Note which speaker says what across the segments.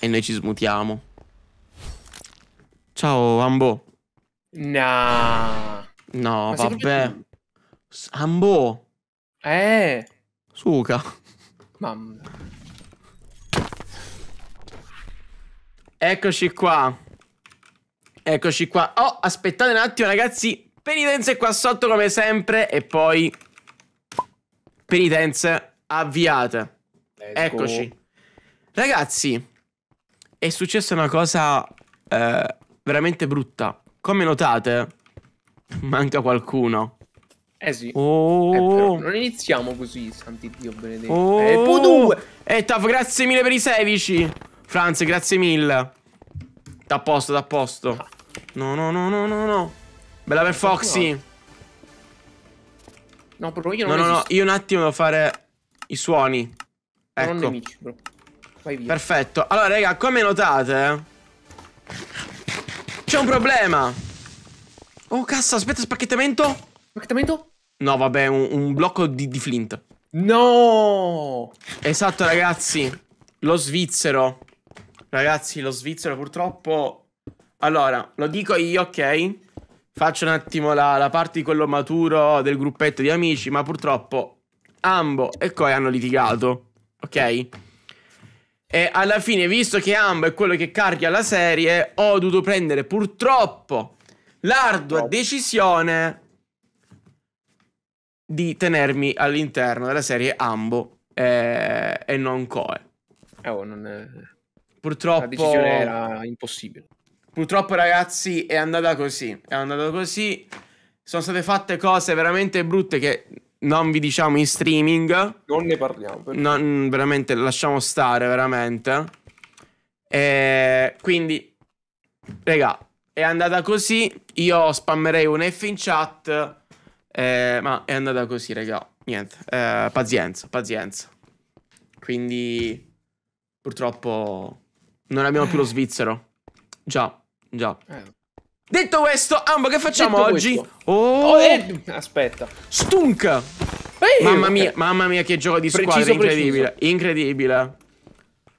Speaker 1: E noi ci smutiamo. Ciao, Ambo. Nah. No, Ma vabbè. Ambo. Eh. Suca. Mamma. Eccoci qua. Eccoci qua. Oh, aspettate un attimo, ragazzi. Penitenze qua sotto come sempre e poi penitenze avviate. Eccoci. Ragazzi, è successa una cosa eh, veramente brutta. Come notate, manca qualcuno. Eh sì. Oh.
Speaker 2: Eh, non
Speaker 1: iniziamo così, santi Dio benedetto. Oh. Eppo eh, 2. E eh, Taf, grazie mille per i 16. Franz, grazie mille. Da posto, da posto. No, no, no, no, no, no. Bella per Foxy. No, però io non No, no, no, io un attimo devo fare i suoni. Ecco. Non nemici, bro poi via. Perfetto. Allora, raga, come notate, c'è un problema. Oh, cazzo, aspetta, spacchettamento. Spacchettamento? No, vabbè, un, un blocco di, di flint. No! Esatto, ragazzi. Lo svizzero. Ragazzi, lo svizzero purtroppo... Allora, lo dico io, ok? Faccio un attimo la, la parte di quello maturo del gruppetto di amici, ma purtroppo Ambo e Koi hanno litigato, ok? E alla fine, visto che Ambo è quello che carica la serie, ho dovuto prendere purtroppo l'ardua decisione di tenermi all'interno della serie Ambo e, eh, e non Coe. Eh, oh, non è... Purtroppo... La decisione era impossibile. Purtroppo, ragazzi, è andata così. È andata così. Sono state fatte cose veramente brutte che non vi diciamo in streaming. Non ne parliamo. Non, veramente, lasciamo stare, veramente. E quindi, raga, è andata così. Io spammerei un F in chat. Eh, ma è andata così, raga. Niente, eh, pazienza, pazienza. Quindi, purtroppo, non abbiamo più lo svizzero. Già, già. Eh. Detto questo, Ambo, che facciamo Detto oggi? Questo. Oh, oh eh, aspetta. Stunk. Ehi, mamma eh. mia, mamma mia, che gioco di preciso, squadra incredibile. Preciso. Incredibile.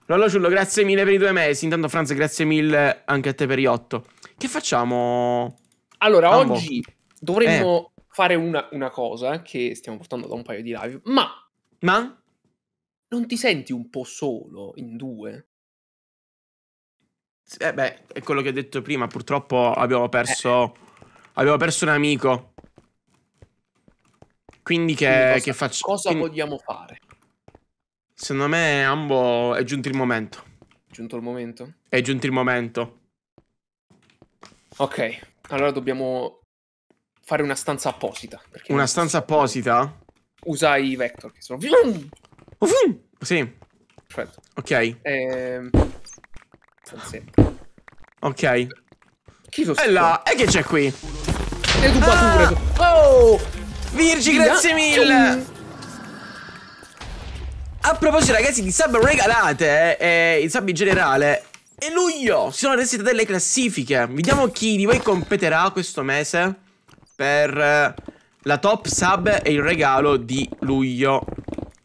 Speaker 1: Lollo Ciullo, grazie mille per i due mesi. Intanto, Franz, grazie mille anche a te per i otto. Che facciamo? Allora, Ambo? oggi
Speaker 3: dovremmo eh. fare una, una cosa che stiamo portando da un paio di live. Ma. Ma? Non ti senti un po' solo in due?
Speaker 1: Eh beh, è quello che ho detto prima, purtroppo abbiamo perso... Eh. Abbiamo perso un amico. Quindi che, Quindi cosa, che
Speaker 3: faccio? Cosa Quindi... vogliamo fare?
Speaker 1: Secondo me, Ambo, è giunto il momento.
Speaker 3: È giunto il momento?
Speaker 1: È giunto il momento. Ok, allora
Speaker 3: dobbiamo fare una stanza apposita. Una
Speaker 1: stanza apposita? Usa
Speaker 3: i vector che sono... Sì. Perfetto. Ok. Ehm...
Speaker 1: Ok. Chi sono? E là, e che c'è qui? Le tubature. Ah, oh! Virgi, grazie mille! A proposito, ragazzi, di sub regalate eh, e eh, sub in generale, e luglio si sono restate delle classifiche. Vediamo chi di voi competerà questo mese per eh, la top sub e il regalo di luglio.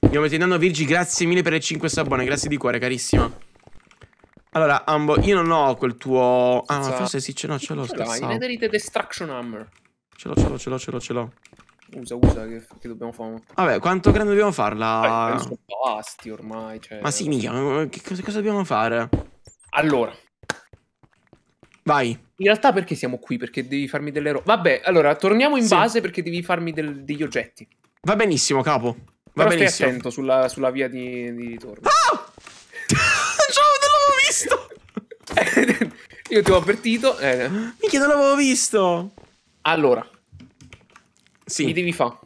Speaker 1: Andiamo mettendo Virgi, grazie mille per le 5 sabone, grazie di cuore, carissima. Allora, Ambo, io non ho quel tuo... Ah, Senza... Ah. forse sì, ce l'ho, ce l'ho, scherzavo. Ce
Speaker 3: l'hai, Destruction Hammer.
Speaker 1: Ce l'ho, ce l'ho, ce l'ho, ce l'ho, ce l'ho.
Speaker 3: Usa, usa, che, che, dobbiamo fare?
Speaker 1: Vabbè, quanto grande dobbiamo farla? Eh, penso eh,
Speaker 3: basti ormai, cioè... Ma sì, mica,
Speaker 1: che cosa, cosa dobbiamo fare? Allora. Vai. In realtà perché siamo qui? Perché devi
Speaker 3: farmi delle robe... Vabbè, allora, torniamo in sì. base perché devi farmi del, degli oggetti. Va benissimo, capo. Va Però benissimo. attento sulla, sulla via di, di ritorno. Ah! visto! Io ti ho avvertito. Eh. Mica
Speaker 1: non l'avevo visto.
Speaker 3: Allora. Sì. Mi devi fare.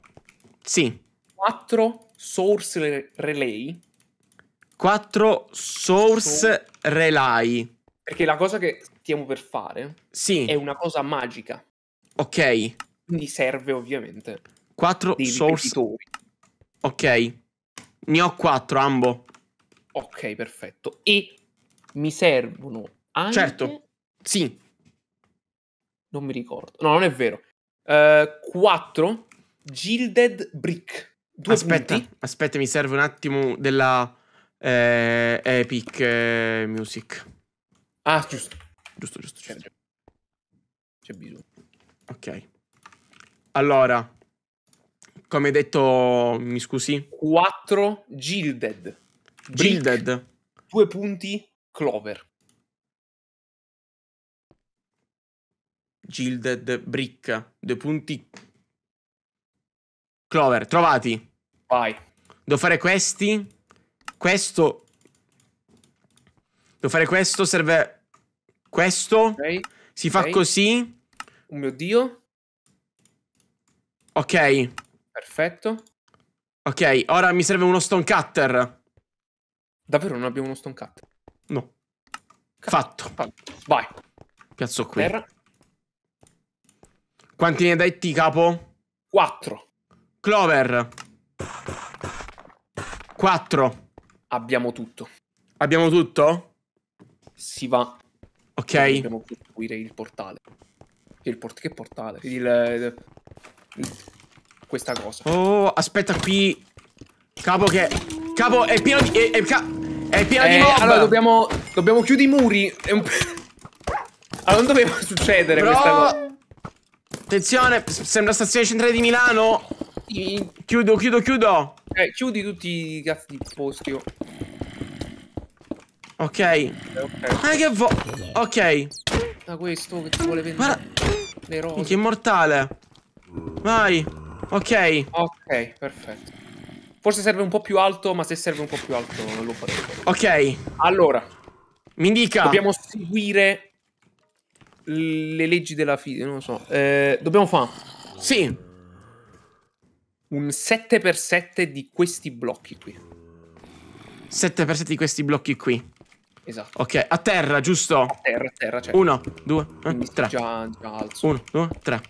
Speaker 3: Sì. 4 source relay. 4 source so relay. Perché la cosa che stiamo per fare sì. è una cosa magica. Ok. Quindi serve ovviamente.
Speaker 1: 4 source. Ok. Ne ho 4, ambo. Ok, perfetto. E
Speaker 3: mi servono anche... Certo, sì. Non mi ricordo.
Speaker 1: No, non è vero. Uh, eh, 4 Gilded Brick. Due aspetta, punti. aspetta, mi serve un attimo della eh, Epic eh, Music. Ah, giusto. Giusto, giusto, giusto. C'è, c'è bisogno. Ok. Allora, come detto, mi scusi. 4 Gilded. Gilded. Brick. Due punti Clover. Gilded, Brick, due punti. Clover, trovati. Vai. Devo fare questi. Questo. Devo fare questo, serve... Questo. Okay. Si fa così. Oh mio Dio. Ok. Perfetto. Ok, ora mi serve uno stone cutter. Davvero non abbiamo uno stone cutter? No. Fatto. Vai. Piazzo qui. Terra. Quanti ne dai ti, capo? 4. Clover. 4. Abbiamo tutto. Abbiamo tutto?
Speaker 3: Si va. Ok. Dobbiamo costruire il portale. Il port che portale? Il, il, il, questa cosa.
Speaker 1: Oh, aspetta qui.
Speaker 3: Capo che... Capo, è pieno di... È, è, ca è piena eh, di mob! Allora dobbiamo,
Speaker 1: dobbiamo chiudere i muri. Allora non doveva succedere Bro. questa cosa. Attenzione, sembra stazione centrale di Milano. I... Chiudo, chiudo, chiudo. Eh, chiudi tutti i cazzi di posti. Oh. Ok. Eh, okay. Ma ah, che vo... Ok.
Speaker 3: Da questo che ti vuole vendere. Guarda. Le
Speaker 1: rose. Che immortale. Vai. Ok. Ok, perfetto.
Speaker 3: Forse serve un po' più alto, ma se serve un po' più alto non lo faremo. Ok. Allora. Mi dica. Dobbiamo seguire le leggi della fisica, non lo so. Eh, dobbiamo fare... Sì. Un 7x7
Speaker 1: di questi blocchi qui. 7x7 di questi blocchi qui. Esatto. Ok, a terra, giusto? A
Speaker 3: terra, a terra, certo. 1,
Speaker 1: 2, 3. Già, già alzo. 1, 2, 3.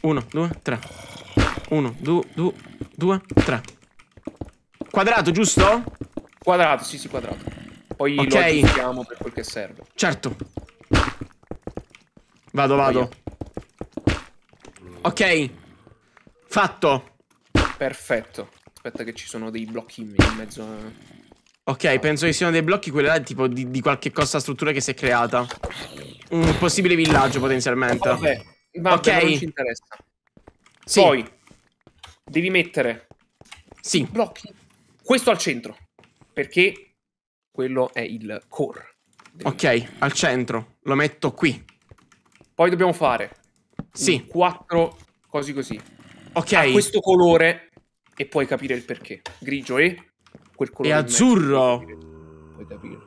Speaker 1: 1, 2, 3. Uno, due, due, due, tre. Quadrato, giusto? Quadrato, sì, sì, quadrato. Poi okay. lo aggiustiamo per quel che serve. Certo. Vado, vado. Ok. Fatto. Perfetto. Aspetta che ci sono dei blocchi in mezzo eh. Ok, ah. penso che siano dei blocchi quelli là tipo di, di qualche cosa struttura che si è creata. Un possibile villaggio potenzialmente. Vabbè, vabbè ok. non ci interessa. Sì. Poi, devi mettere
Speaker 3: sì. blocchi. Questo al centro, perché quello è il core. Ok, mettere. al centro. Lo metto qui. Poi dobbiamo fare sì. quattro cose così. Ok. Ha questo colore e puoi capire il perché. Grigio e quel colore. E azzurro. Puoi capire.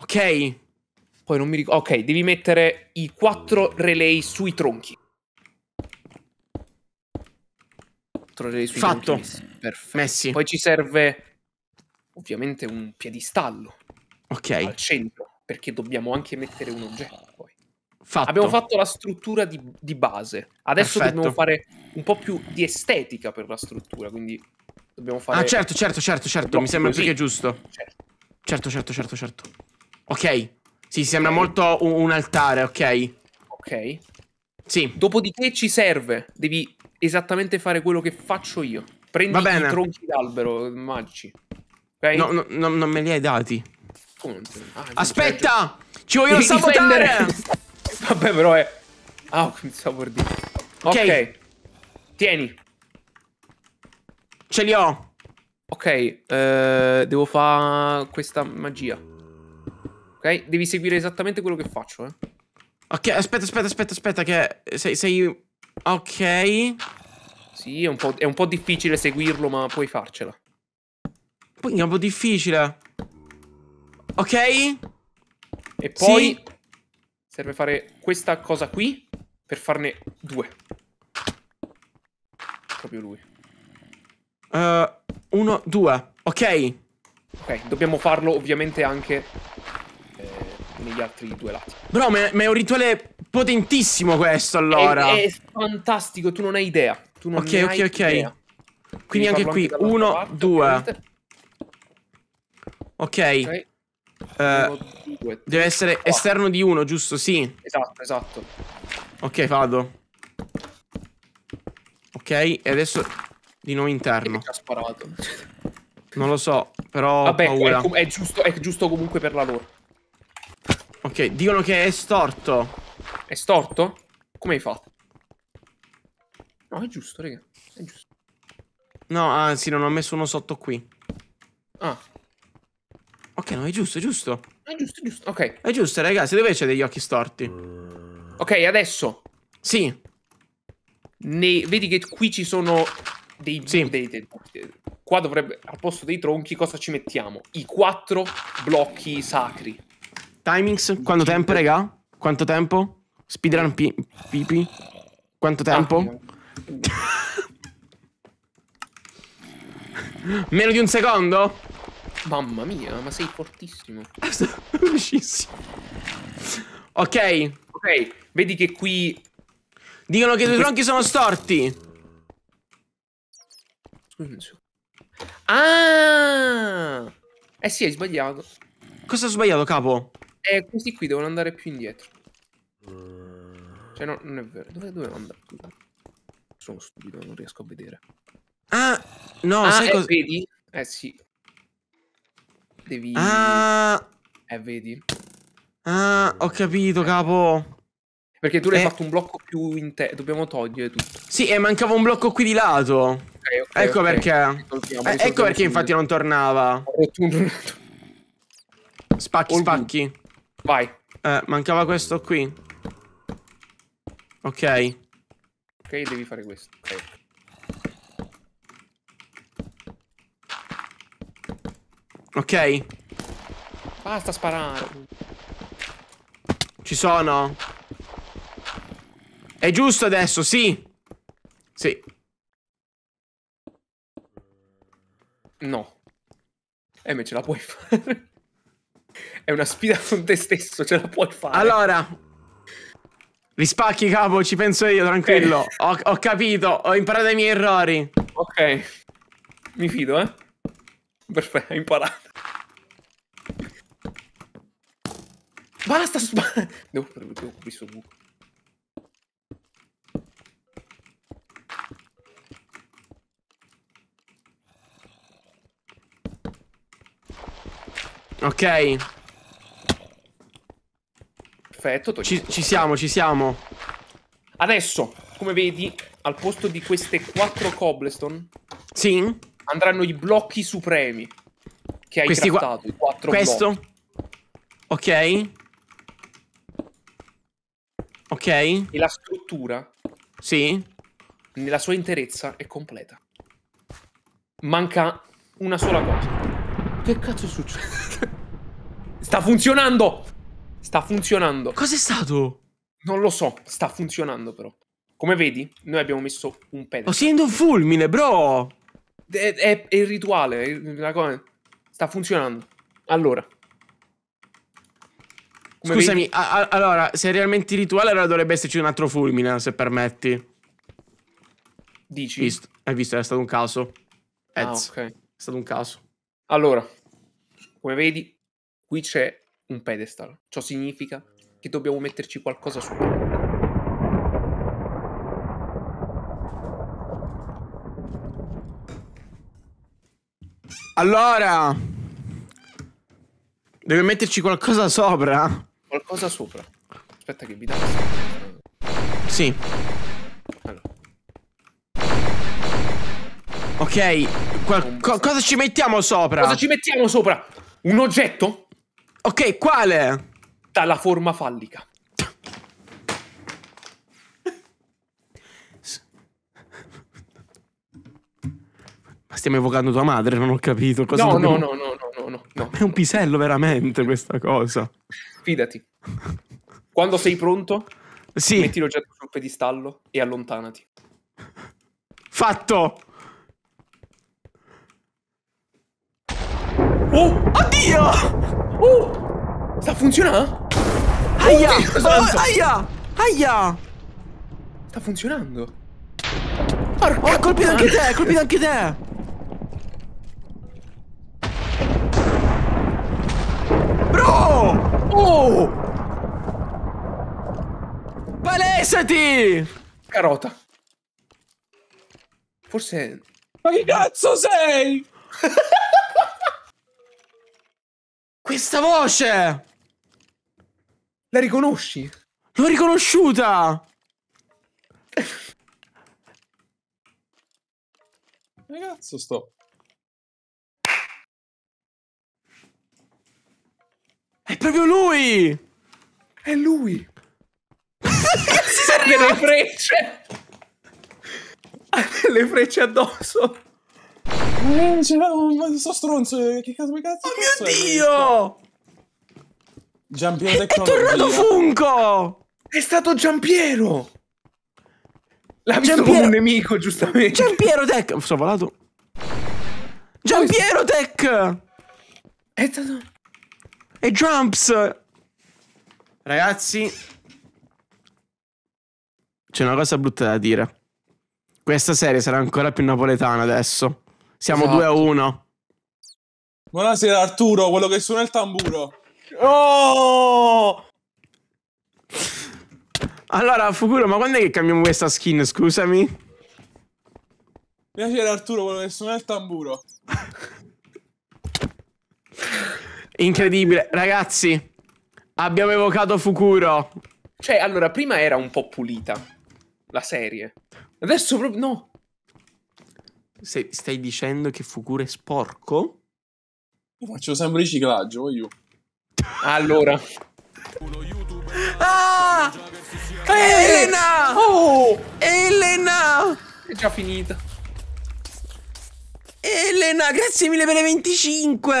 Speaker 3: Ok. Poi non mi ricordo. Ok, devi mettere i quattro relay sui tronchi. Troverei sui Fatto. Perfetto. Messi. Poi ci serve ovviamente un piedistallo. Ok. Al centro, perché dobbiamo anche mettere un oggetto poi.
Speaker 1: Fatto. Abbiamo fatto
Speaker 3: la struttura di, di base. Adesso Perfetto. dobbiamo fare un po' più di estetica per la struttura, quindi dobbiamo fare... Ah certo, certo, certo, certo, mi sembra così. più che giusto. Certo.
Speaker 1: certo, certo, certo, certo. Ok, sì, sembra molto un, un altare, ok. Ok.
Speaker 3: Sì. Dopodiché ci serve, devi esattamente fare quello che faccio io. Prendi i tronchi d'albero magici. Okay? No, no, no, non me li hai dati. Ah, Aspetta! Ci vogliono Devi sabotare! Vabbè, però è... Ah, pensavo di... Okay. ok. Tieni. Ce li ho. Ok, eh, devo fare questa magia. Ok, devi seguire esattamente quello che faccio, eh. Ok, aspetta, aspetta, aspetta, aspetta, che sei... sei... Ok. Sì, è un, è un, po', difficile seguirlo, ma puoi farcela. Poi è un po' difficile. Ok. E poi... Sì. Serve fare questa cosa qui per farne due. Proprio lui. Uh, uno, due. Ok. Ok, dobbiamo farlo ovviamente anche
Speaker 1: negli altri due lati. Bro, ma, ma è un rituale potentissimo questo allora. È, è
Speaker 3: fantastico, tu non hai idea. Tu non ok, hai ok, ok. Quindi,
Speaker 1: Quindi anche qui, anche uno, parte, due. Ok. okay. Uh, due, deve essere qua. esterno di uno, giusto? Sì. Esatto, esatto. Ok, vado. Ok, e adesso di nuovo interno. Che ha sparato? Non lo so, però Vabbè, è, è, giusto, è, giusto, comunque per la loro. Ok, dicono che è storto. È storto? Come hai fatto?
Speaker 3: No, è giusto, raga. È giusto.
Speaker 1: No, anzi, non ho messo uno sotto qui. Ah. Ok, no, è giusto, è giusto. È giusto, è giusto. Ok. È giusto, raga. Se dove c'è degli occhi storti? Ok, adesso. Sì. Ne... Vedi che qui ci sono dei, sì. dei,
Speaker 3: dei, qua dovrebbe al posto dei tronchi cosa ci mettiamo? I quattro blocchi sacri.
Speaker 1: Timings? Quanto tempo, regà? Quanto tempo? Speedrun pi pipi? Quanto ah. tempo?
Speaker 3: Meno di un secondo? Mamma mia, ma sei fortissimo.
Speaker 4: Velocissimo.
Speaker 1: ok. Ok, vedi che qui... Dicono che i tuoi tronchi sono storti.
Speaker 3: Ah! Eh sì, hai sbagliato. Cosa ho sbagliato, capo? Eh, questi qui devono andare più indietro. Cioè, no, non è vero. Dove devono andare? Sono stupido, non riesco a vedere. Ah,
Speaker 1: no, ah, sai eh, cosa...
Speaker 3: vedi? Eh, sì. Devi... Ah... Eh, vedi?
Speaker 1: Ah, ho capito, capo. Perché tu l'hai eh. fatto
Speaker 3: un blocco più in te. Dobbiamo togliere tutto. Sì, e mancava un blocco qui di lato. Okay, okay, ecco okay. perché. eh, ecco perché infatti non
Speaker 1: tornava. Spacchi, spacchi. Vai. Eh, mancava questo qui. Ok. Ok, devi fare questo. Okay. ok.
Speaker 3: Basta sparare.
Speaker 1: Ci sono. È giusto adesso, sì. Sì.
Speaker 3: No. E eh, me ce la puoi fare.
Speaker 1: È una sfida con te stesso, ce la puoi fare. Allora, li spacchi, capo, ci penso io, tranquillo. Okay. Ho, ho, capito, ho imparato i miei errori. Ok. Mi fido, eh. Perfetto, hai imparato.
Speaker 3: Basta, devo, devo questo buco.
Speaker 1: Ok perfetto. Ci, ci siamo, ci siamo.
Speaker 3: Adesso, come vedi, al posto di queste quattro cobblestone... Sì? Andranno i blocchi supremi che hai Questi craftato, qua... i Questo? Blocchi. Ok. Ok. E la struttura... Sì? Nella sua interezza è completa. Manca una sola cosa. Che cazzo è successo? Sta funzionando! Sta funzionando. Cos'è stato? Non lo so, sta funzionando però. Come vedi, noi abbiamo messo un pedestal. Sto oh, sentendo un fulmine, bro! È, è, è il rituale, è la cosa... Sta funzionando. Allora.
Speaker 1: Come Scusami, allora, se è realmente il rituale, allora dovrebbe esserci un altro fulmine, se permetti. Dici? Visto. Hai visto, è stato un caso. Eds. Ah, ok. È stato un caso. Allora, come vedi, qui
Speaker 3: c'è un pedestal. Ciò significa che dobbiamo metterci qualcosa sopra.
Speaker 1: Allora, deve metterci qualcosa sopra.
Speaker 3: Qualcosa sopra. Aspetta che vi do.
Speaker 1: Sì. Allora. Ok, Qual cosa ci mettiamo sopra? Cosa ci mettiamo sopra? Un oggetto? Ok, quale? Dalla forma fallica. Ma stiamo evocando tua madre, non ho capito. Cosa no, dobbiamo... no, no,
Speaker 3: no, no, no,
Speaker 1: no. È un pisello veramente
Speaker 4: questa cosa.
Speaker 1: Fidati. Quando sei pronto, sì. metti l'oggetto
Speaker 3: sul pedestallo e allontanati.
Speaker 2: Fatto! Oh, addio! Oh!
Speaker 1: Sta funzionando? Aia! Oh, aia! Aia!
Speaker 3: Sta funzionando.
Speaker 1: Porca oh, ha colpito anche te, ha colpito anche te.
Speaker 2: Bro! Oh!
Speaker 3: Palesati! Carota. Forse... Ma che
Speaker 1: cazzo sei? Questa voce! La riconosci? L'ho riconosciuta!
Speaker 2: Ragazzo
Speaker 4: sto... È proprio lui! È lui! si
Speaker 3: serve le frecce! le frecce addosso!
Speaker 4: Mm, ma sto stronzo, eh, che cazzo, che cazzo? Oh cazzo mio Dio! Giampiero È tornato Funko! È stato Giampiero!
Speaker 1: L'ha visto Giampiero... un nemico, giustamente. Giampiero Tech! Sono volato. Giampiero Tech! È stato... E Jumps! Ragazzi... C'è una cosa brutta da dire. Questa serie sarà ancora più napoletana adesso. Siamo esatto. 2 a 1.
Speaker 4: Buonasera Arturo, quello che suona il tamburo. Oh! Allora, Fukuro,
Speaker 1: ma quando è che cambiamo questa skin, scusami?
Speaker 4: Piacere Arturo, quello che suona il tamburo.
Speaker 1: Incredibile. Ragazzi, abbiamo evocato Fukuro. Cioè, allora, prima era un po' pulita
Speaker 3: la serie. Adesso proprio no. Se stai
Speaker 4: dicendo che Fukuro è sporco? Faccio sempre riciclaggio, io. Allora.
Speaker 2: ah! Eh! Elena!
Speaker 3: Oh! Elena! È già finita. Elena, grazie mille per le 25!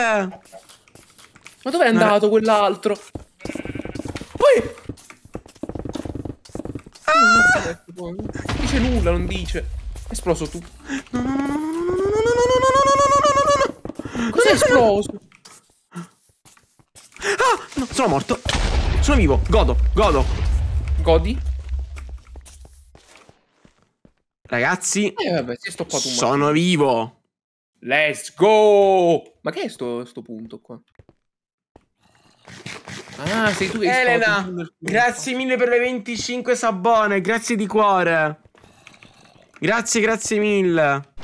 Speaker 3: Ma dov'è andato quell'altro? Poi... Ah! Non dice nulla, non dice esploso tu. No, no, no, no, no, no, no, no, no,
Speaker 2: no, no, no, Cos'è esploso? Ah,
Speaker 1: no, sono morto. Sono vivo, godo, godo. Godi? Ragazzi, eh, vabbè, sei stoppato un sono vivo. Let's go! Ma che è sto, sto punto qua? Ah, sei tu che Elena, grazie mille per le 25 sabone, grazie di cuore. Grazie, grazie mille.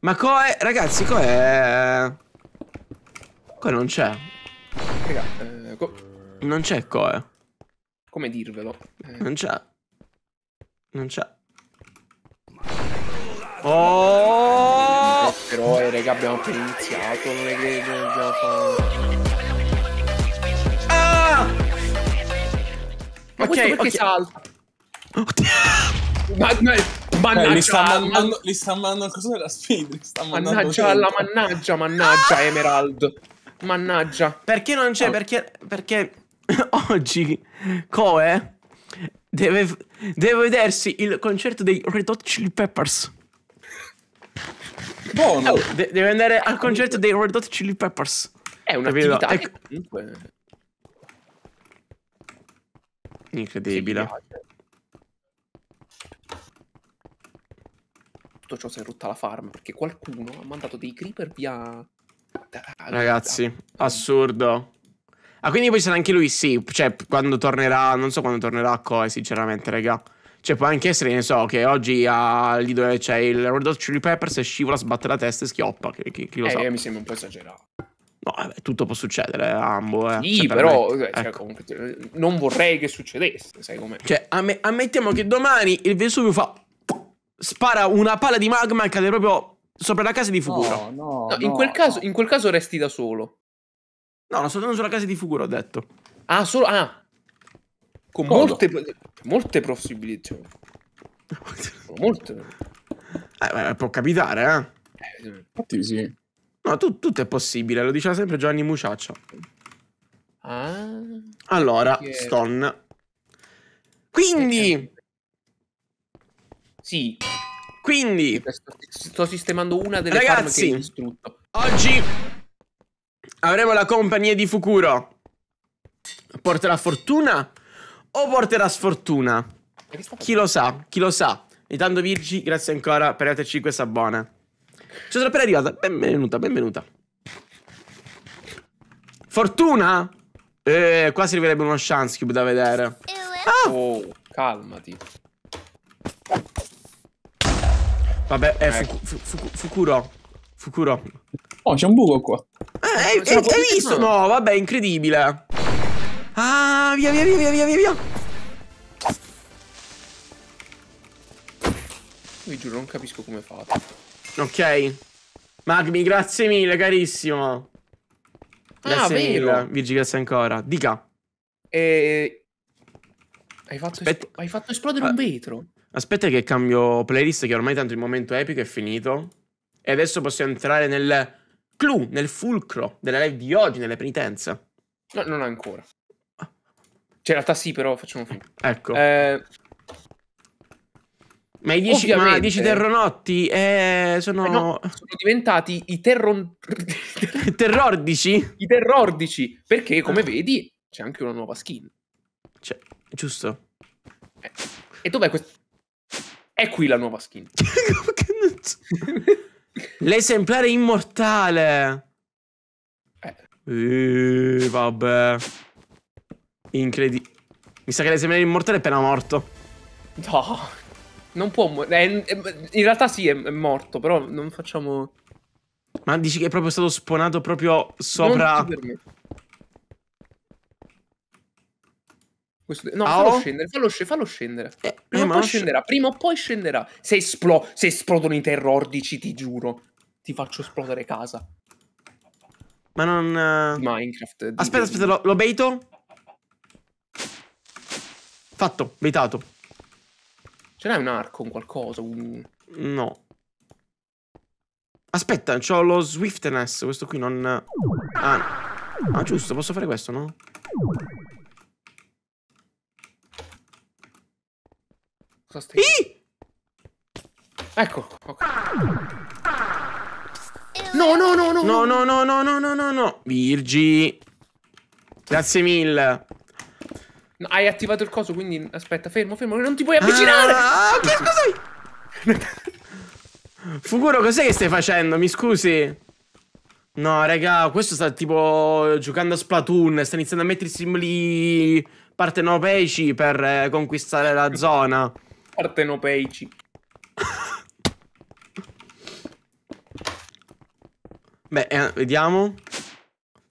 Speaker 1: Ma Coe, ragazzi, Coe... Coe eh, non c'è.
Speaker 3: Raga, eh, co...
Speaker 1: Non c'è Coe.
Speaker 3: Come dirvelo?
Speaker 1: Eh. Non c'è. Non c'è.
Speaker 3: Oh! Però, eh, raga, abbiamo appena iniziato, non è che non abbiamo fatto...
Speaker 2: Ah! Ma okay, questo perché okay. salta?
Speaker 4: Oddio! Ma, mannaggia, eh, li sta mandando, li sta mandando al coso della speed. mannaggia alla
Speaker 3: mannaggia, mannaggia ah! Emerald. Mannaggia.
Speaker 1: Perché non c'è? Oh. Perché, perché oggi Coe deve, deve vedersi il concerto dei Red Hot Chili Peppers. Buono. Oh, de deve andare al concerto dei Red Hot Chili Peppers. È una verità. Ecco. Incredibile.
Speaker 3: tutto ciò si è rotta la farm perché qualcuno ha mandato dei creeper via... Ragazzi,
Speaker 1: assurdo. Ah, quindi poi sarà anche lui, sì. Cioè, quando tornerà, non so quando tornerà a Koe, sinceramente, raga. Cioè, può anche essere, ne so, che oggi ah, lì dove c'è il Road of Chili Peppers se scivola, sbatte la testa e schioppa. Chi, chi, chi lo eh, sa?
Speaker 3: mi sembra un po' esagerato.
Speaker 1: No, vabbè, tutto può succedere, ambo. Eh. Sì, cioè, però me, eh, cioè, ecco.
Speaker 3: comunque, non vorrei che succedesse, sai com'è. Cioè,
Speaker 1: amm ammettiamo che domani il Vesuvio fa spara una pala di magma e cade proprio sopra la casa di Fuguro.
Speaker 2: No, no, no, in, no, quel
Speaker 1: caso, in quel caso resti da solo.
Speaker 3: No, non soltanto sulla casa di Fuguro, ho detto. Ah, solo... Ah. Con molte,
Speaker 1: molte possibilità. molte. Eh, beh, può capitare, eh. Infatti sì. No, tu, tutto è possibile, lo diceva sempre Gianni Muciaccio. Ah.
Speaker 3: Allora, perché... Stone.
Speaker 1: Quindi... Eh, eh. Sì. Quindi... Sto,
Speaker 3: sistemando una delle ragazzi, che ho
Speaker 1: distrutto. Oggi avremo la compagnia di Fukuro. Porterà fortuna o porterà sfortuna? Chi lo sa, chi lo sa. Intanto Virgi, grazie ancora per averci questa buona. Ci sono appena arrivata. Benvenuta, benvenuta. Fortuna? Eh, qua servirebbe uno chance cube da vedere. Eh, eh. Ah! Oh, calmati. Vabbè, è eh, ecco. Fuku, fu, Fukuro. Fukuro. Oh, c'è un buco qua. Eh, eh hai, hai, hai visto? No, vabbè, incredibile. Ah, via, via, via, via, via, via. Vi giuro, non capisco come fate. Ok. Magmi, grazie mille, carissimo. Ah, grazie ah, mille, Virgi, grazie ancora. Dica. E... Eh, hai, fatto
Speaker 3: hai fatto, esplodere ah. un vetro.
Speaker 1: Aspetta che cambio playlist che ormai tanto il momento epico è finito. E adesso possiamo entrare nel clou, nel fulcro della live di oggi, nelle penitenze. No, non ancora. Ah. Cioè, in realtà sì, però facciamo finta. Ecco. Eh, ma i 10 ma terronotti eh, sono... Eh no, sono... diventati i terron... terrordici? I terrordici,
Speaker 3: perché come vedi c'è anche una nuova skin. Cioè, giusto.
Speaker 1: Eh. E dov'è questo? È qui la nuova skin. L'esemplare immortale. Eh. E, eh, vabbè. Incredibile. Mi sa che l'esemplare immortale è appena morto. No.
Speaker 3: Non può morire. In realtà sì, è, è morto, però
Speaker 1: non facciamo... Ma dici che è proprio stato spawnato proprio sopra... Non Questo... No, ah, fallo,
Speaker 3: scendere, fallo, sc- fallo scendere, eh, prima, prima, o eh, sc- prima o poi scenderà. Se, esplo- se esplodono i terrordici, ti giuro. Ti faccio esplodere casa.
Speaker 1: Ma non... Eh, Minecraft.
Speaker 3: aspetta, aspetta, lo, lo beito? Fatto, baitato.
Speaker 1: Ce n'hai un arco, un qualcosa? Un... No. Aspetta, c'ho lo swiftness, questo qui non... Ah, ah, giusto, posso fare questo, no? Cosa stai?
Speaker 2: Ih!
Speaker 1: Ecco. Okay. No, no, no, no. No, no, no, no, no, no, no, no. Virgi. Grazie mille.
Speaker 3: No, hai attivato il coso, quindi aspetta, fermo, fermo, non ti puoi avvicinare. Ah,
Speaker 2: che
Speaker 1: cos'hai? Fuguro, cos'è che stai facendo? Mi scusi. No, raga, questo sta tipo giocando a Splatoon, sta iniziando a mettersi lì partenopeci per eh, conquistare la zona. Partenopeici. Beh, eh, vediamo.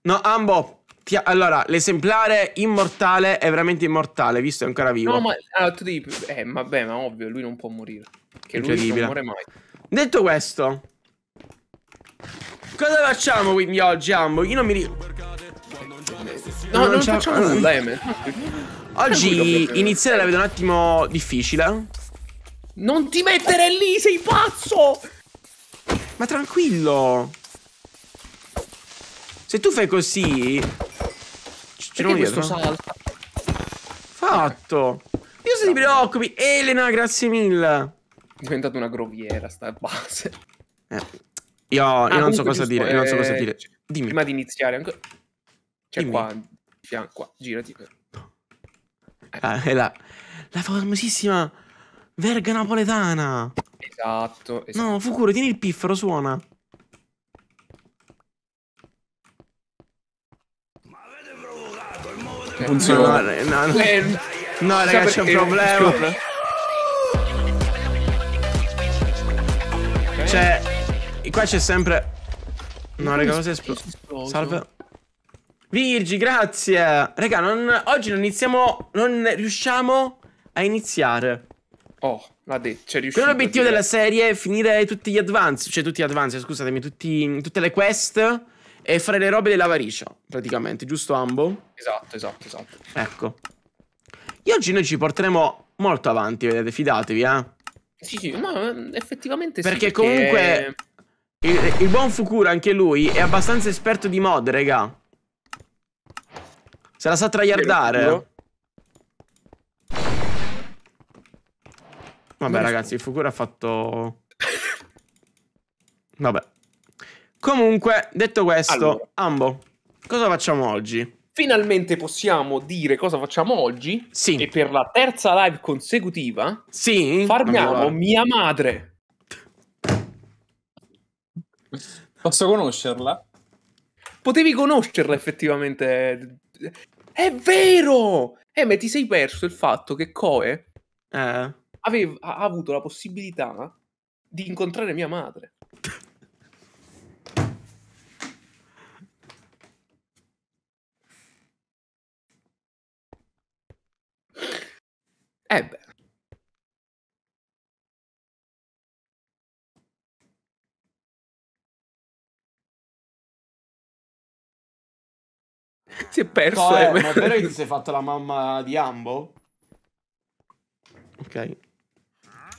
Speaker 1: No, Ambo. Ti, allora, l'esemplare immortale è veramente immortale, visto è ancora vivo. No, ma
Speaker 2: allora,
Speaker 3: ah, tu dici, eh, vabbè, ma ovvio, lui non può morire. Che lui non muore mai.
Speaker 1: Detto questo, cosa facciamo quindi oggi, Ambo? Io non mi ricordo. No, non, non facciamo un problema. Oggi iniziare la vedo un attimo difficile.
Speaker 3: Non ti mettere lì, sei pazzo!
Speaker 1: Ma tranquillo. Se tu fai così... C'è uno dietro. Fatto. Io se ti preoccupi. Elena, grazie mille. È diventata una groviera sta base. Eh. Io, io, ah, non so giusto, eh, io, non so cosa eh, dire,
Speaker 3: Dimmi. Prima di iniziare ancora... Cioè qua, fianco, qua, girati. Eh.
Speaker 1: Ah, è la, la famosissima verga napoletana.
Speaker 3: Esatto, esatto. No, Fukuro, tieni il
Speaker 1: piffero, suona.
Speaker 4: Cioè, funziona. No, no, no, eh, no raga, c'è un problema.
Speaker 1: Cioè, qua c'è sempre... No, raga, cosa è esploso? Salve. Virgi, grazie. Raga, non, oggi non iniziamo. Non riusciamo a iniziare. Oh, l'ha detto. C'è riuscito. Però l'obiettivo della serie è finire tutti gli advance. Cioè, tutti gli advance, scusatemi, tutti, tutte le quest. E fare le robe della variscia, praticamente, giusto, Ambo? Esatto, esatto, esatto. Ecco. E oggi noi ci porteremo molto avanti, vedete, fidatevi, eh.
Speaker 3: Sì, sì, ma effettivamente perché sì. Perché comunque.
Speaker 1: Il, il buon Fukura, anche lui, è abbastanza esperto di mod, raga. Se la sa traiardare. Vabbè, ragazzi, il Fukura ha fatto... Vabbè. Comunque, detto questo, allora. Ambo, cosa facciamo
Speaker 3: oggi? Finalmente possiamo dire cosa facciamo oggi. Sì. E per la terza live consecutiva... Sì. Farmiamo mia madre. Posso conoscerla? Potevi conoscerla effettivamente. È vero! Eh, ma ti sei perso il fatto che Coe eh. aveva, ha avuto la possibilità di incontrare mia madre. eh beh.
Speaker 1: si è perso. No, eh, eh. ma è vero che ti sei fatto la mamma di Ambo? Ok.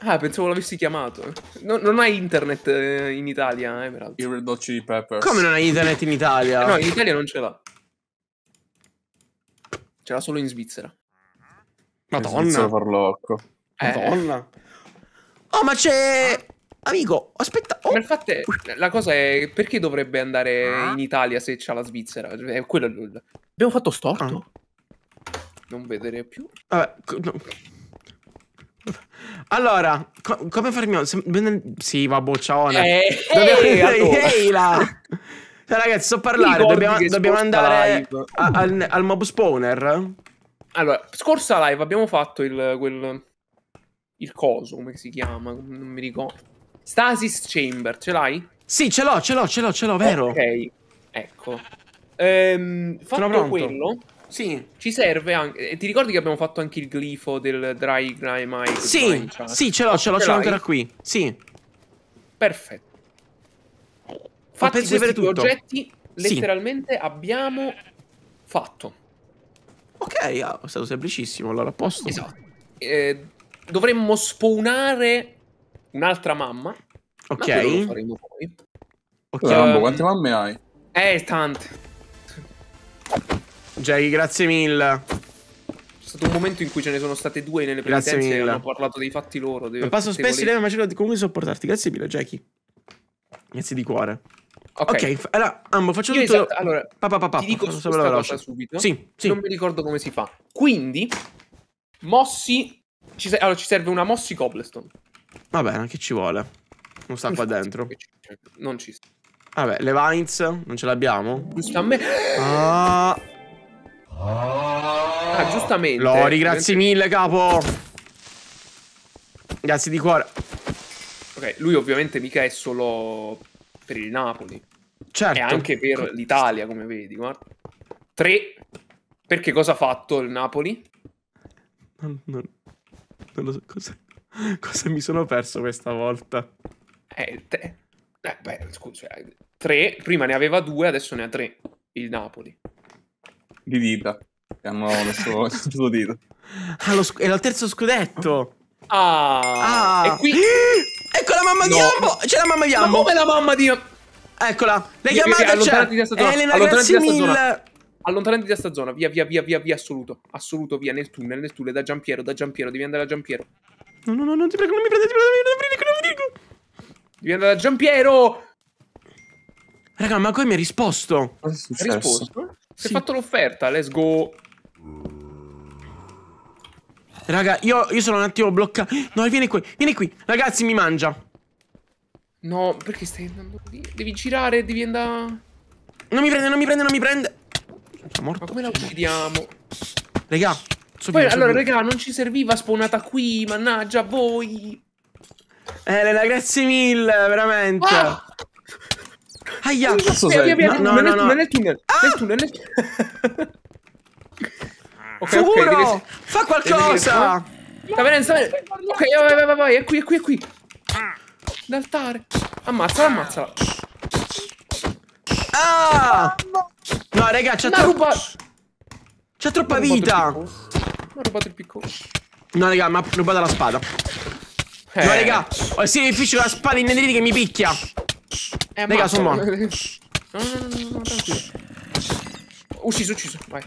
Speaker 3: Ah, pensavo l'avessi chiamato. No, non hai internet eh, in Italia, eh, peraltro. I Red Hot Chili Peppers. Come non hai internet in Italia? no, in Italia non ce l'ha. Ce l'ha solo in Svizzera.
Speaker 4: Madonna. In Svizzera farlocco. Eh. Madonna.
Speaker 3: Oh, ma c'è... Ah. Amico, aspetta. Oh. Ma infatti, la cosa è perché dovrebbe andare ah. in Italia se c'ha la Svizzera? Cioè, è quello
Speaker 1: Abbiamo fatto storto. Ah.
Speaker 3: Non vedere più.
Speaker 1: Vabbè, no. Allora, co come farmi? Sì, va boccione. Eh, eh Ehi, là. Cioè, ragazzi, so parlare. Dobbiamo, dobbiamo andare a, al,
Speaker 3: al, mob spawner. Allora, scorsa live abbiamo fatto il, quel, il coso, come si chiama? Non mi ricordo. Stasis Chamber, ce l'hai?
Speaker 1: Sì, ce l'ho, ce l'ho, ce l'ho, ce l'ho, vero?
Speaker 3: Ok, ecco. Ehm, fatto quello... Sì. Ci serve anche. ti ricordi che abbiamo fatto anche il glifo del dry grime eye? Sì, sì, ce l'ho, ce l'ho, ce l'ho ancora
Speaker 1: qui. Sì. Perfetto. Fatti penso questi due tutto. oggetti,
Speaker 3: letteralmente sì. abbiamo
Speaker 1: fatto. Ok, ah, è stato semplicissimo, allora a posto. Esatto.
Speaker 3: Eh, dovremmo spawnare un'altra mamma.
Speaker 1: Ok. Ma lo faremo
Speaker 3: poi.
Speaker 4: Ok. Rambo, quante
Speaker 3: mamme hai? Eh, tante. Jackie, grazie mille. C'è stato un momento in cui ce ne sono state due nelle presenze e hanno parlato dei fatti loro. Dei passo spesso lei,
Speaker 1: ma cerco comunque sopportarti. Grazie mille, Jackie. Grazie di cuore. Ok, okay
Speaker 3: allora, Ambo, faccio Io tutto... Esatto. Allora, pa, pa, pa, pa. ti dico questa cosa subito. Sì, sì. Non mi ricordo come si fa. Quindi, mossi...
Speaker 1: Ci, allora, ci serve una mossi cobblestone. Va bene, che ci vuole? Non sta qua dentro. Non ci sta. Vabbè, le vines non ce l'abbiamo? Giusto a me. Ah. ah giustamente. Lori, grazie mille, capo. Grazie di cuore.
Speaker 3: Ok, lui ovviamente mica è solo per il Napoli. Certo. È anche per l'Italia, come vedi, guarda. 3. Perché cosa ha fatto il Napoli?
Speaker 4: Non, non, non lo so cosa...
Speaker 3: Cosa mi sono perso questa volta? Eh, te... eh beh, scusa, tre, prima ne aveva due, adesso ne ha tre, il Napoli.
Speaker 4: Di dita, che hanno messo il dito.
Speaker 1: Ah, lo è il terzo scudetto!
Speaker 4: Ah! ah. E
Speaker 1: qui... ecco la mamma no. di Ambo! C'è la mamma di Ambo! Ma come la mamma di... Eccola! L'hai chiamata, eh, c'è! Elena, grazie mille!
Speaker 3: Allontanati da sta zona, via, via, via, via, via, assoluto. Assoluto, via, nel tunnel, nel tunnel, da Giampiero, da Giampiero, devi andare da Giampiero.
Speaker 4: No, no, no, non ti prego, non mi prendete, non mi prego, non mi prego.
Speaker 1: Devi andare da Giampiero. Raga, ma come mi ha risposto? Cosa è Ha risposto? Si sì. è fatto l'offerta, let's go. Raga, io, io, sono un attimo bloccato. No, vieni qui, vieni qui. Ragazzi, mi mangia.
Speaker 3: No, perché stai andando lì? Devi girare, devi andare... Non mi prende, non mi prende, non mi prende. Sono morto. Ma come la uccidiamo? Raga, Cazzo Poi, allora, raga, non ci serviva spawnata qui, mannaggia voi. Elena, grazie mille, veramente. Ah! Aia, cazzo sei? Via, via, no, no, no, no. Nel tunnel, nel ah! tunnel, nel tunnel. Ok, ok, fa qualcosa. Sta venendo, sta Ok, vai, vai, vai, vai, è qui, è qui, è qui. L'altare. Ammazzala,
Speaker 1: ammazzala. Ah! No, raga, c'è troppa... C'è troppa vita.
Speaker 3: Mi ha rubato il piccone.
Speaker 1: No, raga, mi ha rubato la spada. Eh. No, raga, ho oh, il sacrificio della spada in che mi picchia. È eh, raga, sono morto. No,
Speaker 3: no, tranquillo. Ucciso, ucciso, vai.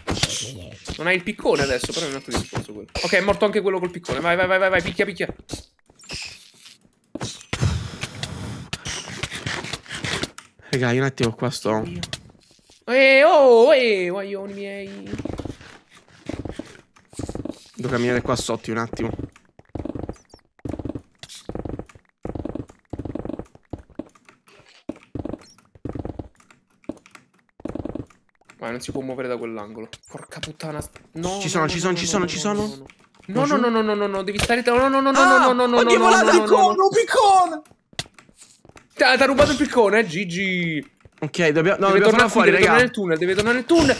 Speaker 3: Non hai il piccone adesso, però è un altro discorso quello. Ok, è morto anche quello col piccone. Vai, vai, vai, vai, vai. picchia, picchia.
Speaker 1: Raga, io un attimo qua sto.
Speaker 3: Ehi, oh, ehi, guaglioni miei.
Speaker 1: Devo camminare qua sotto un attimo.
Speaker 3: Vai, non si può muovere da quell'angolo. Porca puttana. No. Ci sono, ci sono, ci sono, ci sono. No, no, no, no, no, no, no, devi stare. No, no, no, no, no, no, no, no. Ma che volato il cono, piccone! T'ha rubato il piccone, eh, Gigi. Ok, dobbiamo. No, dobbiamo tornare fuori, raga. Deve tornare nel tunnel, deve tornare nel tunnel.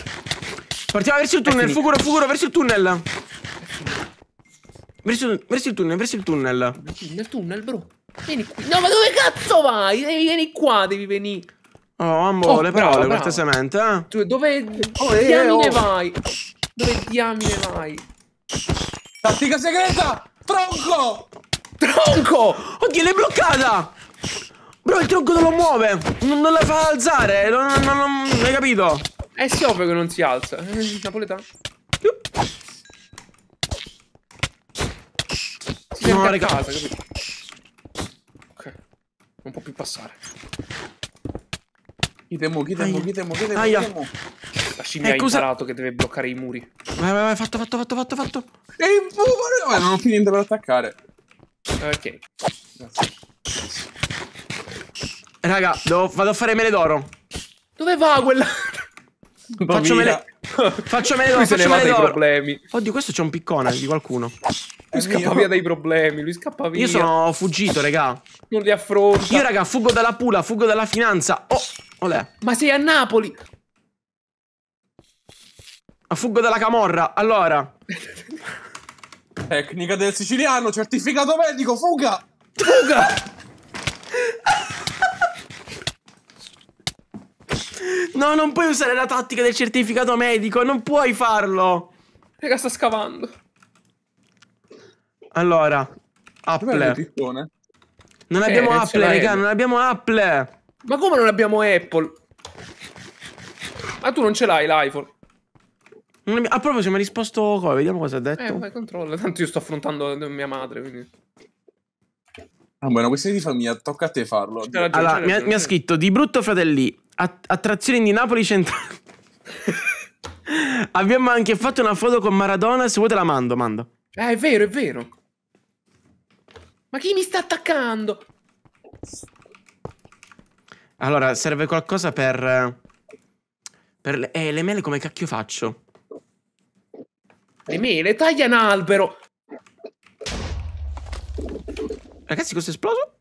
Speaker 1: Partiamo verso il tunnel, fuguro, fuguro, verso il tunnel. Verso, il tunnel, verso il tunnel. Nel tunnel,
Speaker 3: bro. Vieni qui. No, ma dove cazzo vai? Vieni qua, devi venire.
Speaker 1: Oh, amore, oh, le parole, cortesemente.
Speaker 3: Eh? dove oh, eh, diamine oh. vai? Dove diamine vai?
Speaker 1: Tattica segreta! Tronco! Tronco! Oddio, l'hai bloccata! Bro, il tronco non
Speaker 3: lo muove! Non, non la fa alzare! Non, non, non, hai capito? È eh, si ovvio che non si alza. Eh, napoletano.
Speaker 4: fermi no, raga. casa, capito? Ok. Non può più passare. Itemo, itemo, itemo, itemo, itemo. La scimmia eh, ha
Speaker 3: imparato che deve bloccare i muri.
Speaker 4: Vai, vai, vai, fatto, fatto, fatto, fatto, fatto. E fuori! Eh, non ho più niente per
Speaker 1: attaccare. Ok. Grazie. Raga, devo, vado a fare mele d'oro.
Speaker 3: Dove va quella?
Speaker 1: Faccio mele... Faccio mene d'oro, faccio mele d'oro. problemi. Oddio, questo c'è un piccone di qualcuno. Lui scappa via dai problemi, lui scappa via. Io sono fuggito, raga. Non li affronto. Io, raga, fuggo dalla pula, fuggo dalla finanza. Oh, olè.
Speaker 3: Ma sei a Napoli. A
Speaker 4: ah, fuggo dalla camorra, allora. Tecnica del siciliano, certificato medico, fuga! Fuga!
Speaker 1: no, non puoi usare la tattica del certificato medico, non puoi farlo! Raga, sta scavando. Allora, Apple. Non eh, abbiamo Apple, raga, non abbiamo Apple.
Speaker 3: Ma come non abbiamo Apple? Ma tu non ce l'hai l'iPhone.
Speaker 4: Abbiamo... Ah, proprio ci mi ha risposto come? Vediamo cosa ha detto. Eh, vai,
Speaker 3: controlla. Tanto
Speaker 4: io sto affrontando mia madre, quindi... Ah, ma una questione di famiglia, tocca a te farlo. allora, mi ha, mi ha, scritto, di brutto fratelli,
Speaker 1: att attrazioni di Napoli centrale. abbiamo anche fatto una foto con Maradona, se vuoi te la mando, mando.
Speaker 3: Eh, è vero, è vero. Ma chi mi sta attaccando?
Speaker 1: Allora, serve qualcosa per... per le... Eh, le mele come cacchio faccio? Le mele? Taglia un albero! Ragazzi, questo è esploso?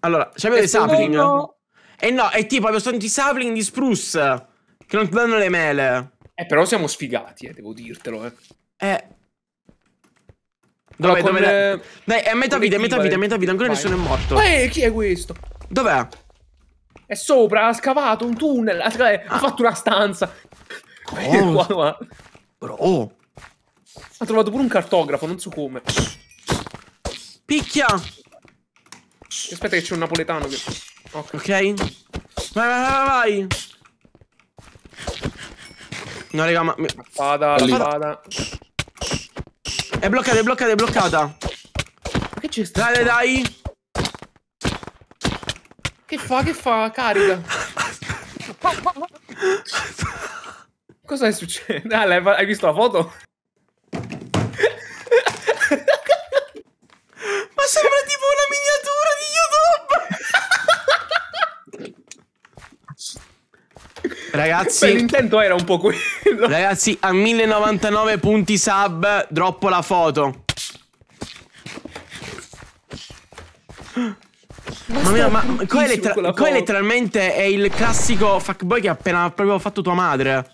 Speaker 1: Allora, c'avevo dei sapling. Uno... Eh no, è tipo, sono i sapling di spruce. Che non ti danno le mele. Eh, però siamo sfigati, eh, devo dirtelo, eh. Eh, dove, Vabbè,
Speaker 3: dove Dai, è metà vita, è metà vita, è metà vita, ancora vai. nessuno è morto. Ehi, chi è questo? Dov'è? È sopra, ha scavato un tunnel, ha, scavato, ah. ha fatto una stanza.
Speaker 4: Oh. qua, ma... Bro.
Speaker 3: Ha trovato pure un cartografo, non so come. Picchia! Aspetta che c'è un napoletano che... Ok. okay.
Speaker 1: Vai, vai, vai, vai! No, raga, ma... Spada, spada. È bloccata, è bloccata, è bloccata. Ma che c'è sta? Dai, dai. Che fa, che
Speaker 3: fa? Carica. Cosa è successo? Dai, hai visto la foto? Ma sembra
Speaker 2: tipo una miniatura di YouTube!
Speaker 1: Ragazzi, l'intento era un po' quello. Ragazzi, a 1099 punti sub, droppo la foto. Basta Mamma mia, ma qua, lettera qua letteralmente è il classico fuckboy che ha appena proprio fatto tua madre.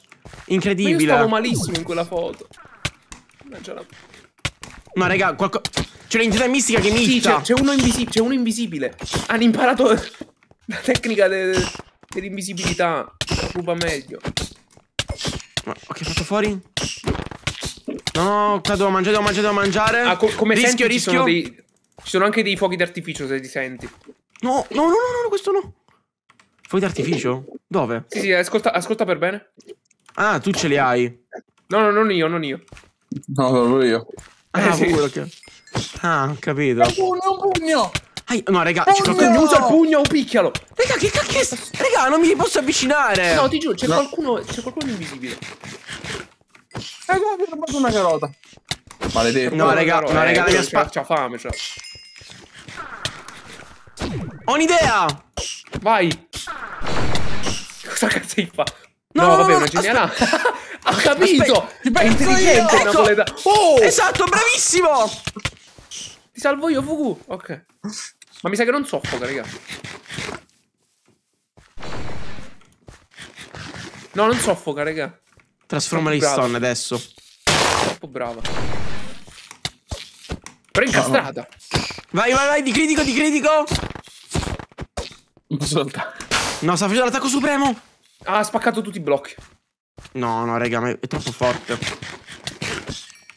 Speaker 1: Incredibile. Ma io stavo malissimo in quella foto. La... No, raga, qualcosa. C'è l'entità mistica che mi Sì, c'è
Speaker 3: uno, invisi uno invisibile. Hanno imparato la tecnica del. Per invisibilità. Ruba meglio.
Speaker 1: Ma ok, fatto fuori? No, no qua devo mangiare, devo mangiare, devo mangiare. Ah, co come rischio, senti, rischio. Ci sono, dei...
Speaker 3: ci sono anche dei fuochi d'artificio se ti senti.
Speaker 1: No, no, no, no, no, questo no. Fuochi d'artificio? Dove?
Speaker 3: Sì, sì, ascolta, ascolta per bene.
Speaker 1: Ah, tu ce li hai.
Speaker 3: No, no, non io, non io.
Speaker 1: No, non io. Ah, eh, sì. quello che... Ah, capito. un pugno, è un pugno! Ai, no, raga, oh, c'è qualcuno no. usa il pugno o picchialo.
Speaker 3: Raga, che cacchio.
Speaker 1: Raga, non mi posso avvicinare. No, ti giuro, c'è no.
Speaker 3: qualcuno. C'è qualcuno invisibile. Eh, raga, mi ha rubato una carota.
Speaker 2: Maledetto. No, raga, no, raga, eh, raga, c'ha
Speaker 3: cioè, fame, cioè. Ho un'idea! Vai! Cosa cazzo hai fatto? No, no, vabbè, una genialata. ha capito! Aspetta,
Speaker 1: è intelligente io. Napoletano. Ecco. Oh! Esatto, bravissimo!
Speaker 3: Ti salvo io, Fugu. Ok. Ma mi sa che non soffoca, raga. No, non soffoca, raga.
Speaker 1: Trasforma le stone adesso.
Speaker 3: Troppo brava.
Speaker 1: Però incastrata. Oh. Vai, vai, vai, di critico, di critico. Non posso saltare. No, sta facendo l'attacco supremo. ha spaccato tutti i blocchi. No, no, raga, ma è troppo forte.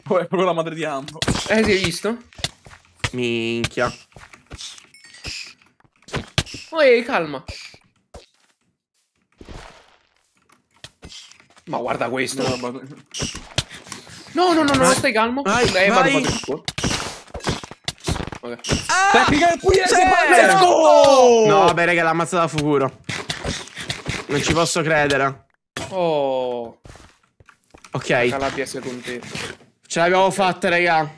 Speaker 1: Oh, è proprio la madre di Ambo. Eh, si hai visto?
Speaker 3: Minchia. Poi calma. Ma guarda questo. No, no, no, no, no, stai calmo. Vai, eh, vai. Vado,
Speaker 1: okay. ah, Tecnica del pugnale oh! No, vabbè, raga, l'ha ammazzata Fukuro. Non ci posso credere. Oh. Ok. Calabria Ce l'abbiamo fatta, raga.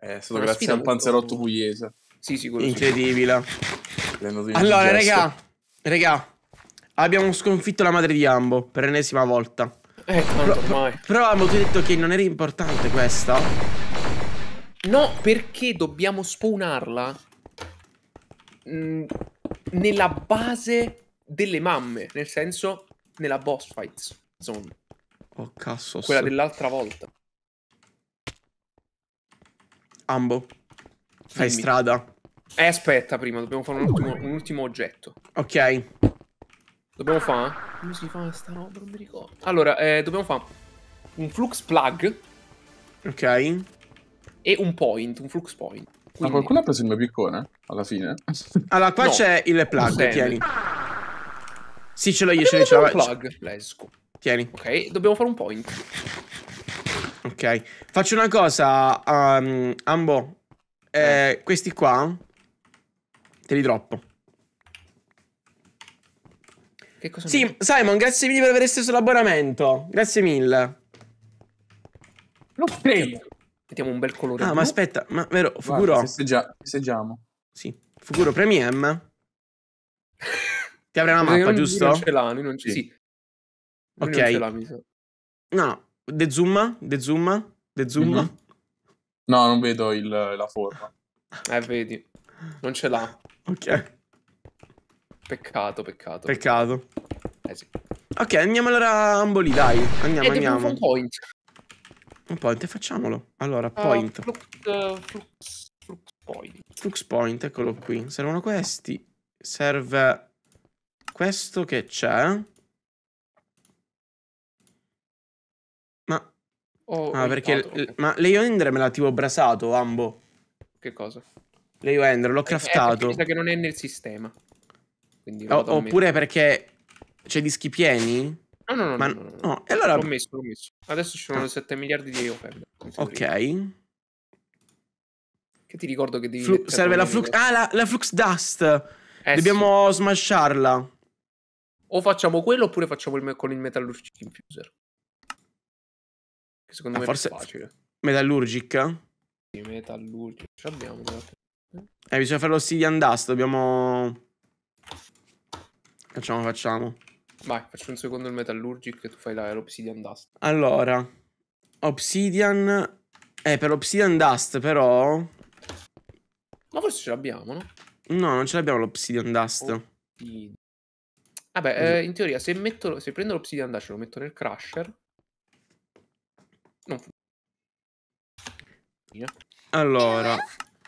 Speaker 4: Eh, è stato Una grazie a un panzerotto molto... pugliese. Sì, sicuro. Incredibile. Sì. Allora, raga,
Speaker 1: raga, abbiamo sconfitto la madre di Ambo per l'ennesima volta. Eh, tanto Pro ormai. Però abbiamo detto che non era importante questa. No, perché dobbiamo spawnarla
Speaker 3: mm, nella base delle mamme, nel senso nella boss fight zone.
Speaker 1: Oh cazzo. Quella dell'altra
Speaker 3: volta. Ambo. Fai Dimmi. strada. Eh, aspetta, prima dobbiamo fare un ultimo, un ultimo oggetto. Ok. Dobbiamo fare. Come si fa sta roba? Non mi ricordo. Allora, eh, dobbiamo fare un flux plug. Ok. E un point, un flux point. Quindi... Ma qualcuno ha
Speaker 4: preso il mio piccone? Alla fine? Allora, qua no. c'è il plug, Stand. tieni. Sì, ce l'ho io, ce l'ho io. plug,
Speaker 3: let's go.
Speaker 1: Tieni. Ok, dobbiamo fare un point. Ok. Faccio una cosa, um, Ambo. Eh, eh, questi qua te li droppo. Che cosa sì, Simon, grazie mille per aver esteso l'abbonamento. Grazie mille. Lo spento. Mettiamo un bel colore. Ah, blu. ma aspetta, ma vero, Fuguro. Festeggiamo. Sì. Fuguro, premi M. Ti avrei una mappa, non, giusto? non ce l'ha, non ce l'ha. Sì. Ok. Non ce l'ha,
Speaker 4: mi sa. No, no. De zoom, de zoom, de zoom. Mm -hmm. No, non vedo il, la forma. Eh, vedi. Non ce l'ha.
Speaker 1: Ok.
Speaker 3: Peccato, peccato.
Speaker 1: Peccato. Eh sì. Ok, andiamo allora a Amboli, dai. Andiamo, eh, andiamo. Un point. Un point, facciamolo. Allora, ah, point.
Speaker 2: Uh, flux, uh, flux,
Speaker 1: flux point. Flux point, eccolo qui. Servono questi. Serve questo che c'è.
Speaker 2: Oh,
Speaker 3: ah, perché... L-
Speaker 1: ma Leo Ender me l'ha tipo brasato, Ambo. Che cosa? Leo Ender, l'ho eh, eh, craftato. mi sa
Speaker 3: che non è nel sistema. O- oppure
Speaker 1: perché c'è dischi pieni? No, no, no. Ma... no, no, no. no. E allora... L'ho
Speaker 3: messo, l'ho messo. Adesso ci sono ah. 7 miliardi di Ender. Ok. Che ti ricordo
Speaker 1: che devi... Flu- serve la flux... Ah, la, la flux dust.
Speaker 3: Eh, Dobbiamo
Speaker 1: sì. smasharla.
Speaker 3: O facciamo quello oppure facciamo il me- con il metallurgic
Speaker 1: infuser. Che secondo ah, me forse è facile. Metallurgica? Sì, metallurgica. Ce l'abbiamo. Eh, bisogna fare l'ossidian dust. Dobbiamo... Facciamo, facciamo. Vai, faccio un secondo il metallurgic
Speaker 3: e tu fai l'obsidian dust.
Speaker 1: Allora, obsidian... Eh, per l'obsidian dust però... Ma forse ce l'abbiamo, no? No, non ce l'abbiamo l'obsidian dust. Obsidian.
Speaker 3: Vabbè, eh, in teoria se, metto, se prendo l'obsidian dust ce lo metto nel crusher. No. Io.
Speaker 1: Allora.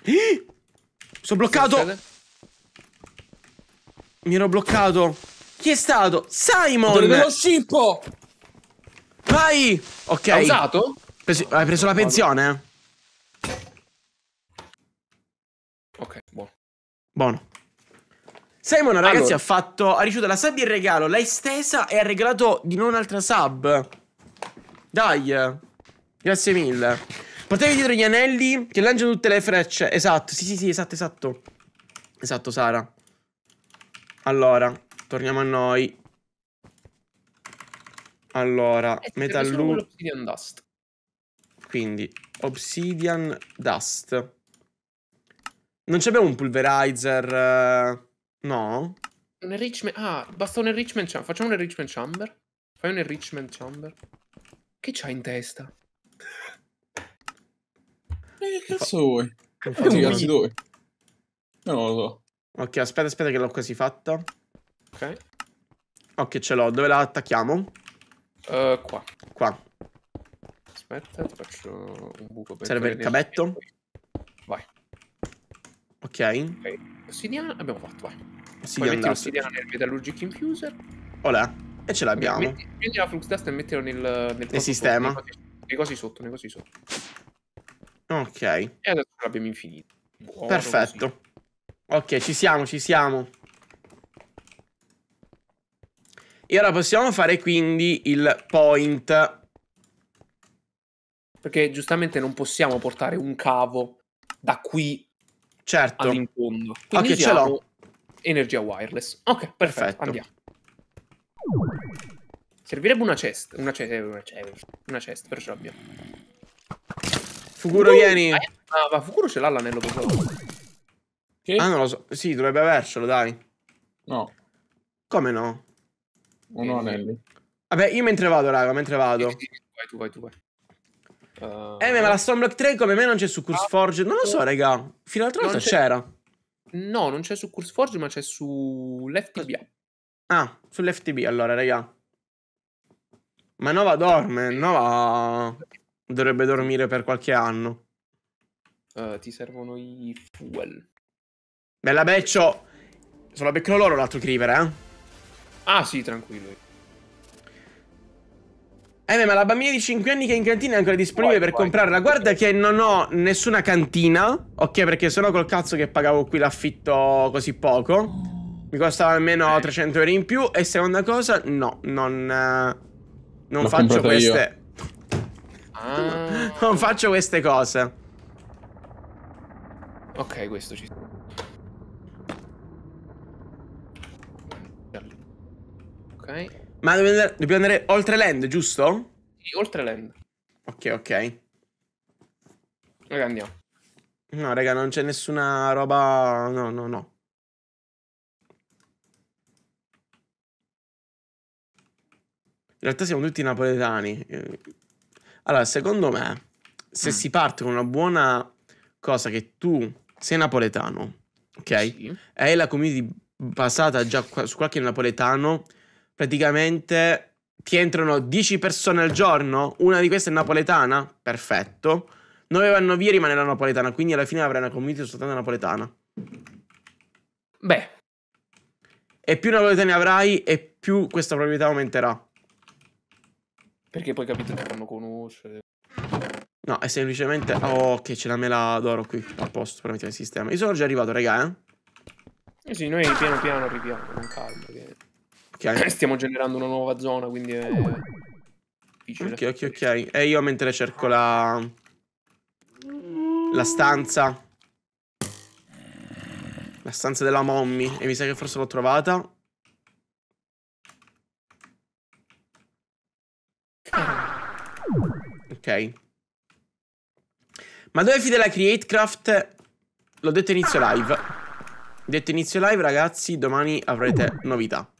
Speaker 1: Eh? Sono bloccato! Mi ero bloccato. Chi è stato? Simon! Dove lo scippo? Vai! Ok. Hai usato? Presi hai preso la pensione? Ok, buono. Buono. Simon, ragazzi, allora. ha, fatto, ha ricevuto la sub in regalo, L'hai stesa e ha regalato di non un'altra sub. Dai. Grazie mille. Portami dietro gli anelli che lanciano tutte le frecce. Esatto, sì, sì, sì, esatto, esatto. Esatto, Sara. Allora, torniamo a noi. Allora, eh, metallu... Obsidian Dust. Quindi, Obsidian Dust. Non c'abbiamo un pulverizer... Eh, no? Un enrichment... Ah, basta un enrichment chamber. Facciamo un enrichment chamber. Fai un
Speaker 3: enrichment chamber. Che c'hai in testa?
Speaker 4: Eh, che cazzo vuoi? Che eh, cazzo vuoi? non lo so. Ok, aspetta,
Speaker 1: aspetta che l'ho quasi fatta. Ok. Ok, ce l'ho. Dove la attacchiamo? Uh, qua. Qua.
Speaker 3: Aspetta, faccio un buco per... Serve il cabetto? Vai. Ok. Ok. Ossidiana abbiamo fatto, vai.
Speaker 1: Ossidiana. metti l'ossidiana
Speaker 3: nel Metallurgic Infuser.
Speaker 1: Olè. E ce l'abbiamo.
Speaker 3: Prendi la Flux Dust e mettilo nel... Nel, nel sistema. Sotto, nei, nei cosi sotto, nei cosi sotto.
Speaker 1: Ok. E adesso l'abbiamo infinito. Buono Perfetto. Così. Ok, ci siamo, ci siamo. E ora possiamo fare quindi il point. Perché giustamente non possiamo portare
Speaker 3: un cavo da qui certo. all'infondo. Ok, ce l'ho. Energia wireless. Ok, perfetto, perfetto. Andiamo. Servirebbe una cesta. Una cesta. Eh, una cesta, però ce l'abbiamo.
Speaker 4: Fuguro,
Speaker 1: vieni. Ah, ma Fuguro ce l'ha l'anello proprio. Che? Ah, non lo so. Sì, dovrebbe avercelo, dai. No. Come no? Non ho eh, anelli. Vabbè, io mentre vado, raga, mentre vado. vai, tu vai, tu vai. Uh... Eh, ma la Stormblock 3 come me non c'è su CurseForge. Ah, non lo so, raga. Fino all'altra volta c'era. No, non c'è su CurseForge, ma c'è su l'FTB. Ah, sull'FTB allora, raga. Ma Nova dorme, Nova... Dovrebbe dormire per qualche anno. Uh, ti servono i fuel. Bella beccio! Sono la beccano loro l'altro creeper, eh?
Speaker 3: Ah sì, tranquillo.
Speaker 1: Eh beh, ma la bambina di 5 anni che è in cantina è ancora disponibile vai, per vai. comprarla. Guarda che non ho nessuna cantina. Ok, perché sono col cazzo che pagavo qui l'affitto così poco. Mi costava almeno eh. 300 euro in più. E seconda cosa, no, non... Eh, non faccio queste... Io. Ah. non faccio queste cose. Ok, questo ci... Ok. Ma dobbiamo andare, dobbiamo andare oltre land, giusto?
Speaker 3: Sì, oltre land.
Speaker 1: Ok, ok. Raga, andiamo. No, raga, non c'è nessuna roba... No, no, no. In realtà siamo tutti napoletani. Allora, secondo me, se mm. si parte con una buona cosa che tu sei napoletano, ok? Sì. E la community basata già su qualche napoletano, praticamente ti entrano 10 persone al giorno, una di queste è napoletana, perfetto. 9 vanno via e rimane la napoletana, quindi alla fine avrai una community soltanto napoletana. Beh. E più napoletani avrai e più questa probabilità aumenterà. Perché poi capito che fanno con un conoscere. No, è semplicemente... Oh, ok, c'è la mela d'oro qui, a posto, per mettere il sistema. Io sono già arrivato, raga, eh? Eh sì, noi
Speaker 3: piano piano arriviamo,
Speaker 1: con calma. Che... Okay. Stiamo generando una nuova zona, quindi è difficile. Ok, ok, ok. E io mentre cerco la... La stanza. La stanza della mommy. E mi sa che forse l'ho trovata. ok? Ma dove fide la Createcraft? L'ho detto inizio ah! live. Detto inizio live, ragazzi, domani avrete novità.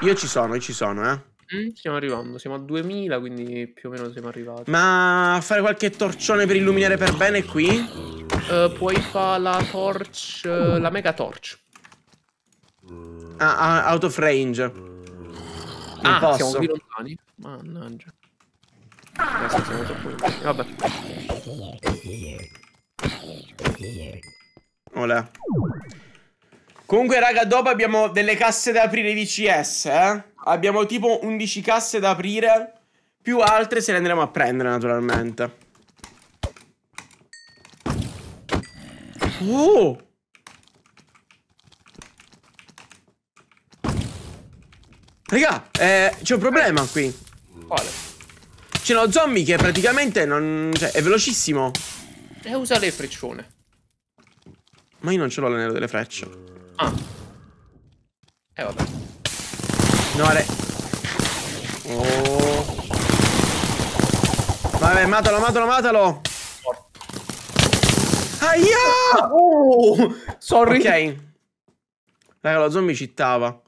Speaker 1: Io ci sono, io ci sono, eh.
Speaker 3: Mm, stiamo arrivando, siamo a 2000, quindi più o meno siamo arrivati.
Speaker 1: Ma fare qualche torcione per illuminare per bene qui? Uh, puoi fare la torch, uh, la mega torch. Ah, ah, out of range. Non ah, posso. siamo qui lontani.
Speaker 3: Mannaggia.
Speaker 1: Adesso siamo troppo lunghi. Vabbè. Olè. Comunque, raga, dopo abbiamo delle casse da aprire di CS, eh? Abbiamo tipo 11 casse da aprire. Più altre se le andremo a prendere, naturalmente. Oh! Raga, eh, c'è un problema qui. Quale? C'è uno zombie che praticamente non... Cioè, è velocissimo. E usa le freccione. Ma io non ce l'ho l'anello delle frecce. Ah. Eh, vabbè. No, le... Oh. Vabbè, matalo, matalo, matalo.
Speaker 2: Aia! Oh!
Speaker 1: Sorry. Ok. Raga, lo zombie cittava.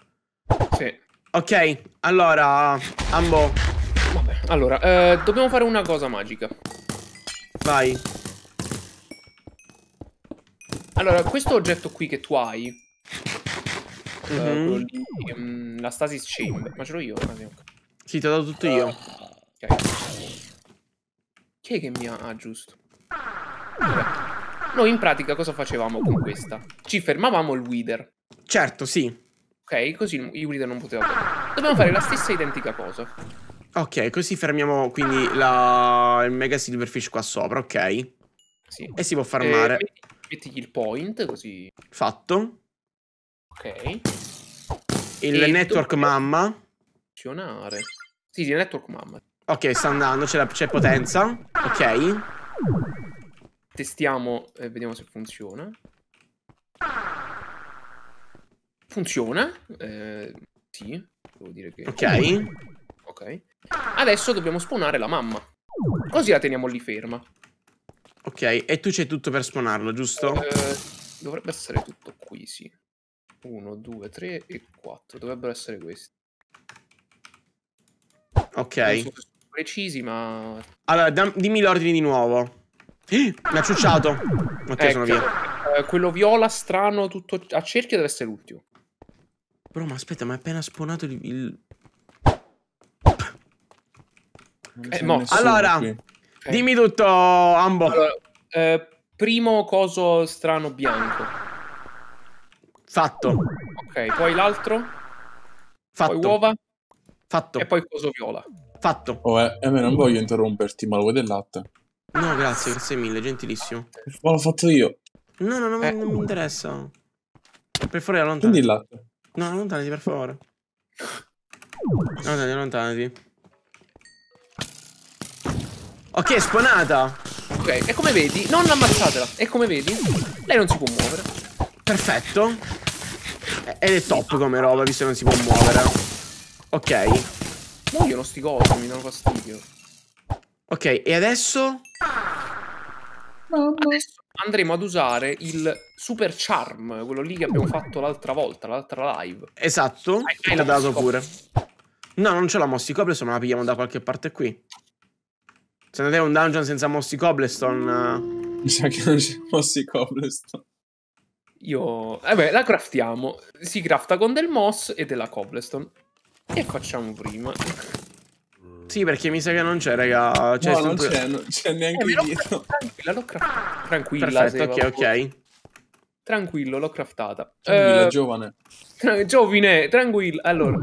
Speaker 1: Sì. Ok, allora, Ambo. Allora, eh, dobbiamo fare una cosa magica.
Speaker 3: Vai. Allora, questo oggetto qui che tu hai, eh, mhm. mm -hmm. uh, lì, um, la stasis chamber, ma ce l'ho io? Ah, sì, sì te l'ho dato tutto io. Ok. Chi è che mi ha... Ah, giusto. Vabbè. Noi in pratica cosa facevamo con questa? Ci fermavamo il Wither. Certo, sì. Ok, così il Wither non poteva... Dobbiamo fare la stessa identica cosa.
Speaker 1: Ok, così fermiamo quindi ah. la, il mega silverfish qua sopra, ok? Sì. E si può fermare. Eh, mettigli il point, così. Fatto. Ok. Il e network mamma. Funzionare. Sì, sì, il network mamma. Ok, sta andando, c'è potenza.
Speaker 3: Ok. Testiamo e eh, vediamo se funziona. Funziona. Eh, sì, devo dire che... Ok. Ok. Adesso dobbiamo spawnare la mamma. Così la teniamo lì ferma. Ok, e tu c'hai tutto per spawnarlo, giusto? Eh, dovrebbe essere tutto qui, sì. Uno, due, tre e quattro. Dovrebbero essere questi.
Speaker 1: Ok. Non sono
Speaker 3: precisi, ma...
Speaker 1: Allora, dimmi l'ordine di nuovo. Eh, mi ha ciucciato. Ok, ecco. sono via. Eh, quello
Speaker 3: viola, strano, tutto a cerchio deve essere l'ultimo.
Speaker 1: Bro, ma aspetta, ma è appena spawnato il... Eh, è morto. Allora, qui.
Speaker 2: Eh.
Speaker 3: dimmi tutto, Ambo. Allora, eh, primo coso strano bianco. Fatto. Ok, poi l'altro. Fatto. Poi
Speaker 1: uova. Fatto. E poi coso viola.
Speaker 4: Fatto. Oh, eh, eh, non voglio interromperti, ma lo vuoi del latte?
Speaker 1: No, grazie, grazie mille, gentilissimo.
Speaker 4: Ma l'ho fatto io. No,
Speaker 1: no, no, eh. non mi interessa. Per favore, allontanati. Prendi il latte. No, allontanati, per favore. Allontanati, allontanati. Ok, è sponata. Ok, e come vedi, non ammazzatela. E come vedi, lei non si può muovere. Perfetto. Eh, ed è top come roba, visto che non si può muovere. Ok. Muoiono sti cosi, mi danno fastidio. Ok, e
Speaker 3: adesso... Mamma. Adesso andremo ad usare il Super
Speaker 1: Charm, quello lì che abbiamo fatto l'altra volta, l'altra live. Esatto, hai, hai dato pure. No, non ce l'ho mossi copre, se non la pigliamo da qualche parte qui. Se cioè, non è un dungeon senza mossi Cobblestone. Eh.
Speaker 4: Mi sa che non c'è mossi
Speaker 1: Cobblestone.
Speaker 3: Io. Vabbè, eh la craftiamo. Si crafta con del moss e della cobblestone.
Speaker 1: E facciamo prima? Sì, perché mi sa che non c'è, raga. Cioè, no, non c'è, non
Speaker 4: c'è neanche eh, dietro. Tranquilla, l'ho
Speaker 3: craftata. Tranquilla, Perfetto, ok, ok. Tranquillo,
Speaker 1: l'ho craftata. Tranquilla, eh, giovane.
Speaker 3: Tra... Giovine, tranquilla. Allora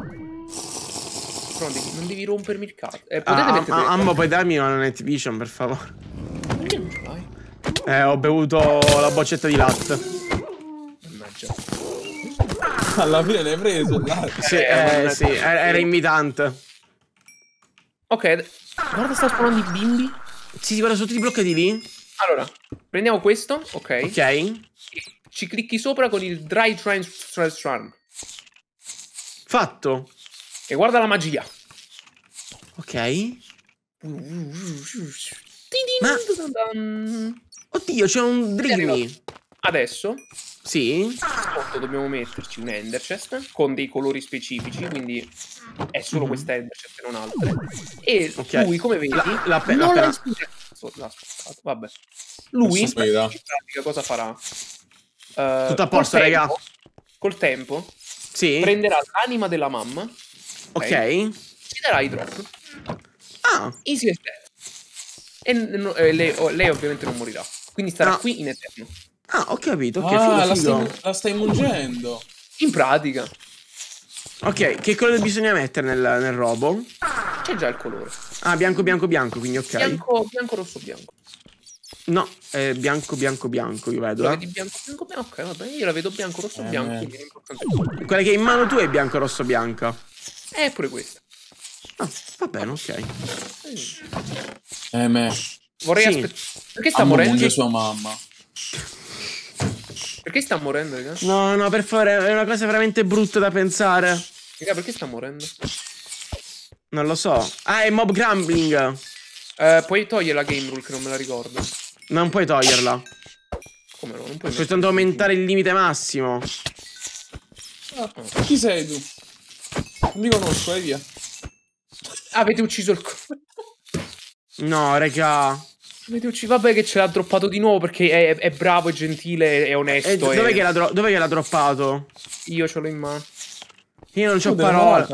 Speaker 3: no, devi, non devi rompermi il cazzo. Eh, ah, potete ah, mettere... Ah, Ambo,
Speaker 1: puoi darmi una night vision, per favore. Eh, ho bevuto la boccetta di latte. Mannaggia.
Speaker 4: Alla fine l'hai preso Sì, eh, eh, sì, eh, era
Speaker 3: imitante. Ok, guarda sta spawnando i bimbi. Sì, sì, guarda sotto i blocchi di lì. Allora, prendiamo questo, ok. Ok. Ci clicchi sopra con il dry transform. Fatto. E guarda la magia. Ok. Ma... Oddio, c'è un Dreamy. Adesso? Sì. Sotto dobbiamo metterci un Ender Chest con dei colori specifici, quindi è solo mm questa Ender Chest e non altre.
Speaker 1: E okay. lui, come vedi, la, la, pe- non l'ha
Speaker 3: spostato, vabbè. Lui, in pratica, cosa farà? Uh, Tutto a posto, raga. col tempo, sì. prenderà l'anima della mamma
Speaker 1: Ok. Ci darà i drop. Ah.
Speaker 3: Easy effect. E no, eh, lei, oh, lei,
Speaker 1: ovviamente non morirà. Quindi starà ah.
Speaker 3: qui in eterno.
Speaker 1: Ah, ho capito. Okay, ah,
Speaker 3: figo,
Speaker 4: figo. La, stai, la stai mungendo.
Speaker 1: In pratica. Ok, che colore bisogna mettere nel, nel robo? C'è già il colore. Ah, bianco, bianco, bianco, quindi ok. Bianco,
Speaker 4: bianco,
Speaker 3: rosso, bianco.
Speaker 1: No, eh, bianco, bianco, bianco, io vedo. La eh. vedi
Speaker 3: bianco, bianco, bianco, ok, vabbè, io la vedo bianco, rosso, eh. bianco.
Speaker 1: Quella che hai in mano tu è bianco, rosso, bianca.
Speaker 3: E pure questo.
Speaker 4: Ah, va bene, ok. Eh, me. Vorrei sì. aspettare. Perché sta Ammo morendo? sua mamma.
Speaker 1: Perché sta morendo, ragazzi? No, no, per favore, è una cosa veramente brutta da pensare. Raga, perché sta morendo? Non lo so. Ah, è mob grumbling. Eh, puoi togliere la game rule che non me la ricordo. Non puoi toglierla. Come no? Non puoi. tanto aumentare il limite massimo.
Speaker 3: Ah, ah. chi sei tu? Non vi conosco, e via. Avete ucciso il...
Speaker 1: no, raga.
Speaker 3: Avete ucciso... Vabbè che ce l'ha droppato di nuovo perché è, è bravo, è gentile, è onesto. E eh, dov'è, è... Che l'ha
Speaker 1: dro... droppato? Io ce l'ho in mano. Io non ho parole.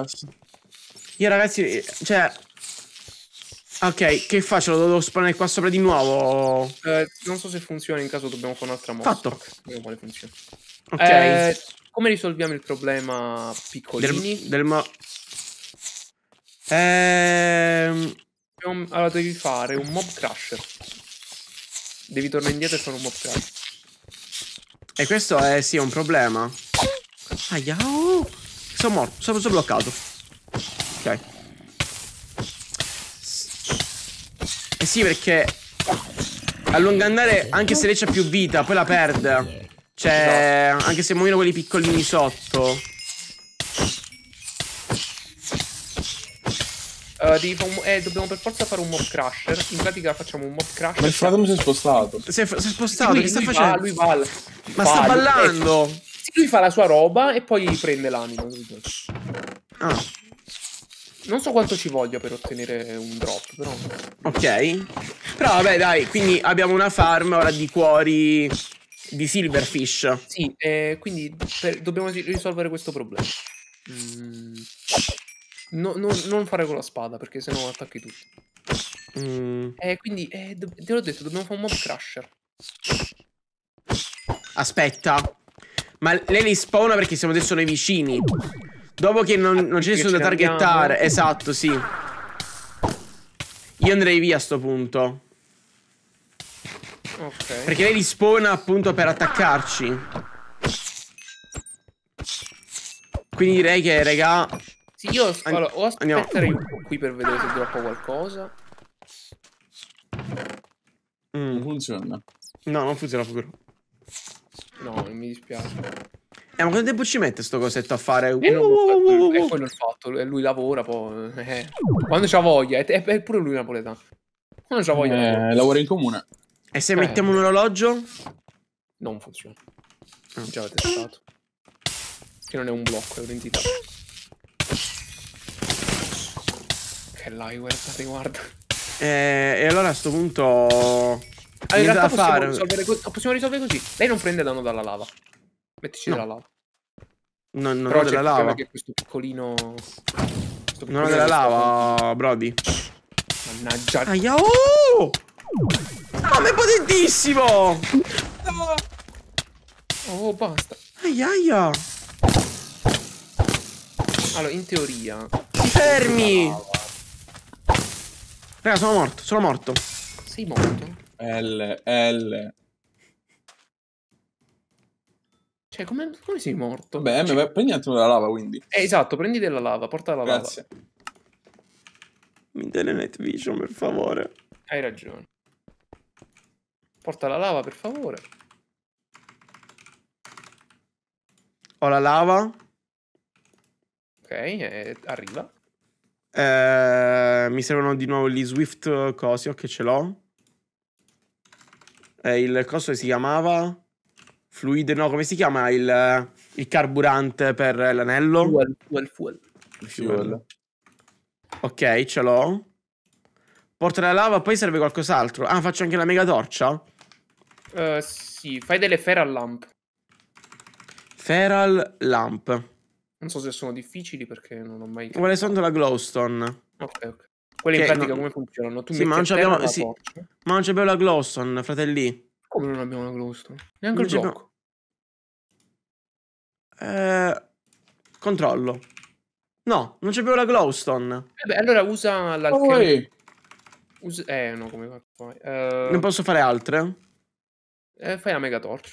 Speaker 1: Io ragazzi, cioè... Ok, che faccio? Lo devo spawnare qua sopra di nuovo? Eh, non so se funziona, in caso dobbiamo fare un'altra mossa. Fatto. Vediamo quale funziona.
Speaker 4: Ok. Eh
Speaker 3: come risolviamo il problema piccolini? Del, del ma... ehm... Allora devi fare un mob crusher.
Speaker 1: Devi tornare indietro e fare un mob crusher. E questo è sì, è un problema. Aia, oh! Sono morto, sono, sono bloccato. Ok. Eh sì, perché a lungo andare, anche se lei c'ha più vita, poi la perde. Cioè, anche se muoiono quelli piccolini sotto.
Speaker 3: Uh, eh, dobbiamo per forza fare un mob crusher. In pratica facciamo un mob crusher.
Speaker 4: Ma il fratello si è spostato. Si è, si è spostato. Lui, che sta facendo? Va, lui
Speaker 3: va, Ma
Speaker 4: va, sta ballando. Lui,
Speaker 3: lui fa la sua roba e poi prende l'anima. Ah.
Speaker 1: Non so quanto ci voglia per ottenere un drop, però. Ok. Però vabbè, dai, quindi abbiamo una farm ora di cuori di Silverfish. Sì, eh, quindi per, dobbiamo risolvere questo problema. Mm.
Speaker 3: No, no, non fare con la spada, perché sennò attacchi tutti. Mm. Eh, quindi,
Speaker 1: eh, do- te l'ho detto, dobbiamo fare un mob crusher. Aspetta. Ma lei li spawna perché siamo adesso nei vicini. Dopo che non, non ce ne sono da targettare. Andiamo. Esatto, sì. Io andrei via a sto punto. Ok. Perché lei rispona appunto per attaccarci. Quindi direi che, raga... Sì, io
Speaker 3: allora, o aspetterei qui per vedere se droppa qualcosa.
Speaker 1: Mm. Non funziona. No, non funziona proprio. No, mi dispiace. Eh, ma quanto tempo ci mette sto cosetto a fare? Eh, no, wow, fatto, eh,
Speaker 3: lui lavora poi. Eh. Quando c'ha voglia, è, è pure lui napoletano. Quando
Speaker 2: c'ha voglia.
Speaker 3: Eh, lavora in comune. E se eh, mettiamo un orologio? Non funziona. Non già l'ho testato. Che non è un blocco, è un'entità. Che l'hai, guarda,
Speaker 1: Eh, e allora a questo punto... Ah, in realtà possiamo, fare... risolvere
Speaker 3: possiamo risolvere così. Lei non prende danno dalla lava. Mettici no. della lava.
Speaker 1: No, non Però ho della lava.
Speaker 3: Che questo piccolino... Questo piccolino non ho della lava,
Speaker 1: Brody. Mannaggia. Aia, oh! Oh, ma è potentissimo! No. Oh, basta. Aia, aia.
Speaker 3: Allora, in teoria...
Speaker 1: Ti fermi! Raga, sono morto, sono morto.
Speaker 4: Sei morto? L, L.
Speaker 3: Cioè, come, come sei morto? Beh, cioè... prendi un attimo della lava, quindi. Eh, esatto, prendi della lava, porta la lava.
Speaker 1: Grazie. Mi dai le night vision, per favore.
Speaker 3: Hai ragione. Porta la lava, per favore. Ho la lava. Ok, eh, arriva.
Speaker 1: Eh, mi servono di nuovo gli Swift Cosio che ce l'ho. Eh, il coso si chiamava... Fluid, no, come si chiama il, il carburante per l'anello? Fuel, fuel, fuel. fuel. Ok, ce l'ho. Porta la lava, poi serve qualcos'altro. Ah, faccio anche la mega torcia?
Speaker 3: Uh, sì, fai delle feral lamp.
Speaker 1: Feral lamp.
Speaker 3: Non so se sono difficili perché non ho mai... Quelle
Speaker 1: sono della glowstone. Ok, ok. Quelle che in pratica no. come funzionano? Tu sì, ma non abbiamo, sì.
Speaker 3: ma
Speaker 1: non abbiamo la glowstone, fratelli. Come non abbiamo la glowstone? Neanche non il gioco. Eh, controllo. No, non c'è più la glowstone. Eh beh, allora usa l'alchemy. Oh, usa... Eh, no, come
Speaker 2: fai?
Speaker 3: Uh... Eh, non posso
Speaker 1: fare altre?
Speaker 3: Eh, fai la Megatorch.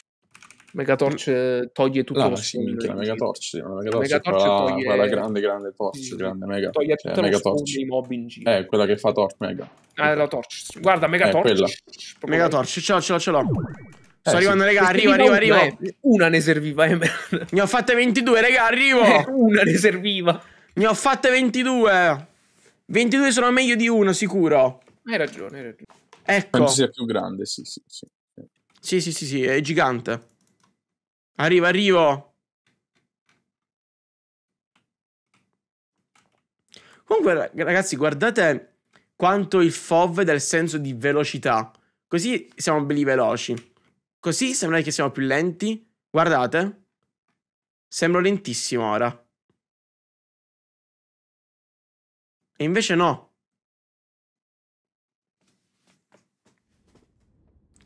Speaker 1: Megatorch
Speaker 4: eh, toglie tutto no, lo sì, la Megatorch, sì, una Megatorch, Megatorch quella, toglie... quella grande grande torch, sì, grande mega, toglie cioè, tutto Megatorch. di
Speaker 3: mob in giro.
Speaker 4: Eh, quella che fa Torch Mega.
Speaker 3: Ah, la Torch. Guarda, eh, Megatorch.
Speaker 4: Eh,
Speaker 1: Megatorch, ce l'ho, ce l'ho, ce l'ho. Eh, Sto arrivando, sì. raga, arrivo, arrivo, arrivo. Una, ne serviva, eh. Ne ho fatte 22, regà, arrivo. Eh, una ne serviva. Ne ho fatte 22. 22 sono meglio di uno, sicuro. Hai ragione, hai ragione. Ecco. Penso sia più grande, sì, sì, sì. Sì, sì, sì, sì, è gigante. Arrivo, arrivo. Comunque, ragazzi, guardate quanto il FOV dà il senso di velocità. Così siamo belli veloci. Così sembra che siamo più lenti. Guardate. Sembro lentissimo ora. E invece no.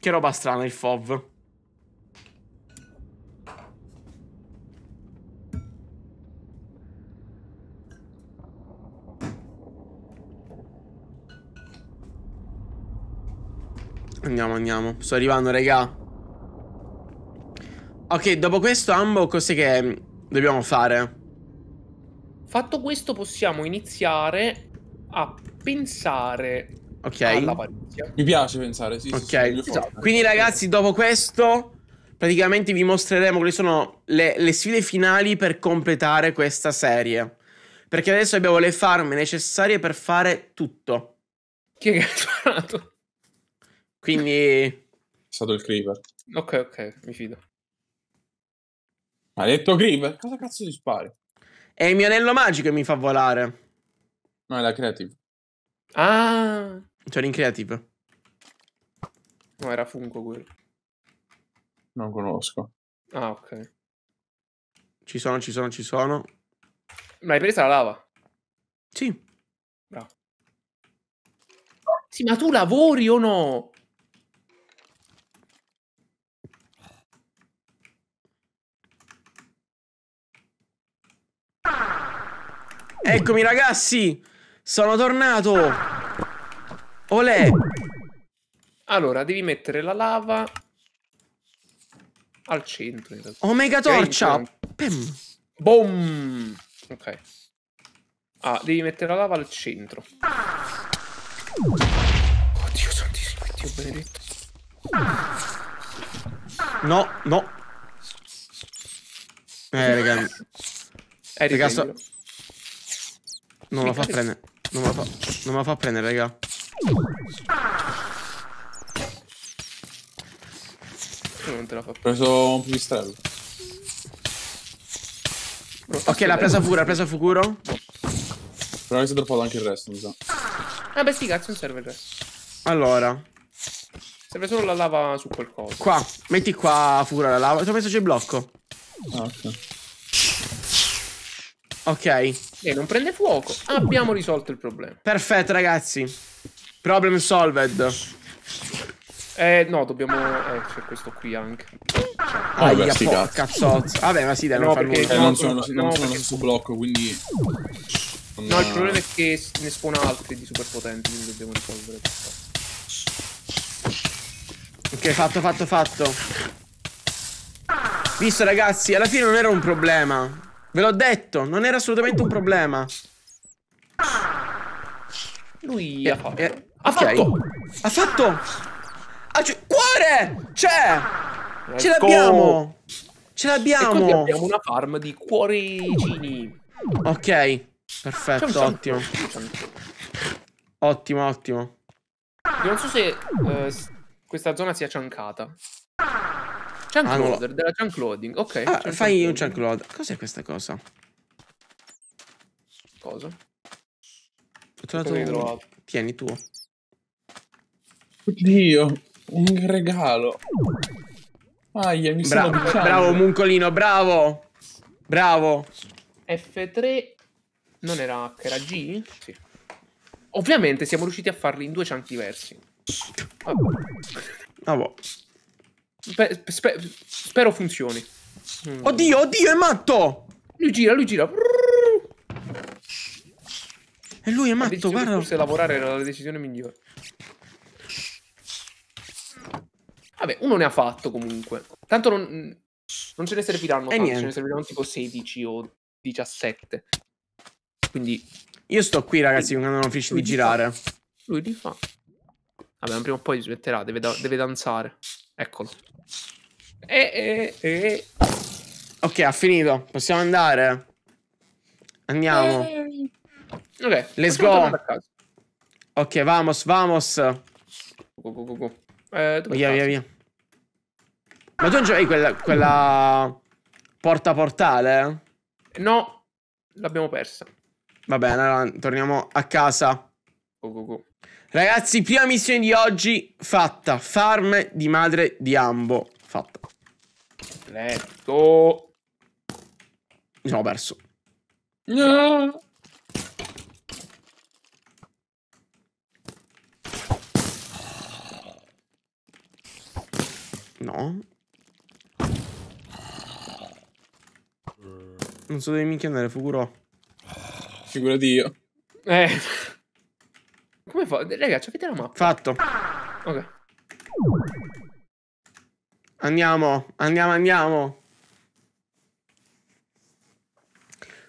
Speaker 1: Che roba strana il FOV. Andiamo, andiamo. Sto arrivando, raga. Ok, dopo questo, Ambo, cos'è che dobbiamo fare?
Speaker 3: Fatto questo, possiamo iniziare a pensare
Speaker 1: Ok. Mi piace pensare, sì. Ok. Sì, sì, esatto. Quindi ragazzi, dopo questo praticamente vi mostreremo quali sono le, le, sfide finali per completare questa serie. Perché adesso abbiamo le farm necessarie per fare tutto. Chi è che ha suonato?
Speaker 4: Quindi... È stato il creeper. Ok, ok, mi fido.
Speaker 1: Ha detto creeper, cosa cazzo ti spari? È il mio anello magico che mi fa volare.
Speaker 4: No, è la creative. Ah... Cioè in creative.
Speaker 3: No, era Funko quello.
Speaker 4: Non conosco. Ah, ok. Ci
Speaker 1: sono, ci sono, ci sono. Ma hai presa la lava? Sì. Bravo. Sì, ma tu lavori o no? Eccomi ragazzi, sono tornato. Olè!
Speaker 3: Allora, devi mettere la lava al centro. Omega torcia! Boom! Ok. Ah, devi mettere la lava al centro. Oddio santissimo,
Speaker 1: Dio benedetto. No, no. Eh, raga. È eh, raga, Non me la fa prendere. Non me la fa, non fa prendere, raga. Non te la fa. Ho
Speaker 4: preso un pipistrello. Ok,
Speaker 1: l'ha presa Fura, ha preso Fukuro.
Speaker 4: Però Però si è droppato anche il resto, mi sa.
Speaker 3: Ah, beh, sti cazzo, non serve il resto. Allora. Serve solo la lava su qualcosa. Qua,
Speaker 1: metti qua Fukuro la lava. Ti ho messo il blocco. Ah, ok. Ok. E eh, non prende fuoco. Abbiamo risolto il problema. Perfetto, ragazzi. Problem solved.
Speaker 3: Eh, no, dobbiamo... Eh, c'è questo qui anche. Ah, Aia, porca
Speaker 2: cazzotto. Vabbè,
Speaker 4: ma sì, dai, no, non Nulla. Eh, non sono, no, non sono perché... su blocco, quindi...
Speaker 2: Non...
Speaker 3: No, il problema è che ne spawn altri di super potenti, quindi dobbiamo risolvere questo.
Speaker 1: Ok, fatto, fatto, fatto. Visto, ragazzi, alla fine non era un problema. Ve l'ho detto, non era assolutamente un problema. Lui e, ha fatto. E... Eh, eh.
Speaker 3: Ha okay. fatto! Ha fatto! Ah, cuore! C'è! Cioè, ecco. Ce l'abbiamo! Ce l'abbiamo! abbiamo una
Speaker 1: farm di cuoricini. Ok, perfetto, ottimo. Ottimo, ottimo.
Speaker 3: Io non so se eh, questa zona sia ciancata.
Speaker 1: Chunk ah, loader,
Speaker 3: no. della chunk loading, ok. Ah, chunk fai chunk un
Speaker 1: chunk load. Cos'è questa cosa? Cosa? Ho
Speaker 4: trovato un... Tieni tuo. Oddio, un regalo. Aia, mi Bra sono Bravo, Muncolino,
Speaker 1: bravo. Bravo.
Speaker 3: F3 non era H, era G? Sì. Ovviamente siamo riusciti a farli in due chunk diversi. Vabbè. Ah, boh. Spe spe spero funzioni. Mm. Oddio, oddio, è matto! Lui gira, lui gira. E lui è matto, guarda. Forse lavorare era la decisione migliore. Vabbè, uno ne ha fatto comunque. Tanto non, mm, non ce ne serviranno e tanto, ce ne serviranno tipo 16 o
Speaker 1: 17. Quindi... Io sto qui, ragazzi, lui, non finisce di girare. Fa. Lui li fa. Vabbè, prima o poi smetterà,
Speaker 3: deve, da deve danzare. Eccolo. E,
Speaker 1: e, e... Ok, ha finito. Possiamo andare. Andiamo. Eh. Ok, let's go. Ok, vamos, vamos. Go, go, go, go. Eh, via, via, via, via. Ma tu non c'avevi quella, quella porta portale? No, l'abbiamo persa. Va bene, allora torniamo a casa. Go, go, go. Ragazzi, prima missione di oggi fatta. Farm di madre di ambo. Fatta. Letto. Mi sono perso.
Speaker 3: No.
Speaker 1: No. Non so dove minchia andare, Fuguro.
Speaker 4: Figurati io.
Speaker 1: Eh. Come fa? Ragazzi, avete la mappa? Fatto. Ok. Andiamo, andiamo, andiamo.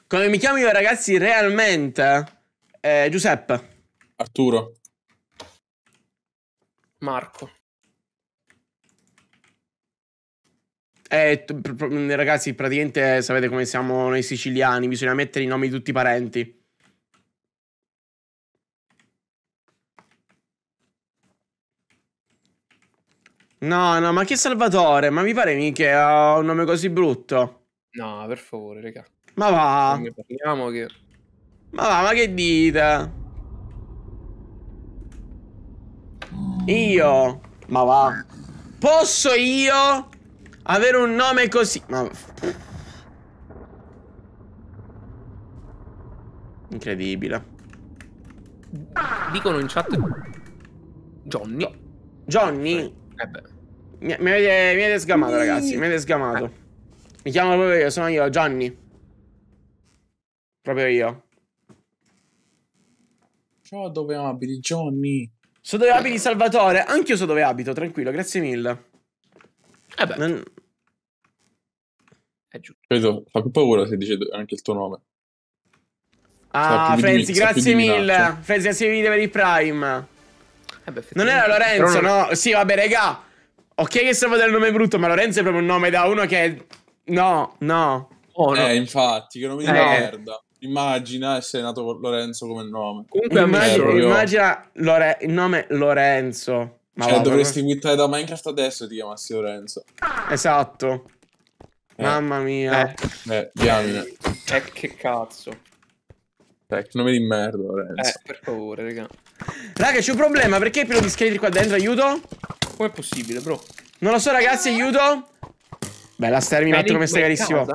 Speaker 1: Come mi chiamo io, ragazzi, realmente?
Speaker 4: Eh, Giuseppe. Arturo.
Speaker 1: Marco. Eh, mm, ragazzi, praticamente eh, sapete come siamo noi siciliani, bisogna mettere i nomi di tutti i parenti. No, no, ma che Salvatore? Ma mi pare mica eh, un nome così brutto. No, per favore, raga. Ma va. Che... Ma va, ma che dite? Io. Ma va. Posso io avere un nome così Ma... Incredibile Dicono in chat Johnny Johnny eh, eh Mi, avete, mi avete sgamato ragazzi Mi avete sgamato eh. Mi chiamo proprio io Sono io Johnny Proprio io
Speaker 4: Ciao dove abiti Johnny So dove abiti Salvatore Anch'io so
Speaker 1: dove abito Tranquillo Grazie mille eh beh. Non
Speaker 4: è giusto. Credo, fa più paura se dice anche il tuo nome. Ah, Frenzy, grazie mille.
Speaker 1: Frenzy, grazie mille per il Prime. Eh beh, non era Lorenzo, non... no? Sì, vabbè, regà. Ok che stavo del nome brutto, ma Lorenzo è proprio un nome da uno che... No, no.
Speaker 4: Oh, no. Eh, infatti, che nome di eh. merda. Immagina essere nato Lorenzo come nome. Comunque, eh, immagina, proprio... immagina
Speaker 1: Lore... il nome Lorenzo. Ma cioè, va, dovresti
Speaker 4: quittare da Minecraft adesso e ti chiamassi Lorenzo. Esatto. Eh, mamma mia. Eh, eh diamine. Eh, che cazzo. Eh, di
Speaker 1: merda, Lorenzo. Eh, per favore, raga. Raga, c'è un problema, perché è pieno di scheletri qua dentro, aiuto? Com'è possibile, bro? Non lo so, ragazzi, aiuto. Bella Stermi, un attimo, questo è carissimo.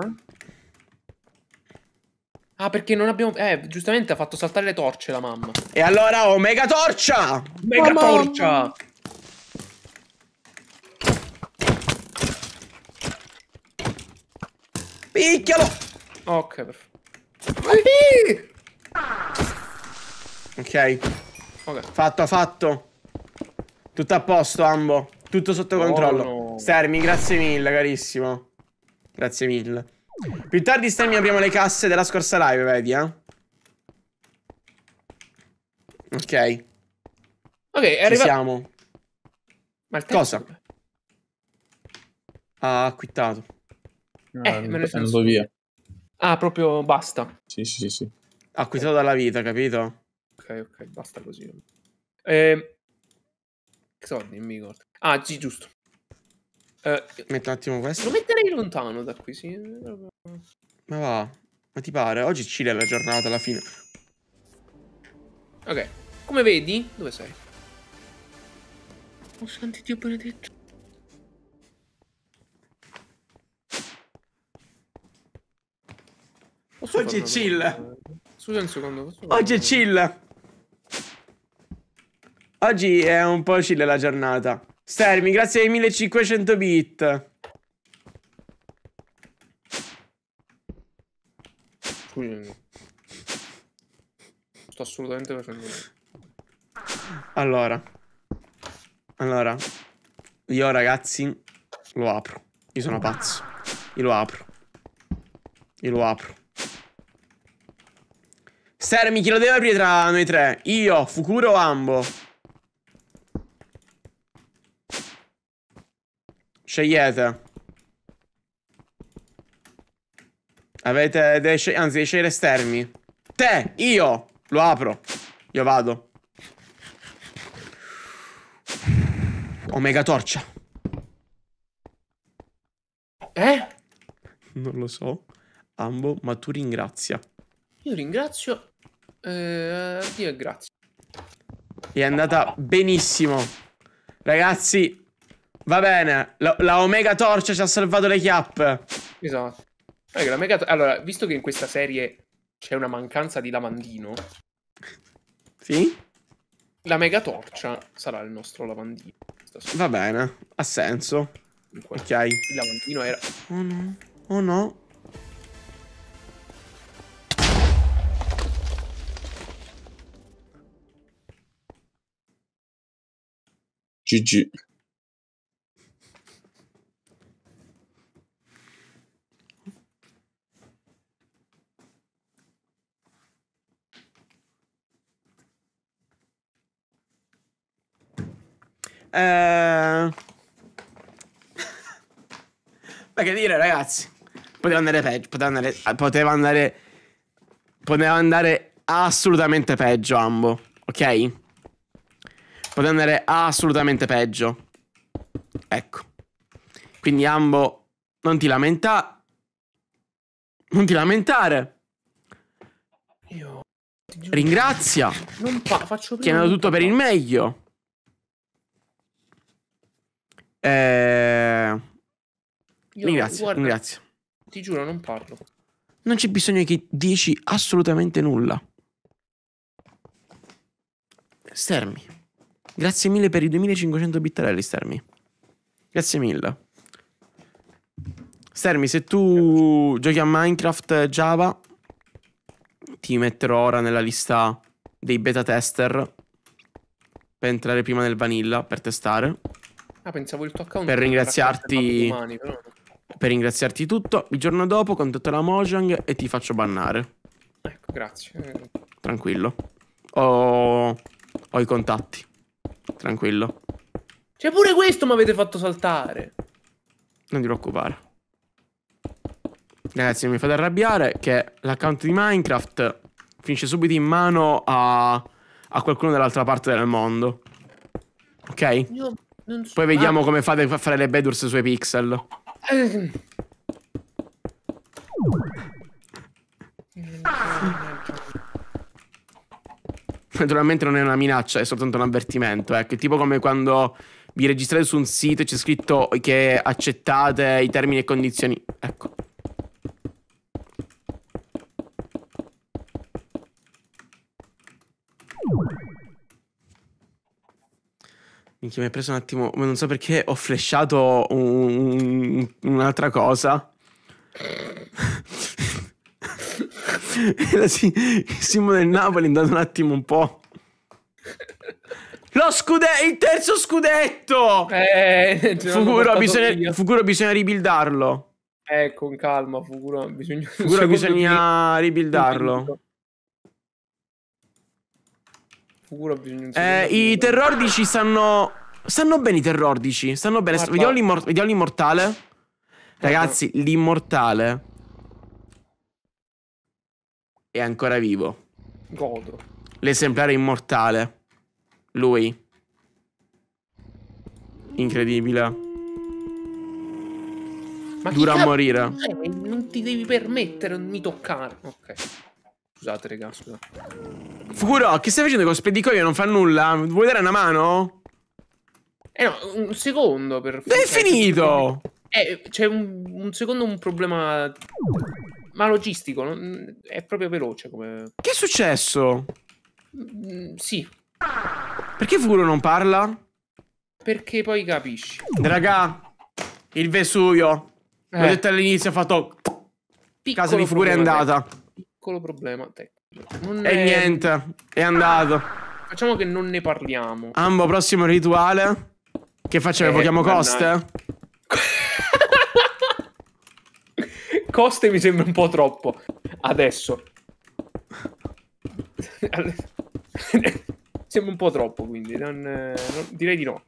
Speaker 3: Ah, perché non abbiamo... Eh, giustamente ha fatto saltare le torce la mamma.
Speaker 1: E allora, Omega Torcia! Omega Torcia!
Speaker 3: Picchialo! Ok, perfetto.
Speaker 1: Ok. okay. Fatto, fatto. Tutto a posto, Ambo. Tutto sotto oh, controllo. No. Stermi, grazie mille, carissimo. Grazie mille. Più tardi, Stermi, apriamo le casse della scorsa live, vedi, eh? Ok. Ok, è arrivato. siamo. Ma il Cosa? Ha acquittato. Eh,
Speaker 4: ah, me ne sono via.
Speaker 1: Ah, proprio basta.
Speaker 4: Sì, sì, sì.
Speaker 1: Acquistato dalla vita,
Speaker 3: capito? Ok, ok, basta così. Eh, sorry, mi
Speaker 1: ricordo. Ah, sì, giusto. Eh, Metto un attimo questo. Lo metterei
Speaker 3: lontano da qui, sì.
Speaker 1: Ma va, ma ti pare? Oggi ci è la giornata alla fine.
Speaker 3: Ok, come vedi, dove sei? Oh santo Dio benedetto. Oggi è chill. Scusa un secondo.
Speaker 1: Oggi è chill. Oggi è un po' chill la giornata. Sermi, grazie ai 1500 bit. Scusami.
Speaker 3: Sto assolutamente facendo
Speaker 1: Allora. Allora. Io ragazzi lo apro. Io sono pazzo. Io lo apro. Io lo apro. Sermi, chi lo deve aprire tra noi tre? Io, Fukuro o Ambo? Scegliete. Avete... Deve sceg anzi, devi scegliere Sermi. Te, io, lo apro. Io vado. Omega torcia. Eh? Non lo so. Ambo, ma tu ringrazia.
Speaker 3: Io ringrazio eh, Dio e grazie.
Speaker 1: È andata benissimo. Ragazzi, va bene. La, la Omega Torcia ci ha salvato le chiappe. Esatto.
Speaker 3: allora, visto che in questa serie c'è una mancanza di lavandino. Sì? La Mega Torcia sarà il nostro lavandino.
Speaker 1: Va bene, ha senso. Comunque, ok. Il lavandino era... Oh no, oh
Speaker 4: no. GG. Eh...
Speaker 1: Ma che dire, ragazzi? Poteva andare peggio. Poteva andare, poteva andare. Poteva andare assolutamente peggio, Ambo. Ok? Poteva andare assolutamente peggio. Ecco. Quindi Ambo, non ti lamentare. Non ti lamentare. Io... Ringrazia.
Speaker 3: Non fa faccio prima. Chiedendo tutto
Speaker 1: per il meglio. Eh... Io, ringrazio, guarda, ringrazio.
Speaker 3: Ti giuro, non parlo.
Speaker 1: Non c'è bisogno che dici assolutamente nulla. Stermi. Grazie mille per i 2500 bittarelli, Stermi. Grazie mille. Stermi, se tu giochi a Minecraft Java, ti metterò ora nella lista dei beta tester per entrare prima nel vanilla, per testare.
Speaker 3: Ah, pensavo il tuo account. Per ringraziarti...
Speaker 1: Per ringraziarti tutto, il giorno dopo contatto la Mojang e ti faccio bannare.
Speaker 3: Ecco, grazie.
Speaker 1: Tranquillo. Ho, ho i contatti. Tranquillo.
Speaker 3: C'è pure questo mi avete fatto saltare.
Speaker 1: Non ti preoccupare. Ragazzi, mi fate arrabbiare che l'account di Minecraft finisce subito in mano a, a qualcuno dall'altra parte del mondo. Ok? So. Poi vediamo ah. come fate a fare le bedurs sui pixel. Eh. Naturalmente non è una minaccia, è soltanto un avvertimento. Ecco, tipo come quando vi registrate su un sito e c'è scritto che accettate i termini e condizioni. Ecco. Minchia, mi ha preso un attimo. non so perché ho flashato un'altra un, un cosa il simbolo del Napoli è andato un attimo un po'. Lo scudetto, il terzo scudetto! Eh, Fuguro bisogna, Fuguro bisogna ribuildarlo. Eh, con calma,
Speaker 3: Fuguro bisogna, Fuguro bisogna di... ribuildarlo. Fuguro bisogna... Eh, I
Speaker 1: terrordici stanno... Stanno bene i terrordici, stanno bene. Vediamo l'immortale. Ecco. Ragazzi, l'immortale è ancora vivo. Godo. L'esemplare immortale. Lui. Incredibile. Ma Dura a morire.
Speaker 2: Non
Speaker 3: ti devi permettere di toccare. Ok. Scusate, raga, scusa.
Speaker 1: Fuguro, che stai facendo con spedicoio? Non fa nulla. Vuoi dare una mano?
Speaker 3: Eh no, un
Speaker 1: secondo per... È finito!
Speaker 3: Eh, c'è un, un secondo un problema ma logistico, non, è proprio veloce come...
Speaker 1: Che è successo? Mm, sì. Perché Furo non parla?
Speaker 3: Perché poi
Speaker 1: capisci. Raga, il Vesuvio. Eh. L'ho detto all'inizio, ha fatto...
Speaker 3: Piccolo Casa di Furo è andata. Tecnico. Piccolo problema tecnico. Non
Speaker 1: e è... niente, è ah, andato.
Speaker 3: Facciamo che non ne parliamo.
Speaker 1: Ambo, prossimo rituale. Che facciamo? Eh, Evochiamo Coste?
Speaker 3: Coste mi sembra un po' troppo. Adesso. sembra un po' troppo, quindi. Non, non, direi di no.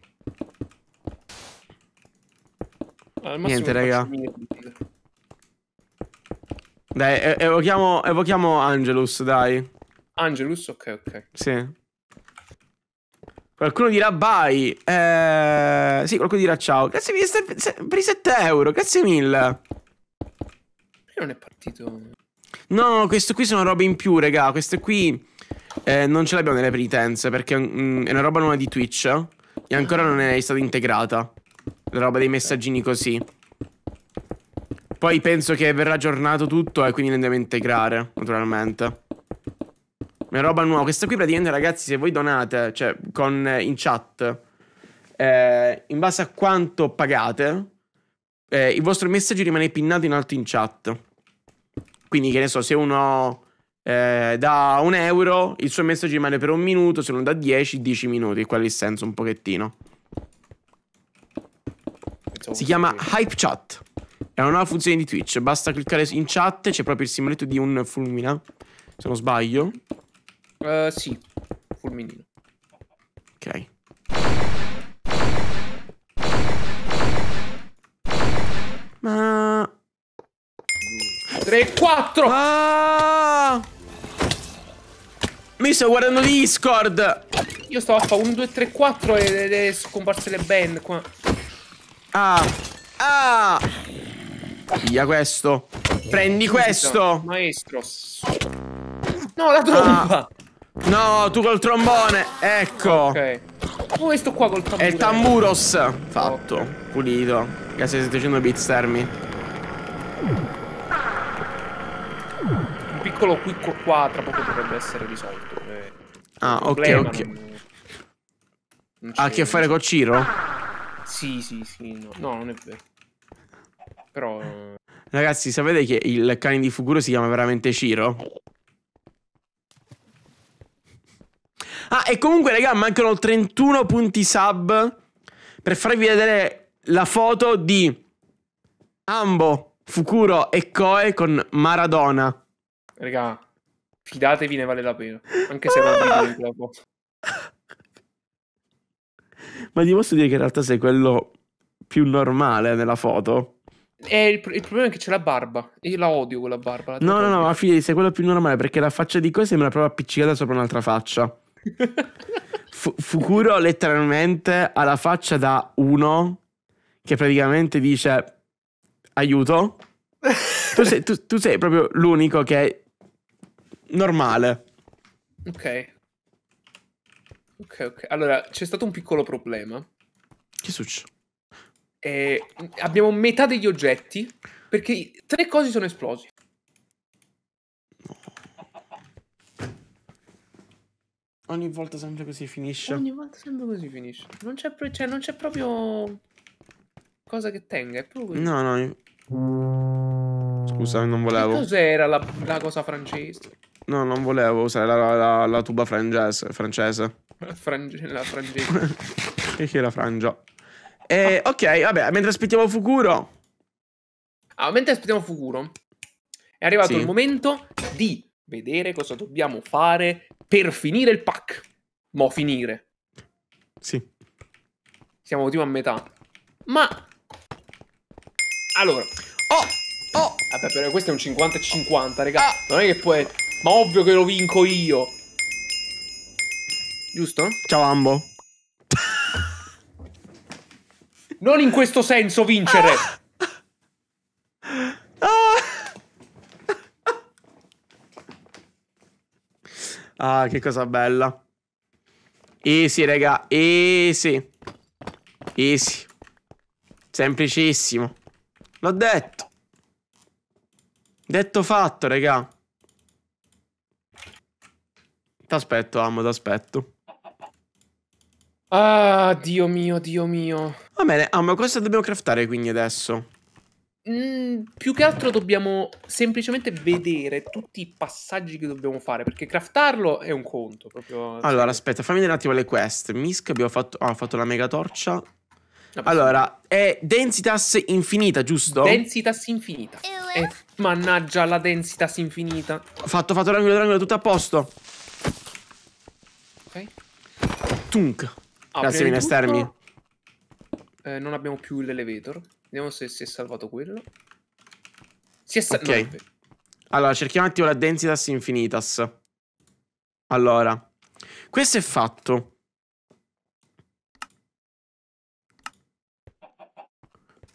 Speaker 1: Niente, raga. Dai, evochiamo, evochiamo Angelus, dai. Angelus, ok, ok. Sì. Qualcuno dirà bye. Eh, sì, qualcuno dirà ciao. Grazie mille per i 7 euro. Grazie mille
Speaker 3: non è partito.
Speaker 1: No, queste qui sono robe in più, regà. Queste qui eh, non ce le abbiamo nelle penitenze. perché mm, è una roba nuova di Twitch e ancora non è stata integrata. La roba dei messaggini così. Poi penso che verrà aggiornato tutto e eh, quindi ne andiamo a integrare, naturalmente. Una roba nuova. Questa qui praticamente, ragazzi, se voi donate, cioè con, eh, in chat, eh, in base a quanto pagate, eh, il vostro messaggio rimane pinnato in alto in chat. Quindi, che ne so, se uno eh, da un euro, il suo messaggio rimane per un minuto, se uno da 10, 10 minuti. Quello è il senso un pochettino. Si chiama Hype Chat. È una nuova funzione di Twitch. Basta cliccare in chat, c'è proprio il simboletto di un fulmina. Se non sbaglio. Uh,
Speaker 3: sì, fulminino.
Speaker 1: Ok. Ma... 3, 4! Ah! Mi sto guardando Discord!
Speaker 3: Io stavo a fare 1, 2, 3, 4 e le scomparse le band qua.
Speaker 1: Ah! Ah! Via questo! Prendi questo! Maestro! No, la tromba! Ah. No, tu col trombone. Ecco. Ok. Oh, questo qua col trombone. È il tamburos. Fatto. Okay. Pulito. Grazie 700 bits, termi.
Speaker 3: Un piccolo quick qua tra poco dovrebbe essere risolto. Eh.
Speaker 1: Ah, ok, ok.
Speaker 3: Non ha a che fare con Ciro? Sì, sì, sì. No, no non è vero. Però... Eh,
Speaker 1: Ragazzi, sapete che il cane di Fuguro si chiama veramente Ciro? Ah, e comunque, raga, mancano 31 punti sub per farvi vedere la foto di Ambo, Fukuro e Koe con Maradona.
Speaker 3: Raga, fidatevi, ne vale la pena. Anche se non la foto.
Speaker 1: Ma ti posso dire che in realtà sei quello più normale nella foto?
Speaker 3: Eh, il, il, problema è che c'è la barba. Io la odio quella barba. La
Speaker 1: no, no, no, ma figli, sei quello più normale perché la faccia di Koe sembra proprio appiccicata sopra un'altra faccia. Fukuro letteralmente ha la faccia da uno che praticamente dice aiuto. Tu sei, tu, tu sei proprio l'unico che è normale.
Speaker 3: Ok. Ok, ok. Allora, c'è stato un piccolo problema. Che succede? Eh, abbiamo metà degli oggetti perché tre cose sono
Speaker 1: esplosi. Ogni volta sempre così finisce. Ogni
Speaker 3: volta sempre così finisce. Non c'è, cioè, non c'è proprio cosa che tenga, è proprio così. No,
Speaker 1: no. Io... Scusa, non volevo.
Speaker 3: cos'era la, la, cosa francese?
Speaker 1: No, non volevo usare la, la, la tuba francese. francese.
Speaker 3: la frangese.
Speaker 1: che è la frangia? Eh, Ok, vabbè, mentre aspettiamo Fukuro.
Speaker 3: Ah, mentre aspettiamo Fukuro, è arrivato sì. il momento di vedere cosa dobbiamo fare per finire il pack. Mo' finire. Sì. Siamo tipo a metà. Ma... Allora... Oh! Oh! Vabbè, però questo è un 50-50, regà. Ah. Non è che poi... Ma ovvio che lo vinco io. Giusto? Ciao, Ambo. non in questo senso vincere. Ah.
Speaker 1: Ah, che cosa bella. Easy, raga, easy. Easy. Semplicissimo. L'ho detto. Detto fatto, raga. T'aspetto, amo, t'aspetto. Ah, Dio mio, Dio mio. Va bene, amo, cosa dobbiamo craftare quindi adesso?
Speaker 3: Mm, più che altro dobbiamo semplicemente vedere tutti i passaggi che dobbiamo fare perché craftarlo è un conto proprio... Cioè. allora
Speaker 1: aspetta fammi vedere un attimo le quest Misk abbiamo fatto, oh, fatto la mega torcia allora è densitas infinita giusto?
Speaker 3: densitas infinita
Speaker 1: eh. eh, mannaggia la densitas infinita fatto fatto l'angolo l'angolo tutto a posto ok tunk ah, grazie mille stermi
Speaker 3: eh, non abbiamo più l'elevator Vediamo se si è salvato quello. Si è salvato. Ok. No.
Speaker 1: Allora, cerchiamo un attimo la densitas infinitas. Allora, questo è fatto.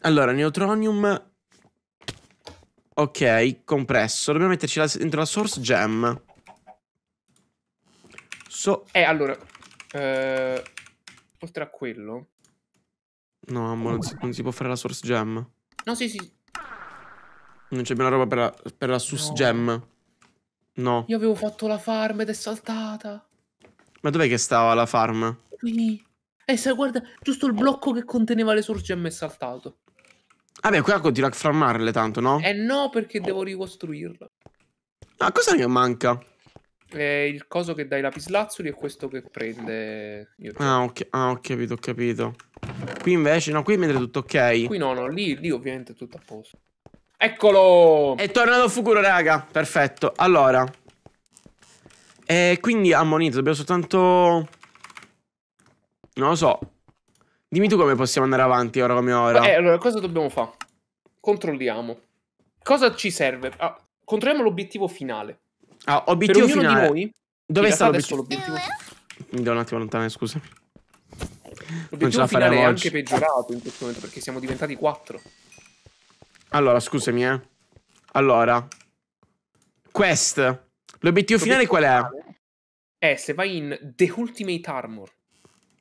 Speaker 1: Allora, neutronium... Ok, compresso. Dobbiamo metterci la, dentro la source gem.
Speaker 3: So... Eh, allora... Eh, oltre a quello...
Speaker 1: No, amore, non, non si, può fare la source gem. No, sì, sì. Non c'è più una roba per la, per la sus no. gem. No.
Speaker 3: Io avevo fatto la farm ed è saltata.
Speaker 1: Ma dov'è che stava la farm?
Speaker 3: Qui. Eh, se guarda, giusto il blocco che conteneva le source gem è saltato.
Speaker 1: Vabbè, ah qua continua a farmarle tanto, no?
Speaker 3: Eh no, perché devo ricostruirla.
Speaker 1: Ah, cosa ne manca?
Speaker 3: È il coso che dai lapislazzuli è questo che prende.
Speaker 1: Ah, ok, ah, ho capito, ho capito. Qui invece, no, qui mentre tutto ok. Qui no, no, lì, lì ovviamente è tutto a posto. Eccolo! È tornato Fuguro, raga. Perfetto. Allora. E quindi ammonito, dobbiamo soltanto... Non lo so. Dimmi tu come possiamo andare avanti ora come ora. Eh,
Speaker 3: allora, cosa dobbiamo fare? Controlliamo. Cosa ci serve? Ah, controlliamo l'obiettivo finale.
Speaker 1: Ah, obiettivo per finale. di noi? Dove sta l'obiettivo? Mi do un attimo lontano, eh, scusa. Non ce la faremo è anche peggiorato in questo momento perché siamo diventati 4. Allora, scusami, eh. Allora, quest. L'obiettivo finale qual è? è se
Speaker 3: vai in The Ultimate Armor.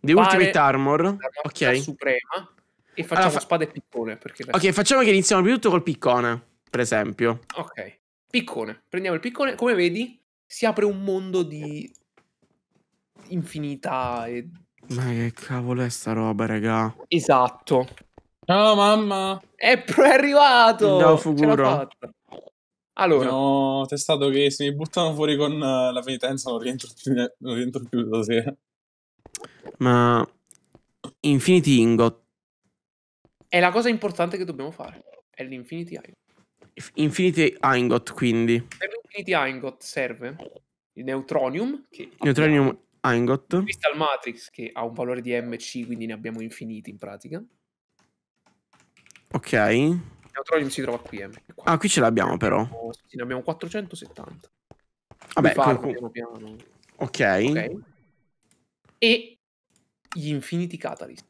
Speaker 1: The Ultimate Armor? Ok. Suprema.
Speaker 3: E facciamo allora, fa... spada e piccone. ok,
Speaker 1: facciamo che iniziamo prima tutto col piccone, per esempio.
Speaker 3: Ok. Piccone, prendiamo il piccone, come vedi si apre un mondo di infinità e...
Speaker 1: Ma che cavolo è sta roba, raga? Esatto.
Speaker 3: Ciao mamma! È, è arrivato! No, Fuguro.
Speaker 4: Allora. No, testato che se mi buttano fuori con uh, la penitenza non rientro più, non rientro più stasera. Ma... Infinity
Speaker 1: Ingot.
Speaker 3: È la cosa importante che dobbiamo fare. È l'Infinity Ingot.
Speaker 1: Infinity Eingot, quindi.
Speaker 3: Per l'Infinity Eingot serve il Neutronium. Che
Speaker 1: Neutronium abbiamo... Eingot.
Speaker 3: Crystal Matrix, che ha un valore di MC, quindi ne abbiamo infiniti in pratica.
Speaker 1: Ok. Neutronium
Speaker 3: si trova qui. Eh,
Speaker 1: ah, qui ce l'abbiamo però.
Speaker 3: Sì, ne abbiamo 470.
Speaker 1: Vabbè, farlo, comunque... piano piano. Okay. ok.
Speaker 3: E gli Infinity Catalyst.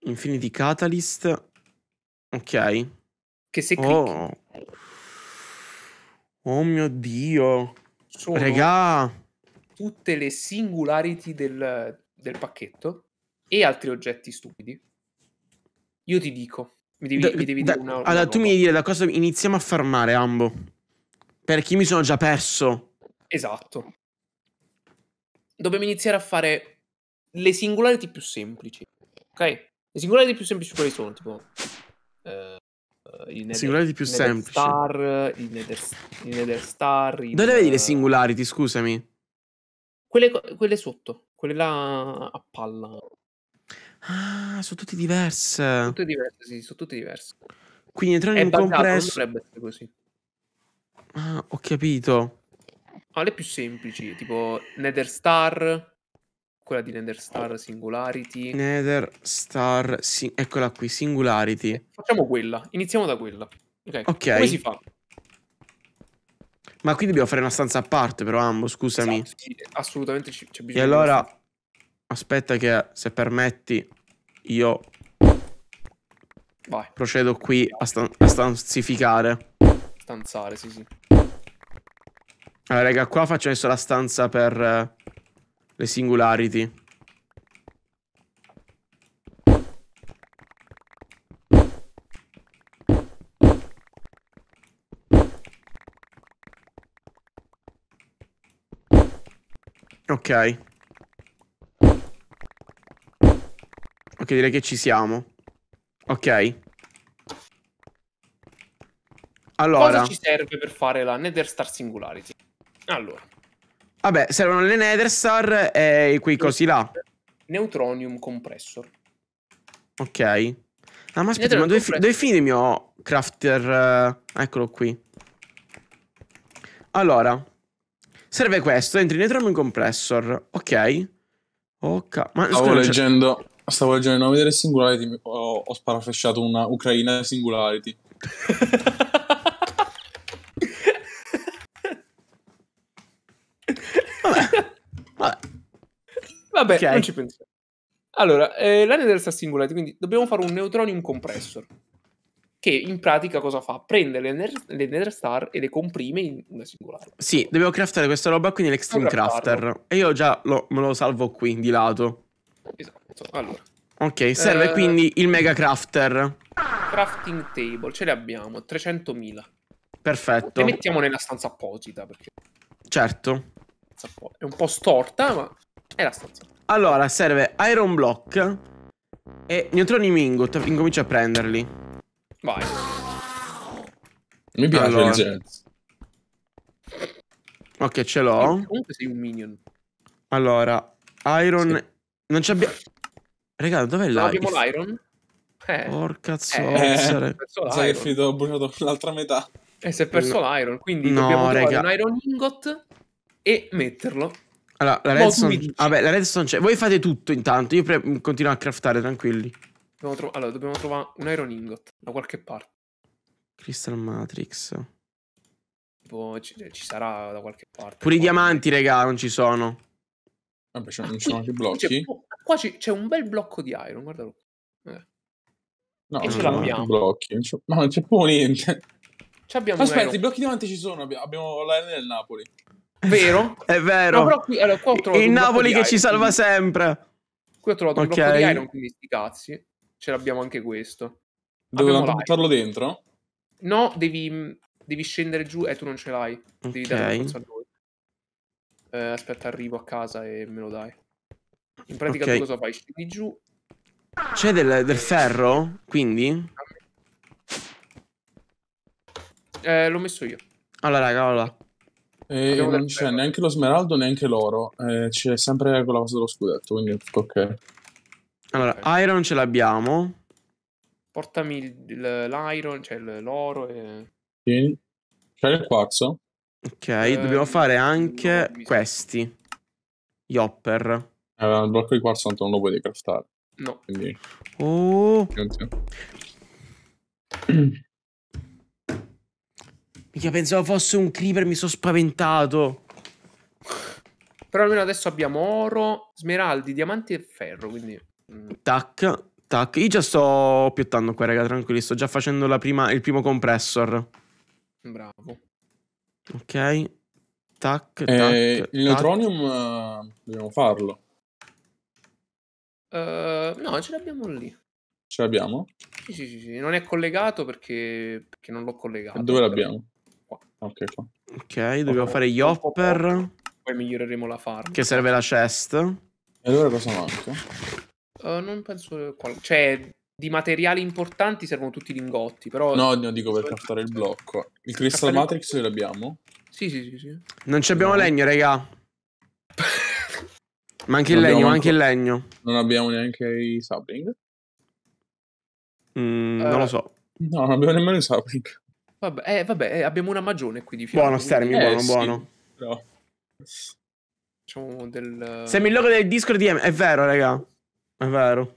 Speaker 1: Infinity Catalyst. Ok. Che se clicchi... Oh, oh mio Dio. Sono Regà. Tutte
Speaker 3: le singularity del, del pacchetto e altri oggetti stupidi. Io ti dico. Mi devi, da, mi devi da, dire una, una Allora, tu mi devi
Speaker 1: dire da cosa. Iniziamo a farmare, Ambo. Perché mi sono già perso.
Speaker 3: Esatto. Dobbiamo iniziare a fare le singularity più semplici. Ok? Le singularity più semplici quali sono? Tipo. Eh, i Nether, Singularity più Nether semplice. Star, i Nether, i Nether Star. I Dove vedi le
Speaker 1: Singularity, scusami?
Speaker 3: Quelle, quelle sotto, quelle là a palla.
Speaker 1: Ah, sono tutte diverse. Sono tutte
Speaker 3: diverse, sì, sono tutte diverse. Quindi entrare in un bagato, compresso.
Speaker 1: Non dovrebbe essere così. Ah, ho capito.
Speaker 3: Ah, le più semplici, tipo Nether Star, quella di Nether Star Singularity.
Speaker 1: Nether Star, si eccola qui, Singularity.
Speaker 3: Facciamo quella, iniziamo da quella. Ok. okay. Come si fa?
Speaker 1: Ma qui dobbiamo fare una stanza a parte, però, Ambo, scusami. Esatto, sì,
Speaker 3: assolutamente c'è bisogno. E allora,
Speaker 1: aspetta che, se permetti, io Vai. procedo qui a, stan a stanzificare. Stanzare, sì, sì. Allora, raga, qua faccio adesso la stanza per... Eh, le singularity. Ok. Ok, direi che ci siamo. Ok. Allora. Cosa ci
Speaker 3: serve per fare la Nether Star Singularity? Allora.
Speaker 1: Vabbè, servono le Netherstar e quei cosi là.
Speaker 3: Neutronium compressor.
Speaker 1: Ok. Ah, ma aspetta, ma dove, fi dove finire il mio crafter? Uh, eccolo qui. Allora. Serve questo, entri in Neutronium compressor. Ok. Ok. Ma, stavo
Speaker 4: leggendo... Stavo leggendo il nome delle singularity, ho, ho sparafesciato una Ucraina singularity.
Speaker 3: Vabbè, Vabbè. okay. non ci pensiamo. Allora, eh, l'area della sta singolare, quindi dobbiamo fare un neutronium compressor, che in pratica cosa fa? Prende le, ner- le nether star e le comprime in una singolare.
Speaker 1: Sì, dobbiamo craftare questa roba qui nell'extreme crafter, e io già lo, me lo salvo qui, di lato.
Speaker 3: Esatto, allora.
Speaker 1: Ok, serve eh... quindi il mega crafter.
Speaker 3: Crafting table, ce abbiamo 300.000.
Speaker 1: Perfetto. Le mettiamo
Speaker 3: nella stanza apposita, perché... Certo stanza un È un po' storta, ma è la stanza.
Speaker 1: Allora, serve Iron Block e neutroni Mingot. Incomincio a prenderli. Vai. Mi piace allora. il jazz. Ok, ce l'ho.
Speaker 3: Comunque sei un minion.
Speaker 1: Allora, Iron... Sì. Non ci abbiamo... Raga, dov'è l'iron? abbiamo l'iron?
Speaker 3: Eh. Porca zozzere. Eh, eh sai che
Speaker 4: ho bruciato l'altra metà. Eh, e si è perso no. l'iron, quindi no, dobbiamo rega. trovare un
Speaker 3: iron ingot e metterlo.
Speaker 1: Allora, la redstone, vabbè, la redstone c'è. Voi fate tutto intanto, io continuo a craftare tranquilli.
Speaker 3: Dobbiamo allora, dobbiamo trovare un iron ingot da qualche parte.
Speaker 1: Crystal Matrix.
Speaker 3: Boh, ci, ci sarà da qualche parte. Pure i
Speaker 1: diamanti, regà, non ci sono.
Speaker 4: Vabbè, cioè, non ci sono anche blocchi.
Speaker 3: Qua c'è un bel blocco di iron, guardalo.
Speaker 4: Eh. No, e ce l'abbiamo. Blocchi. Ma non c'è più niente. Aspetta, i blocchi davanti ci sono. Abbiamo l'area del Napoli. Vero? È vero. No, però qui, allora, qua Il Napoli che Iron, ci salva quindi...
Speaker 1: sempre. Qui ho trovato okay. un blocco di Iron,
Speaker 4: quindi sti cazzi. Ce
Speaker 3: l'abbiamo anche questo. Dobbiamo buttarlo dentro? No, devi, devi, scendere giù e eh, tu non ce l'hai. Devi okay. dare forza a noi. Eh, aspetta, arrivo a casa e me lo dai.
Speaker 1: In pratica okay. tu cosa
Speaker 3: fai? Scendi giù.
Speaker 1: C'è del, del ferro?
Speaker 4: Quindi?
Speaker 3: Eh, l'ho messo io.
Speaker 4: Allora, raga, allora. E non c'è neanche lo smeraldo, neanche l'oro. Eh, c'è sempre quella cosa dello scudetto, quindi tutto ok. Allora, okay. iron ce l'abbiamo.
Speaker 3: Portami l'iron, cioè l'oro e...
Speaker 1: Sì.
Speaker 4: C'è il quarzo. Ok, eh, dobbiamo fare anche no, questi. Gli hopper. Eh, il blocco di quarzo tanto non lo puoi craftare. No. Quindi...
Speaker 2: Oh.
Speaker 1: Mica pensavo fosse un creeper, mi sono spaventato. Però almeno adesso
Speaker 3: abbiamo oro, smeraldi, diamanti e ferro, quindi... Mm.
Speaker 1: Tac, tac. Io già sto piottando qua, raga, tranquilli. Sto già facendo prima, il primo compressor. Bravo. Ok. Tac, eh, Il neutronium
Speaker 4: eh, dobbiamo farlo. Uh,
Speaker 3: no, ce l'abbiamo lì. Ce l'abbiamo? Sì, sì, sì, Non è collegato perché, perché non l'ho collegato. dove l'abbiamo?
Speaker 4: Ok, qua. Ok, dobbiamo okay. fare gli hopper.
Speaker 3: Poi miglioreremo la farm. Che
Speaker 4: serve
Speaker 1: la chest. E allora cosa manca?
Speaker 3: Uh, non penso... Qual... Cioè, di materiali importanti servono tutti i lingotti, però... No,
Speaker 4: no, dico per craftare il blocco. Il Crystal Matrix il... l'abbiamo?
Speaker 3: Sì, sì, sì, sì.
Speaker 4: Non ci abbiamo no. legno, raga. manca anche non il legno, manca il legno. Non abbiamo neanche i sapling? Mm, uh, non lo so. No, non abbiamo nemmeno i sapling.
Speaker 3: Vabbè, eh, vabbè eh, abbiamo una magione qui di fianco. Buono, Stermi, eh, buono, sì. buono. No. Diciamo del... Sembra il
Speaker 1: logo del Discord DM. È vero, raga. È vero.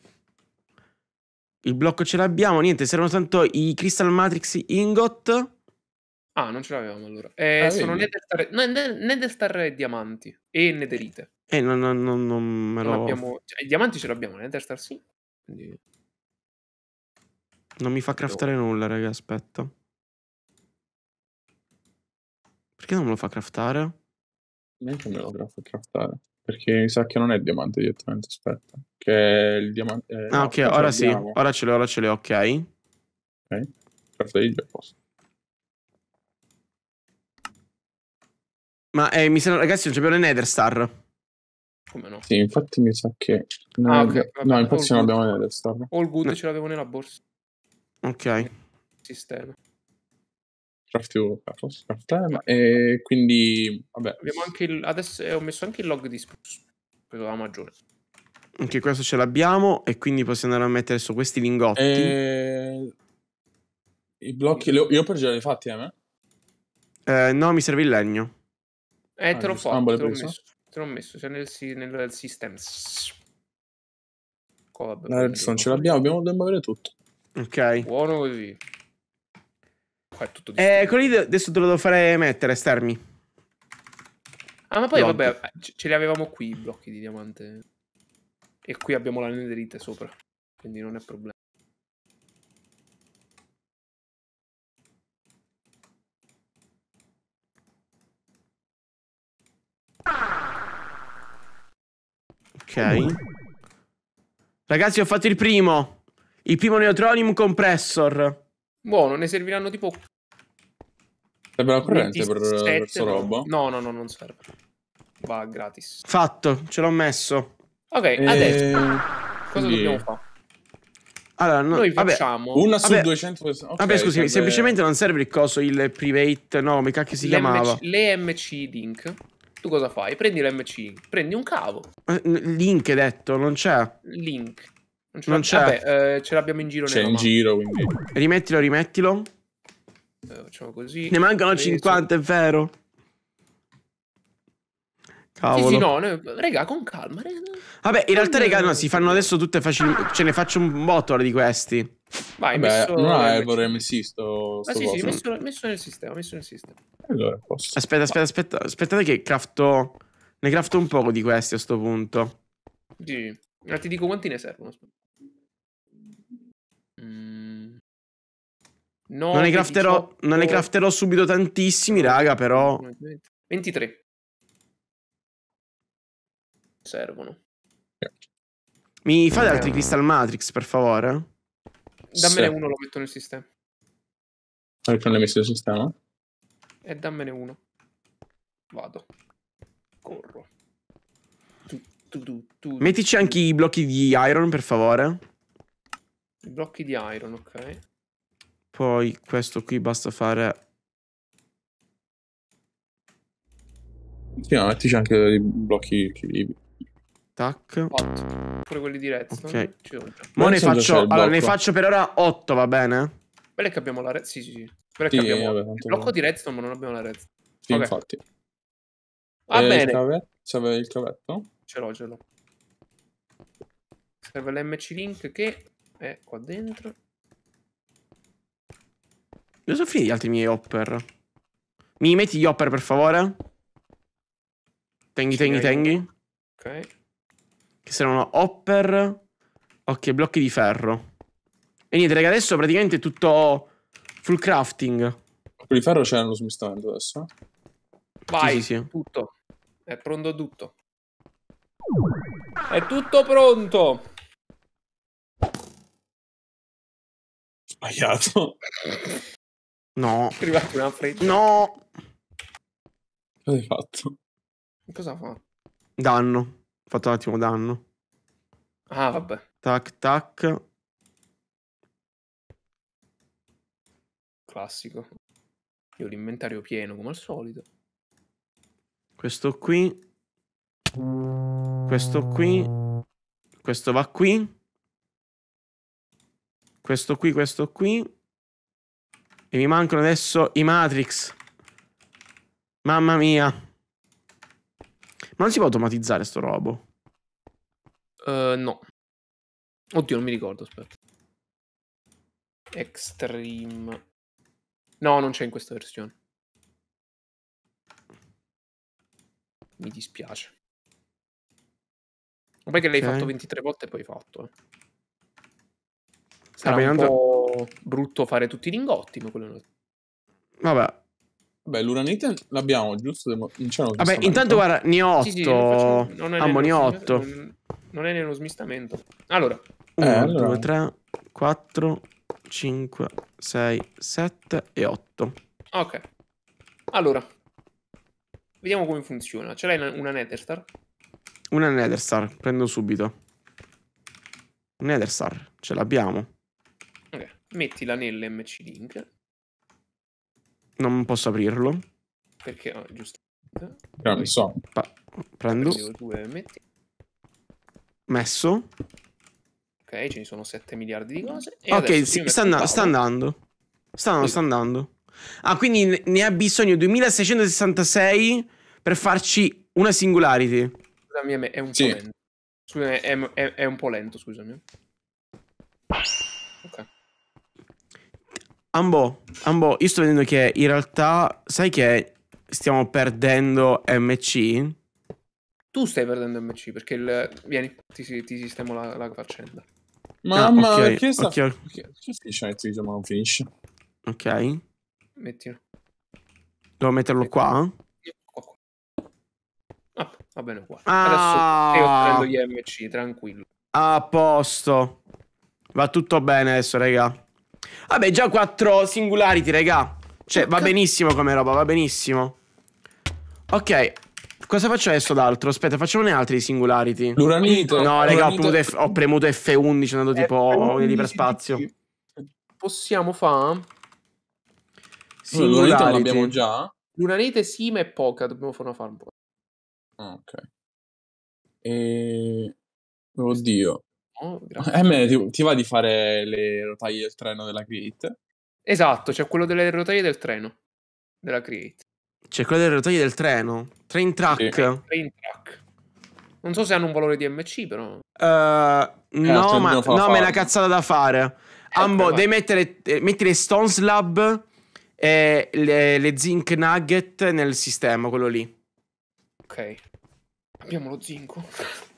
Speaker 1: Il blocco ce l'abbiamo. Niente, servono tanto i Crystal Matrix Ingot. Ah,
Speaker 3: non ce l'avevamo allora. Eh, ah, sono Nether né Star e Diamanti. E Netherite.
Speaker 1: Eh, non, non, non, non me lo... Non abbiamo...
Speaker 3: cioè, I diamanti ce l'abbiamo, Nether Star sì.
Speaker 1: Quindi... Non mi fa craftare nulla, raga, aspetta.
Speaker 4: Perché non me lo fa craftare? Neanche me lo fa craftare. Perché mi sa che non è diamante direttamente, aspetta. Che è il diamante... Eh, ah, no, ok, ora sì. Abbiamo. Ora
Speaker 1: ce l'ho, ora ce l'ho, ok. Ok. Crafta di posto. Ma eh, mi sembra, ragazzi, non c'è più le Star. Come no? Sì,
Speaker 4: infatti mi sa che... Ah, no, ah, okay, no infatti non abbiamo le Netherstar. All good no.
Speaker 1: ce
Speaker 3: l'avevo nella borsa. Ok. Sistema.
Speaker 4: Craftio Carlos, Craftema. E eh, quindi, vabbè.
Speaker 3: Il, adesso eh, ho messo anche il log di Spruce,
Speaker 4: quello la maggiore.
Speaker 1: Anche questo ce l'abbiamo e quindi possiamo andare a mettere su questi lingotti.
Speaker 4: E... Eh, I blocchi, io, io per già li fatti, eh?
Speaker 1: eh? no, mi serve il legno. Eh, ah, te lo faccio, ah, te l'ho messo.
Speaker 4: Te l'ho messo, cioè nel,
Speaker 3: nel, nel systems. Collab, non
Speaker 4: ce l'abbiamo, dobbiamo avere tutto.
Speaker 1: Ok. Buono così. Qua è tutto eh, distrutto. Eh, quello lì adesso te lo devo fare mettere, Starmi.
Speaker 2: Ah, ma
Speaker 3: poi Blocchi. vabbè,
Speaker 1: eh, ce li avevamo qui i
Speaker 3: blocchi di diamante. E qui abbiamo la nederite sopra. Quindi non è problema.
Speaker 1: Ok. Ragazzi, ho fatto il primo. Il primo Neutronium Compressor. Buono, ne serviranno tipo... Serve la corrente 27, per questa roba?
Speaker 3: No, no, no, non serve. Va gratis.
Speaker 1: Fatto, ce l'ho messo. Ok, e... Eh, adesso... Cosa yeah. dobbiamo fare? Allora, no, noi facciamo vabbè, una su vabbè, 200. Okay, vabbè, scusami, serve... semplicemente non serve il coso, il private. No, mi cacchio si chiamava.
Speaker 3: L'EMC link. Tu cosa fai? Prendi l'MC, prendi un
Speaker 1: cavo. Eh, link detto, non c'è.
Speaker 3: Link. Non c'è. Vabbè, eh, ce l'abbiamo in giro. C'è in giro, quindi.
Speaker 1: Rimettilo, rimettilo.
Speaker 3: Eh, facciamo così. Ne mancano Preso.
Speaker 1: 50, è vero. Cavolo. Sì, sì, no, no, raga, con calma. Rega. Vabbè, in realtà, regà, no, si fanno adesso tutte facili. Ce ne faccio un botto di questi. Vai, Beh, messo... No, eh,
Speaker 4: vorrei messi sto, sto sì, sì,
Speaker 3: messo, messo, nel sistema, messo nel sistema.
Speaker 1: Allora, posso. Aspetta, aspetta, aspetta, aspettate che crafto... Ne crafto un po' di questi a sto punto.
Speaker 3: Sì, ma ti dico quanti ne servono. Aspetta. No, mm. non, ne crafterò, non ne crafterò
Speaker 1: subito tantissimi, raga, però... 23. Servono. Mi fate altri eh. Crystal Matrix, per favore? Dammene sì. uno, lo
Speaker 3: metto nel sistema.
Speaker 4: Perché non l'hai messo nel sistema?
Speaker 3: E eh, dammene uno. Vado. Corro.
Speaker 1: Tu, tu, tu, Mettici anche i blocchi di iron, per favore.
Speaker 3: I Blocchi di iron, ok.
Speaker 1: Poi questo qui basta fare...
Speaker 4: Sì, no, mettici anche i blocchi Tac. 8. Pure quelli di redstone. Ok. Mo ne faccio, allora, ne faccio
Speaker 1: per ora 8, va bene?
Speaker 3: Quelle che abbiamo la redstone. Sì, sì, sì. Quello sì, che abbiamo vabbè, il blocco di redstone, ma non abbiamo la redstone.
Speaker 1: Sì, okay.
Speaker 4: infatti.
Speaker 3: Va eh, bene.
Speaker 4: serve il cavetto?
Speaker 3: Ce l'ho, ce l'ho. Serve l'MC link che è eh, qua
Speaker 2: dentro.
Speaker 1: Dove sono finiti gli altri miei hopper? Mi metti gli hopper per favore? Tenghi, tenghi, tenghi. Ok. Che saranno hopper. Ok, blocchi di ferro. E niente, raga, adesso praticamente è tutto full crafting. Blocchi di ferro ce l'hanno smistamento adesso. Vai, sì, sì, tutto. È pronto tutto.
Speaker 3: È tutto pronto.
Speaker 1: Sbagliato. No. È
Speaker 3: arrivata una freccia. No.
Speaker 1: Cosa hai fatto? Cosa fa? Danno. Ho fatto un attimo danno. Ah, vabbè. Tac, tac.
Speaker 3: Classico. Io ho l'inventario pieno, come al solito.
Speaker 1: Questo qui. Questo qui. Questo va qui. Questo qui, questo qui. E mi mancano adesso i Matrix. Mamma mia. Ma non si può automatizzare sto robo?
Speaker 3: Uh, no. Oddio, non mi ricordo, aspetta. Extreme. No, non c'è in questa versione.
Speaker 2: Mi dispiace.
Speaker 3: Vabbè che l'hai okay. fatto 23 volte e poi hai fatto, eh. Sarà Vabbè, un po' brutto fare tutti i lingotti, ma quello no. Vabbè.
Speaker 4: Beh, l'uranite l'abbiamo, giusto? Diciamo, Vabbè, intanto guarda, ne ho 8. Sì, sì, Ammo, ne ho 8.
Speaker 3: Non è nello smistamento.
Speaker 1: Allora. 1, 2, 3, 4, 5, 6, 7 e 8.
Speaker 3: Ok. Allora. Vediamo come funziona. Ce l'hai una, una Netherstar?
Speaker 1: Una Netherstar, prendo subito. Netherstar, ce l'abbiamo.
Speaker 3: Okay. Metti l'anello MC-Link.
Speaker 1: Non posso aprirlo.
Speaker 3: Perché? Oh, giusto.
Speaker 1: Non so. Pa prendo. Due, Messo.
Speaker 3: Ok, ce ne sono 7 miliardi di cose. ok, sì, sta, and sta,
Speaker 1: andando. Sta andando, sta andando. Ah, quindi ne ha bisogno 2666 per farci una singularity.
Speaker 3: Scusami, è un sì. po' lento. Scusami, è, è, è un po' lento, scusami.
Speaker 1: Ambo, Ambo, io sto vedendo che in realtà, sai che stiamo perdendo MC? Tu stai perdendo
Speaker 3: MC perché il... Vieni, ti, ti sistemo la, la faccenda. Mamma, ah, okay, perché sta... Okay.
Speaker 4: finisce la ma non finisce? Ok.
Speaker 1: Mettilo. Devo metterlo Mettilo. Ecco.
Speaker 3: qua? Ah,
Speaker 4: va bene qua. Ah.
Speaker 3: Adesso io
Speaker 1: prendo gli MC, tranquillo. A posto. Va tutto bene adesso, raga. Vabbè, già quattro singularity, raga. Cioè, va benissimo come roba, va benissimo. Ok. Cosa faccio adesso d'altro? Aspetta, facciamone altri singularity. L'uranito. No, raga, ho, ho premuto, F11, andando tipo in iperspazio.
Speaker 3: Possiamo fa... Singularity.
Speaker 4: L'uranito l'abbiamo già?
Speaker 3: L'uranite sì, ma è poca, dobbiamo farla fare un po'. Ah, ok.
Speaker 4: E... Oddio no? Oh, eh, ti, ti, va di fare le
Speaker 3: rotaie del treno della Create? Esatto, c'è cioè quello delle rotaie del treno della
Speaker 1: Create. C'è quello delle rotaie del treno? Train track? Sì. Train
Speaker 3: track. Non so se hanno un valore DMC, però. Uh,
Speaker 1: no, eh, ma no, fare. me è una cazzata da fare. Eh, Ambo, devi mettere, eh, mettere Stone Slab e le, le, Zinc Nugget nel sistema, quello lì. Ok.
Speaker 3: Abbiamo lo zinco.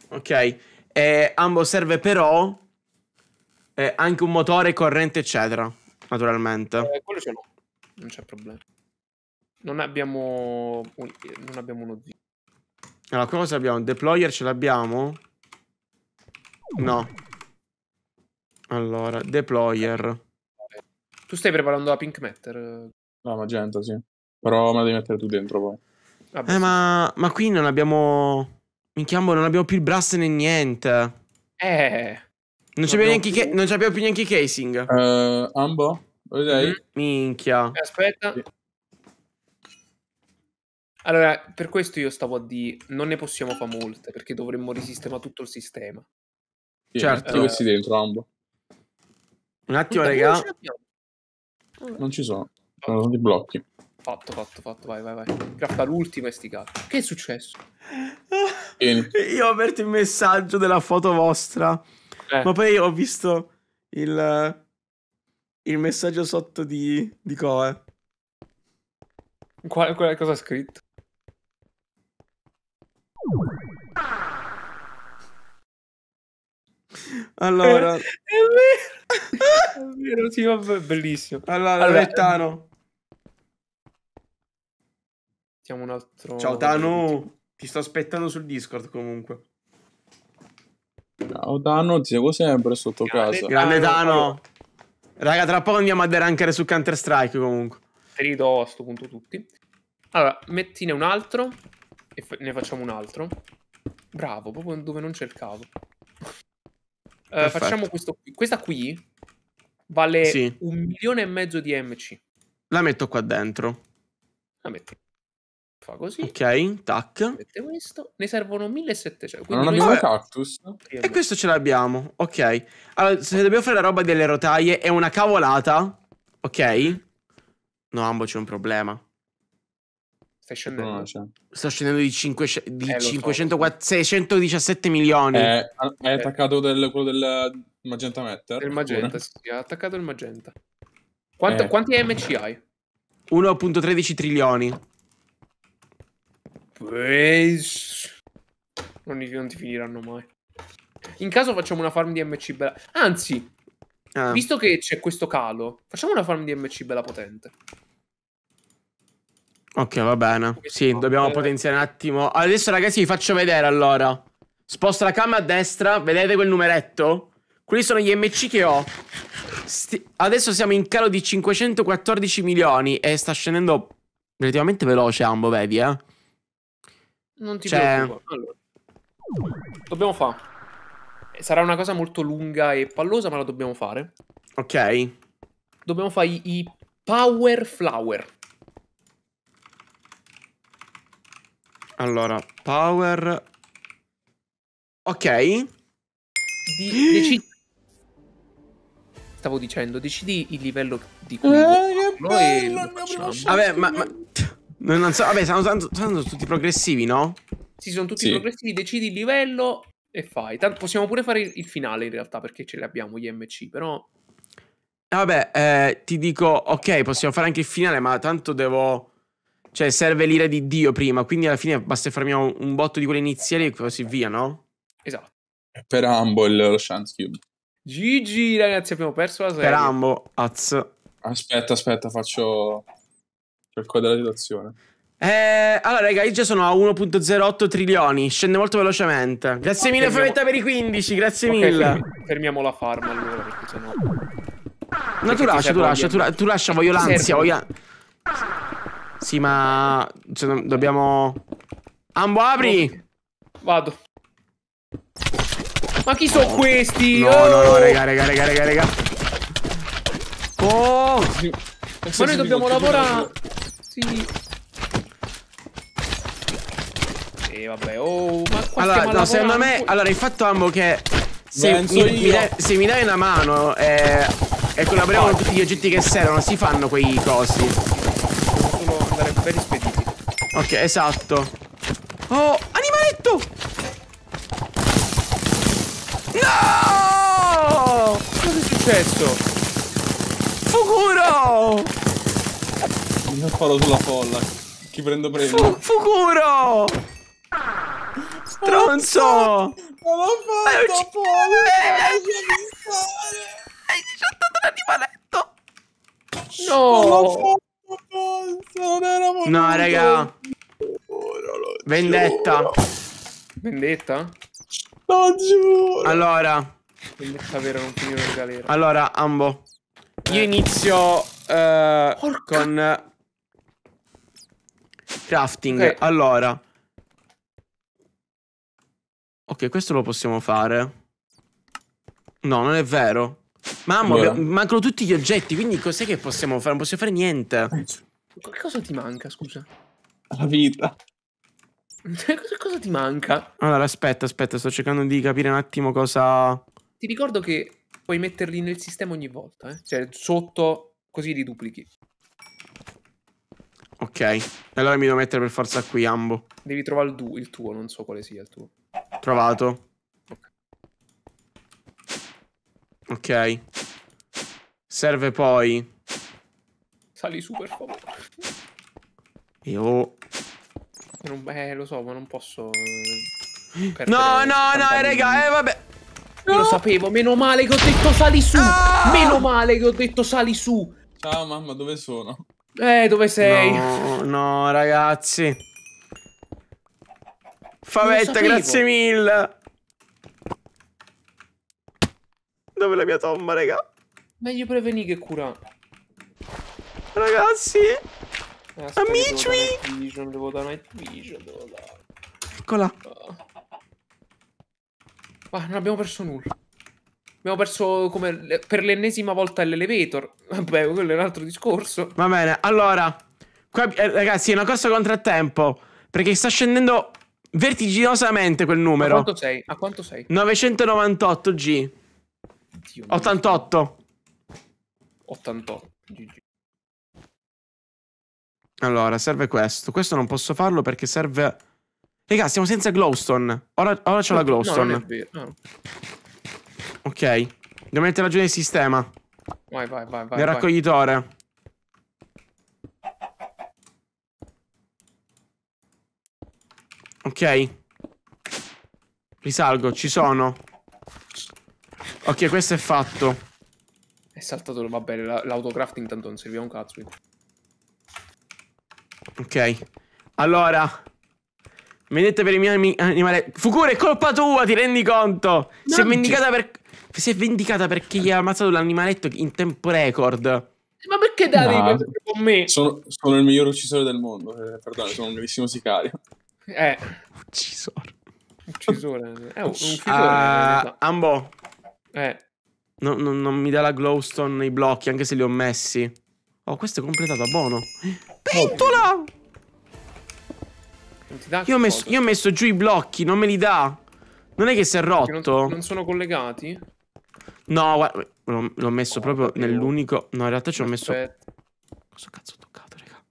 Speaker 1: Ok. E ambo serve però eh, anche un motore, corrente, eccetera, naturalmente. Eh, quello ce l'ho, non c'è problema.
Speaker 3: Non abbiamo, un, non abbiamo uno zio.
Speaker 1: Allora, cosa abbiamo? Deployer ce l'abbiamo? No. Allora,
Speaker 4: deployer. Tu stai preparando la pink matter? No, magenta, sì. Però me la devi mettere tu dentro poi.
Speaker 1: Vabbè. Eh, ma, ma qui non abbiamo... Minchia, non abbiamo più il brass né niente. Eh. Non, non abbiamo, più... non abbiamo più neanche i casing.
Speaker 4: Uh, ambo? Okay. Mm-hmm. Minchia.
Speaker 1: Aspetta.
Speaker 3: Allora, per questo io stavo a dire, non ne possiamo fare molte, perché dovremmo risistemare tutto il sistema.
Speaker 4: Sì, certo. Uh, questi dentro, ambo. Un attimo, raga. Non ci sono. Oh. Sono tutti blocchi.
Speaker 3: Fatto, fatto,
Speaker 1: fatto, vai, vai, vai. Crafta l'ultima e sti cazzo. Che è successo? Io ho aperto il messaggio della foto vostra. Eh. Ma poi ho visto il, il messaggio sotto di, di Coe. Qual, qual, cosa ha scritto? Allora, è,
Speaker 2: vero,
Speaker 3: è vero, sì, vabbè, bellissimo. Allora, allora Rettano,
Speaker 1: Mettiamo un altro... Ciao Tano, ti sto aspettando sul Discord comunque.
Speaker 4: Ciao Tano, ti seguo sempre sotto Grande casa. Grande Tano!
Speaker 1: Raga, tra poco andiamo a derankare su Counter-Strike comunque.
Speaker 3: Ferito a sto punto tutti. Allora, mettine un altro e ne facciamo un altro. Bravo, proprio dove non c'è cercavo. Eh, uh, facciamo questo qui. Questa qui vale sì. un milione e mezzo di MC.
Speaker 1: La metto qua dentro. La metti. Fa così. Ok, tac.
Speaker 3: Mette questo. Ne servono 1700. Quindi
Speaker 1: non abbiamo noi... cactus. E questo ce l'abbiamo. Ok. Allora, se dobbiamo fare la roba delle rotaie è una cavolata. Ok. No, Ambo, c'è un problema.
Speaker 4: Stai scendendo. No, cioè.
Speaker 1: Sto scendendo di, 5, di eh, 500, 617
Speaker 4: milioni. Eh, hai eh. attaccato del, quello del eh, magenta metter? Il magenta, sì, sì, ha attaccato il magenta. Quanto, eh. Quanti MC hai?
Speaker 1: 1.13 trilioni. Non, non ti
Speaker 3: finiranno mai. In caso facciamo una farm di MC bella. Anzi, ah. visto che c'è questo calo, facciamo una farm di MC bella potente.
Speaker 1: Ok, va bene. Sì, dobbiamo eh. potenziare un attimo. Adesso, ragazzi, vi faccio vedere allora. Sposto la camera a destra, vedete quel numeretto? Quelli sono gli MC che ho. Sti adesso siamo in calo di 514 milioni e sta scendendo relativamente veloce, Ambo, vedi, eh?
Speaker 3: Non ti cioè... preoccupa. Allora, dobbiamo fare. Eh, sarà una cosa molto lunga e pallosa, ma la dobbiamo fare. Ok. Dobbiamo fare i, i Power Flower.
Speaker 1: Allora, Power... Ok. Di, decidi... Stavo dicendo, decidi il livello
Speaker 2: di cui... Eh,
Speaker 3: bello, e lo
Speaker 1: facciamo. Vabbè, ma... ma... Non, non so, vabbè, sono, sono, sono, tutti progressivi, no? Sì, sono tutti sì.
Speaker 3: progressivi, decidi il livello e fai. Tanto possiamo pure fare il, il finale in realtà, perché ce li abbiamo gli MC, però...
Speaker 1: Vabbè, eh, ti dico, ok, possiamo fare anche il finale, ma tanto devo... Cioè, serve l'ira di Dio prima, quindi alla fine basta farmi un, un botto di quelle iniziali e così via, no? Esatto.
Speaker 4: Per Ambo lo Chance Cube.
Speaker 1: GG, ragazzi, abbiamo perso la
Speaker 3: serie.
Speaker 4: Per Ambo, az. Aspetta, aspetta, faccio per quella della situazione.
Speaker 1: Eh, allora, raga, io già sono a 1.08 trilioni. Scende molto velocemente. Grazie mille, fermiamo... Favetta,
Speaker 3: per i 15. Grazie okay, mille. Fermiamo la farma allora, perché sennò. No, tu lascia, tu lascia, tu, la... tu lascia, voglio l'ansia, voglio.
Speaker 1: Sì, ma. Cioè, dobbiamo. Ambo, apri! Vado.
Speaker 3: Ma chi sono questi? No, oh! no, no, oh! raga, raga, raga, raga, raga. Oh! Ma noi dobbiamo lavorare. Sì. E vabbè, oh, ma qua Allora, no, secondo me, allora il
Speaker 1: fatto ambo che
Speaker 3: se mi, mi dai, se
Speaker 1: mi, dai, una mano eh, e collaboriamo con tutti gli oggetti che servono, si fanno quei cosi. Devono andare ben spediti. Ok, esatto.
Speaker 4: Oh, animaletto! No! Cosa è successo? Fuguro! Io sparo sulla folla. Chi prendo prendo? Fu Fuguro! Stronzo! Non
Speaker 2: l'ho fatto, Paul! Lasciami stare! Hai scattato l'animaletto! No! Non l'ho fatto, Non era molto...
Speaker 1: No, raga! Vendetta! Vendetta? Lo giuro! Allora...
Speaker 3: Vendetta vera, non finire in galera.
Speaker 1: Allora, Ambo. Io inizio... Uh, con Crafting, okay. allora. Ok, questo lo possiamo fare. No, non è vero. Mamma, allora. mancano tutti gli oggetti, quindi cos'è che possiamo fare? Non possiamo fare niente.
Speaker 3: Cosa ti manca, scusa?
Speaker 1: La vita. cosa ti manca? Allora, aspetta, aspetta, sto cercando di capire un attimo cosa...
Speaker 3: Ti ricordo che puoi metterli nel sistema ogni volta, eh? Cioè, sotto, così li duplichi.
Speaker 1: Ok. Allora mi devo mettere per forza qui ambo.
Speaker 3: Devi trovare il, tu il tuo, non so quale sia il tuo.
Speaker 1: Trovato. Ok. Serve poi.
Speaker 3: Sali su per favore. Io. Oh. Non, eh, lo so, ma non posso. Eh, no, no, no, raga, eh, vabbè. No. Lo sapevo, meno male che ho detto sali su. Ah! Meno male che ho detto sali su.
Speaker 4: Ciao mamma, dove sono?
Speaker 3: Eh, dove sei? No,
Speaker 4: no
Speaker 1: ragazzi. Favetta, grazie mille. Dove la mia tomba, raga?
Speaker 2: Meglio
Speaker 3: prevenire che cura.
Speaker 1: Ragazzi. Eh, aspetta,
Speaker 3: Amici! Non devo dare night vision, devo dare. Eccola. Ah. ah, non abbiamo perso nulla. Abbiamo perso come per l'ennesima volta
Speaker 1: l'elevator. Vabbè, quello è un altro discorso. Va bene, allora. Qua, eh, ragazzi, è una cosa contrattempo. Perché sta scendendo vertiginosamente quel numero. A quanto sei? A quanto sei? 998 G. Dio 88. 88 GG. Allora, serve questo. Questo non posso farlo perché serve... Raga, siamo senza glowstone. Ora, ora c'ho la glowstone. No, non è vero. No. Ok. Devo mettere giù nel sistema.
Speaker 3: Vai, vai, vai, vai. Nel
Speaker 1: raccoglitore. Ok. Risalgo, ci sono. Ok, questo è fatto. È
Speaker 3: saltato, va bene, l'autocrafting tanto non serviva un cazzo.
Speaker 1: Ok. Allora... Vedete per i miei animali... Fukuro, è colpa tua, ti rendi conto? Non si è vendicata per si è vendicata perché gli ha ammazzato l'animaletto in tempo record. Ma perché Davi no.
Speaker 4: con me? Sono, sono, il miglior uccisore del mondo. Eh, perdone, sono un bellissimo sicario.
Speaker 1: Eh. Uccisore. Uccisore. È eh, un, un Uh, ah, Ambo. Eh. No, no, non mi dà la glowstone nei blocchi, anche se li ho messi. Oh, questo è completato, buono.
Speaker 4: Pentola!
Speaker 1: Io ho, messo, io ho messo giù i blocchi, non me li dà. Non è che si è rotto? Non, non, sono collegati? No, guarda, l'ho messo oh, proprio
Speaker 4: nell'unico... Oh. No, in realtà ci ho messo... Cosa cazzo ho toccato, raga?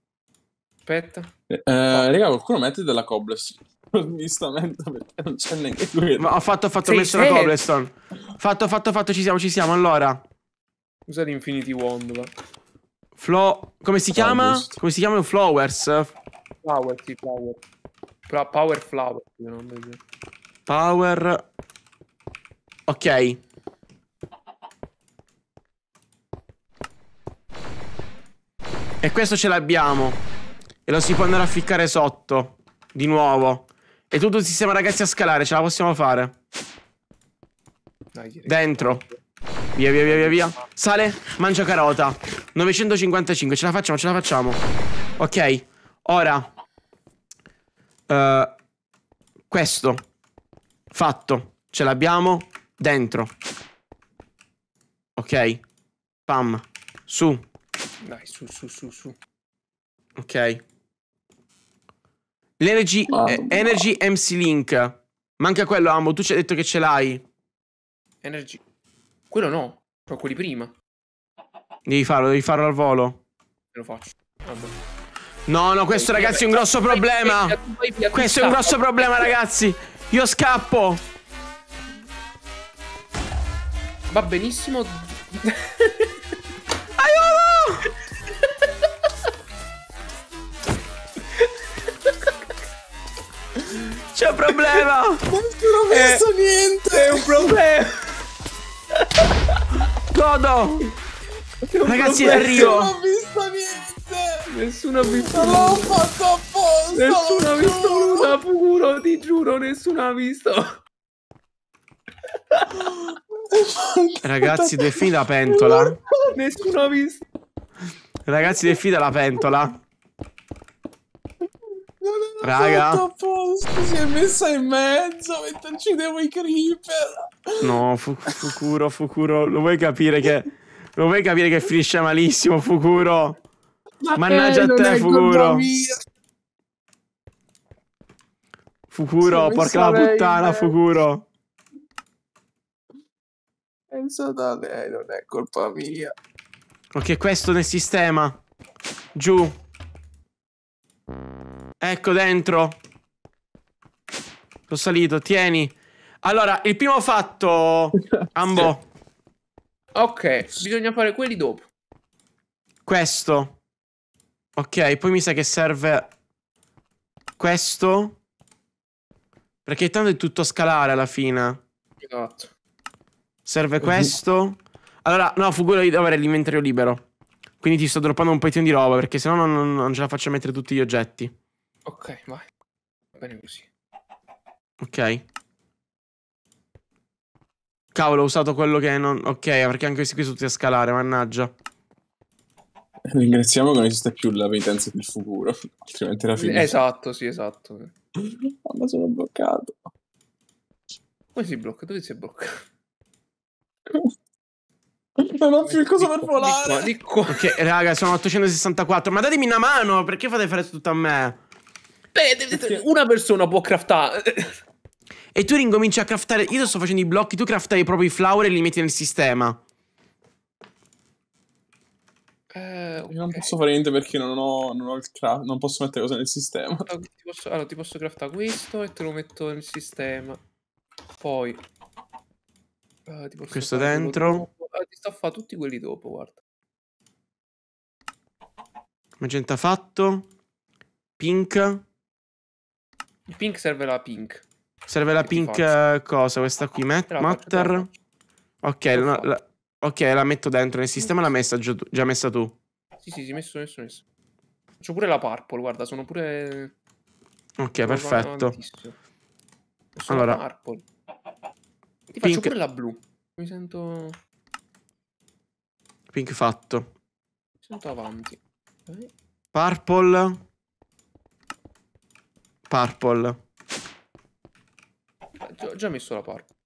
Speaker 4: Aspetta. Eh, eh raga, qualcuno mette della cobblestone. Onestamente, perché non c'è neanche quello. Ma ho
Speaker 1: fatto, ho fatto, ho messo la cobblestone. Fatto, fatto, fatto, ci siamo, ci siamo, allora. Usa l'Infinity Wand, va. Flo... Come si chiama? Oh, Come si chiamano? Flowers?
Speaker 3: Flower, sì, flower. power flower.
Speaker 1: Power... Ok. E questo ce l'abbiamo. E lo si può andare a ficcare sotto. Di nuovo. E tutto il sistema, ragazzi, a scalare. Ce la possiamo fare. Dentro. Via, via, via, via, via. Sale, mangia carota. 955. Ce la facciamo, ce la facciamo. Ok. Ora. Uh, questo. Fatto. Ce l'abbiamo. Dentro. Ok. Pam. Su. Dai, su, su, su, su. Ok. L'Energy oh, eh, Energy MC Link. Manca quello, Amo. Tu ci hai detto che ce l'hai. Energy. Quello no. Però quelli prima. Devi farlo, devi farlo al volo.
Speaker 3: Lo faccio. Vabbè.
Speaker 1: No, no, questo ragazzi è un grosso problema. questo è un grosso problema, ragazzi. Io scappo. Va
Speaker 3: benissimo.
Speaker 2: C'è un problema! Non ti ho messo
Speaker 3: eh, niente! È un problema! Godo!
Speaker 2: Ragazzi, problema. arrivo! Non ho visto niente!
Speaker 3: Nessuno ha visto niente! L'ho fatto
Speaker 2: apposta! Nessuno ha visto nulla,
Speaker 3: puro! Ti giuro, nessuno ha visto!
Speaker 1: Ragazzi, defida pentola!
Speaker 4: Nessuno ha visto!
Speaker 1: Ragazzi, defida la pentola! Non Raga.
Speaker 4: Posto, si è messa in mezzo mentre uccidevo i creeper.
Speaker 1: No, fu Fukuro, Fukuro, lo vuoi capire che... Lo vuoi capire che finisce malissimo, Fukuro? Ma Mannaggia a te, Fukuro. Fukuro, porca la puttana,
Speaker 4: Fukuro. Penso da lei, non è colpa mia.
Speaker 1: Ok, questo nel sistema. Giù. Ecco dentro. Sono salito, tieni. Allora, il primo fatto, Ambo. Ok, bisogna fare quelli dopo. Questo. Ok, poi mi sa che serve questo. Perché tanto è tutto a scalare alla fine. Esatto. Serve questo. Allora, no, fu quello di avere l'inventario libero. Quindi ti sto droppando un po' di roba, perché sennò non, non, non ce la faccio mettere tutti gli oggetti.
Speaker 3: Ok, vai. Va bene così.
Speaker 1: Ok. Cavolo, ho usato quello che non... Ok, perché anche questi qui sono tutti a scalare, mannaggia.
Speaker 4: Ringraziamo che non esiste più la penitenza del futuro, altrimenti era finita.
Speaker 3: Esatto, sì, esatto.
Speaker 4: Ma sono bloccato.
Speaker 1: Come si blocca? Dove si blocca?
Speaker 4: Non ho più il coso per volare.
Speaker 1: Di qua, di qua. Ok, raga, sono 864. Ma datemi una mano, perché fate fare tutto a me? Beh, cioè, una persona può craftare. E tu rincominci a craftare. Io sto facendo i blocchi, tu craftai i propri flower e li metti nel sistema.
Speaker 4: Eh, okay. Non posso fare niente perché non ho, non ho il craft. Non posso mettere cose nel sistema. Allora
Speaker 3: ti, posso, allora, ti posso craftare questo e te lo metto nel sistema. Poi. Uh, questo dentro. Ah, ti sto a fare tutti quelli dopo, guarda.
Speaker 1: Magenta fatto. Pink. Il pink serve la pink. Serve la pink eh, cosa? Questa qui, matter. ok, la, la, ok, la metto dentro nel sistema. L'ha messa già, già, messa tu?
Speaker 3: Sì, sì, sì, messo, messo, messo. Faccio pure la purple, guarda, sono pure...
Speaker 1: Ok, sono perfetto. Allora...
Speaker 3: Purple. Ti pink... faccio pure la blu. Mi sento...
Speaker 1: Pink fatto.
Speaker 3: Mi sento avanti.
Speaker 1: Purple... Purple.
Speaker 3: Ho già messo la purple.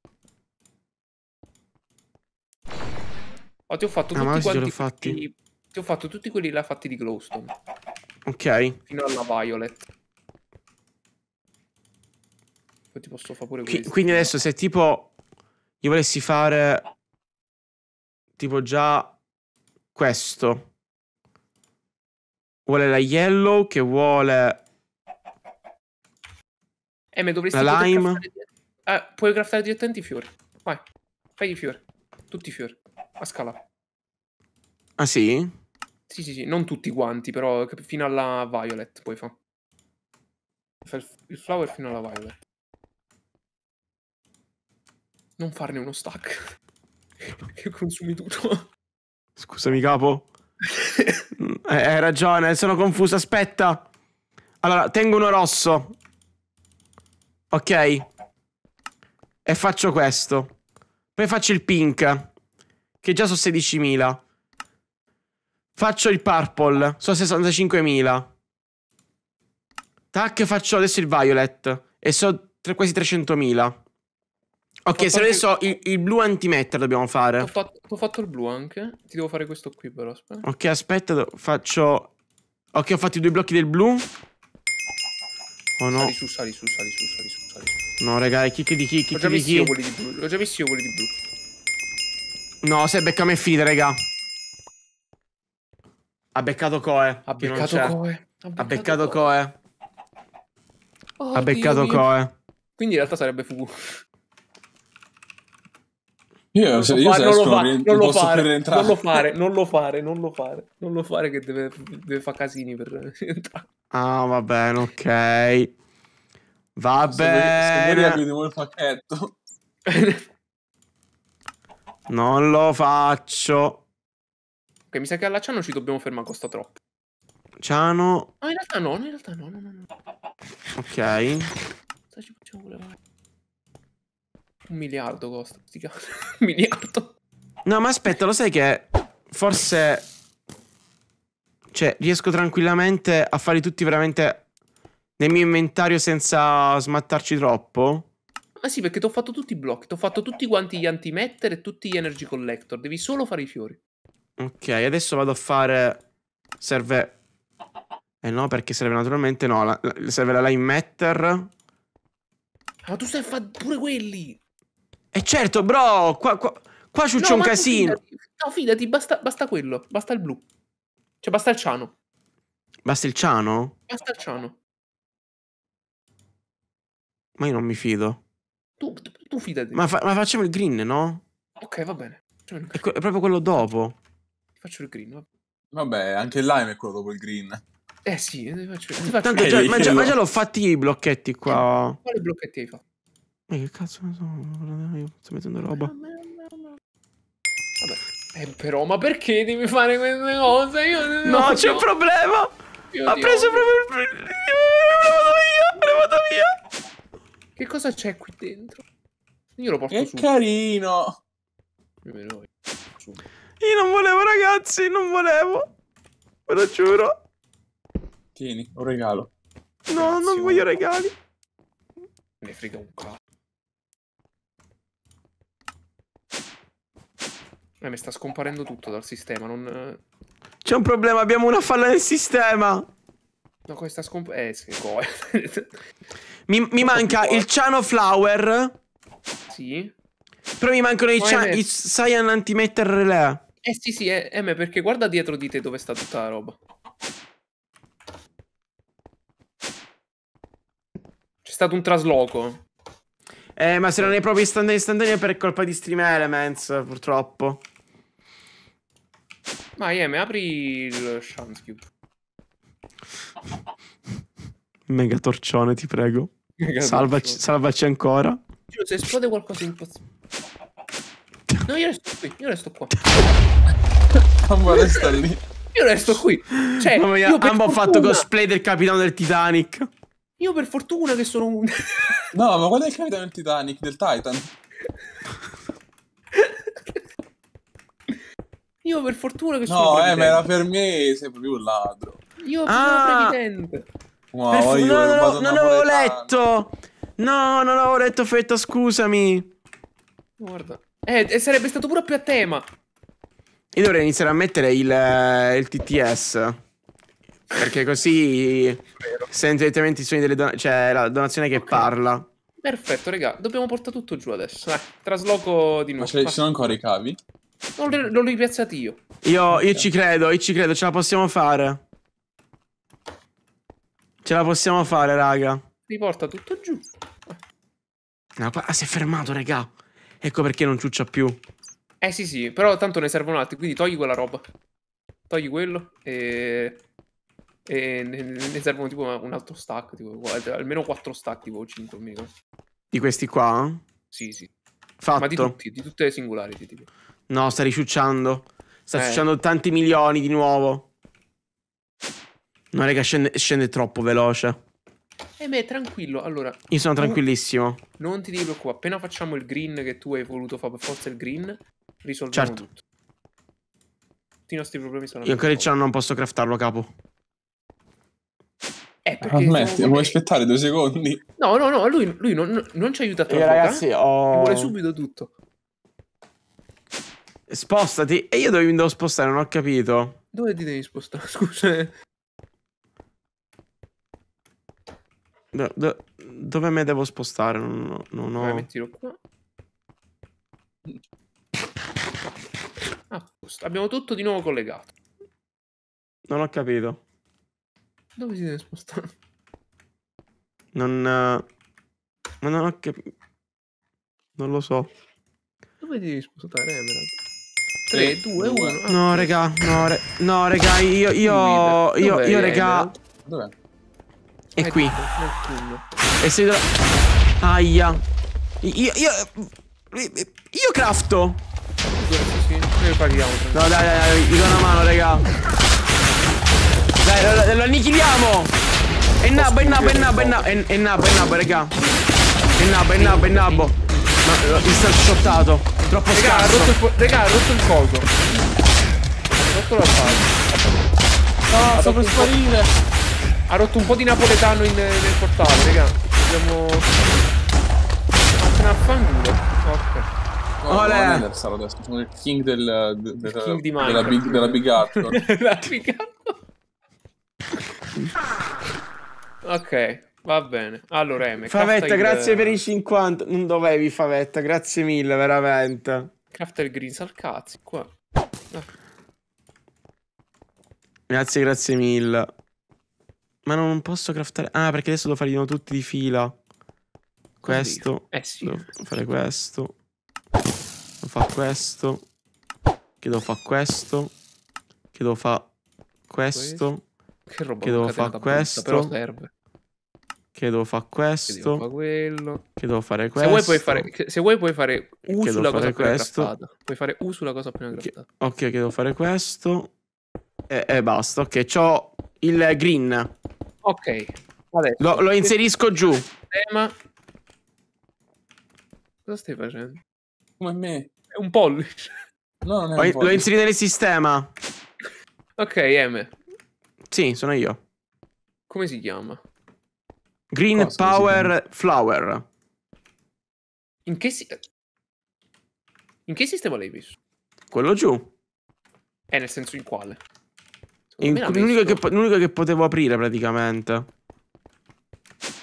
Speaker 3: Oh, ti ho fatto ah, tutti quanti fatti. Quelli... Ti ho fatto tutti quelli là fatti di glowstone. Ok. Fino alla violet. Poi ti posso fare pure questo. Quindi
Speaker 1: adesso se tipo io volessi fare tipo già questo. Vuole la yellow che vuole
Speaker 3: eh, ma dovresti la lime. Craftare... Eh, puoi craftare direttamente i fiori. Vai. Fai i fiori. Tutti i fiori. A scala. Ah sì? Sì, sì, sì. Non tutti quanti, però fino alla violet puoi fare. Fai il flower fino alla violet. Non farne uno stack. che consumi tutto.
Speaker 1: Scusami, capo. Mm, eh, hai ragione, sono confuso. Aspetta. Allora, tengo uno rosso. Ok? E faccio questo. Poi faccio il pink, che già sono 16.000. Faccio il purple, sono 65.000. Tac, faccio adesso il violet, e sono quasi 300.000.
Speaker 3: Ok, se adesso
Speaker 1: il, il blu antimetter dobbiamo fare. Ho
Speaker 3: fatto, ho fatto, il blu anche. Ti devo fare questo qui però, aspetta.
Speaker 1: Ok, aspetta, faccio... Ok, ho fatto i due blocchi del blu. Oh no. Sali su,
Speaker 3: sali su, sali su, sali su.
Speaker 1: No, raga, è chicchi di kick, kick di kick. L'ho già visto io quelli di blu. No, se becca me fide, raga. Ha beccato Coe. Ha beccato Coe. Ha beccato Coe.
Speaker 3: ha beccato Coe. Quindi in realtà sarebbe Fugu.
Speaker 1: Io, se, io non, non lo fare, non lo fare,
Speaker 3: non lo fare, non lo fare, non lo fare che deve, deve fare casini per entrare.
Speaker 1: Ah, va bene, ok. Vabbè. Scopriamo il
Speaker 4: pacchetto.
Speaker 1: non lo faccio.
Speaker 3: Ok, mi sa che alla Ciano ci dobbiamo fermare, costa troppo.
Speaker 1: Ciano. No, ah, in
Speaker 3: realtà no, in realtà no, no, no. no.
Speaker 1: Ok.
Speaker 3: Cosa ci facciamo pure vai. Un miliardo costa, sti cazzo.
Speaker 1: Un miliardo. No, ma aspetta, lo sai che forse... Cioè, riesco tranquillamente a fare tutti veramente nel mio inventario senza smattarci troppo? Ma ah, sì, perché ti ho fatto tutti i
Speaker 3: blocchi, ti ho fatto tutti quanti gli antimetter e tutti gli energy collector, devi solo fare i fiori.
Speaker 1: Ok, adesso vado a fare... Serve... Eh no, perché serve naturalmente... No, la... serve la line matter.
Speaker 3: Ma tu stai a fare pure quelli!
Speaker 1: E eh, certo, bro! Qua, qua, qua c'è no, un casino!
Speaker 3: Fidati, no, fidati, basta, basta quello, basta il blu. Cioè, basta il ciano.
Speaker 1: Basta il ciano?
Speaker 3: Basta il ciano.
Speaker 1: Ma io non mi fido.
Speaker 3: Tu, tu, tu fidati. Ma,
Speaker 1: fa ma, facciamo il green, no?
Speaker 3: Ok, va bene. È, è,
Speaker 1: proprio quello dopo.
Speaker 4: Ti faccio il green. Vabbè. vabbè, anche il lime è quello dopo il green.
Speaker 3: Eh sì, eh, ti faccio, ti faccio Tanto già, ma, già, ma, già, l'ho
Speaker 1: fatti i blocchetti qua.
Speaker 4: Quali blocchetti hai fatto?
Speaker 1: Ma eh, che cazzo ne sono? Io sto mettendo roba.
Speaker 3: Vabbè. Eh però, ma perché devi fare queste cose?
Speaker 2: Io no, c'è un problema! Io ha preso odio. proprio il... Io
Speaker 3: vado via! Io vado via! Che cosa c'è qui dentro?
Speaker 4: Io lo porto che su. Che carino! Io non volevo, ragazzi, non volevo. Ve lo giuro. Tieni, un regalo.
Speaker 1: No, Grazie, non voglio regali.
Speaker 4: Ne frega un cazzo.
Speaker 3: Eh, mi sta scomparendo tutto dal sistema, non... Eh.
Speaker 1: C'è un problema, abbiamo una falla nel sistema! No, questa scomparendo... Eh,
Speaker 3: sì,
Speaker 1: Mi, mi manca il Ciano Flower. Sì. Però mi mancano i, Cyan, i Cyan Antimeter Relay.
Speaker 3: Eh sì sì, eh, M, perché guarda dietro di te dove sta tutta la roba.
Speaker 1: C'è stato un trasloco. Eh, ma se non hai proprio istantanea istantanea per colpa di Stream Elements, purtroppo.
Speaker 3: Ma Yeme, apri il Shantcube.
Speaker 1: Mega torcione, ti prego. Salvaci, salvaci ancora.
Speaker 3: se esplode qualcosa in questo. No, io resto qui, io resto qua.
Speaker 1: Ambo
Speaker 4: resta lì. Io resto qui. Cioè, Mamma mia, Ambo ha fatto cosplay del capitano del Titanic.
Speaker 3: Io per fortuna che sono un...
Speaker 4: no, ma qual è il capitano del Titanic, del Titan?
Speaker 3: Io per fortuna che
Speaker 4: no, sono No, eh, ma era per me, sei proprio un ladro.
Speaker 1: Io
Speaker 3: ah! sono
Speaker 1: previdente.
Speaker 4: Wow, Perfu- io, no, no, non avevo
Speaker 1: letto! No, non avevo letto fetta, scusami. Guarda. Eh, sarebbe stato pure più a tema. Io dovrei iniziare a mettere il, eh, il TTS. Perché così sento direttamente i suoni delle donazioni. Cioè, la donazione che okay. parla.
Speaker 3: Perfetto, raga. Dobbiamo portare tutto giù adesso.
Speaker 1: Eh, trasloco di nuovo. Ma ce ci sono ancora i cavi?
Speaker 3: Non li, ho li piazzati io.
Speaker 1: Io, io okay. ci credo, io ci credo. Ce la possiamo fare. Ce la possiamo fare, raga.
Speaker 3: Riporta tutto giù.
Speaker 1: No, ah, si è fermato, raga. Ecco perché non ciuccia più.
Speaker 3: Eh sì sì, però tanto ne servono altri, quindi togli quella roba. Togli quello e... E ne, ne servono tipo un altro stack, tipo, almeno quattro stack, tipo 5 almeno.
Speaker 1: Di questi qua? Sì, sì.
Speaker 3: Fatto. Ma di, tutti,
Speaker 1: di tutte le singolari. Tipo. No, sta risucciando. Sta eh. tanti milioni di nuovo. No, raga, scende, scende troppo veloce.
Speaker 3: E eh, beh, tranquillo, allora... Io sono
Speaker 1: tranquillissimo.
Speaker 3: Non ti dico preoccupare, appena facciamo il green che tu hai voluto fare per forza il green, risolviamo certo. tutto. Tutti i nostri problemi sono... Io ancora il
Speaker 1: non posso craftarlo, capo. Eh, perché... Ammetti, ah, vuoi aspettare due secondi?
Speaker 3: No, no, no, lui, lui non, non, ci aiuta tanto. Io, ragazzi, eh? ho... Vuole subito tutto.
Speaker 1: Spostati. E io dove mi devo spostare? Non ho capito. Dove ti devi spostare? Scusa. Eh. Do, do, dove me devo spostare? Non, non ho... Vai, mettilo
Speaker 3: qua. Ah, Abbiamo tutto di nuovo
Speaker 1: collegato. Non ho capito. Dove si deve spostare? Non... Uh... non ho capito. Non lo so.
Speaker 3: Dove ti devi spostare, eh, Emerald? 3, 2, 1.
Speaker 1: No, raga, no, re... no, raga, io, io, io, io, raga. Dov'è? È qui. E se... trova... Aia. Io, io... Io crafto. no, dai, dai, dai. Gli do una mano, raga. Dai, lo, lo annichiliamo. E nabbo, e nabbo, e nabbo, e nabbo, e nabbo, e nabbo, raga. E nabbo, e nabbo, e nabbo. Ma mi eh, sta shottato. Troppo raga, scarso. Ha rotto il, raga, ha rotto il coso. Ha rotto la palla. No,
Speaker 3: sto per sparire. Ha rotto un po' di napoletano
Speaker 4: in, nel portale, raga. Dobbiamo... Fatene a fanculo. Ok. No, Olè. sono il king del, del, del king di della, big, della Big Hardcore.
Speaker 3: la Big ok, va bene. Allora, M, Favetta, grazie il...
Speaker 1: per i 50. Non dovevi, Favetta, grazie mille, veramente. Crafter Greens al cazzo, qua. Ah. Grazie, grazie mille. Ma non posso craftare... Ah, perché adesso lo farino tutti di fila. Questo. Eh sì. Devo fare questo. Devo fare questo. Che devo fare questo. Che devo fare questo. Che roba Che devo fare questo. Però serve. Che devo fare questo. Che
Speaker 3: quello. Che devo fare questo. Se vuoi puoi fare, se vuoi puoi fare U sulla cosa appena questo. grattata. Puoi fare U sulla cosa appena grattata.
Speaker 1: Che, ok, che devo fare questo. E, e basta. Ok, ciao il green.
Speaker 3: Ok. lo, lo inserisco giù. Tema.
Speaker 1: Cosa stai facendo?
Speaker 3: Come me. È un pollice. No, non è Ho, L'ho inserito
Speaker 1: nel sistema.
Speaker 3: Ok, M.
Speaker 1: Sì, sono io.
Speaker 3: Come si chiama?
Speaker 1: Green Cosa Power chiama? Flower.
Speaker 3: In che, si... in che sistema l'hai messo?
Speaker 1: Quello giù. Eh, nel senso in quale? L'unico che, che, potevo aprire praticamente.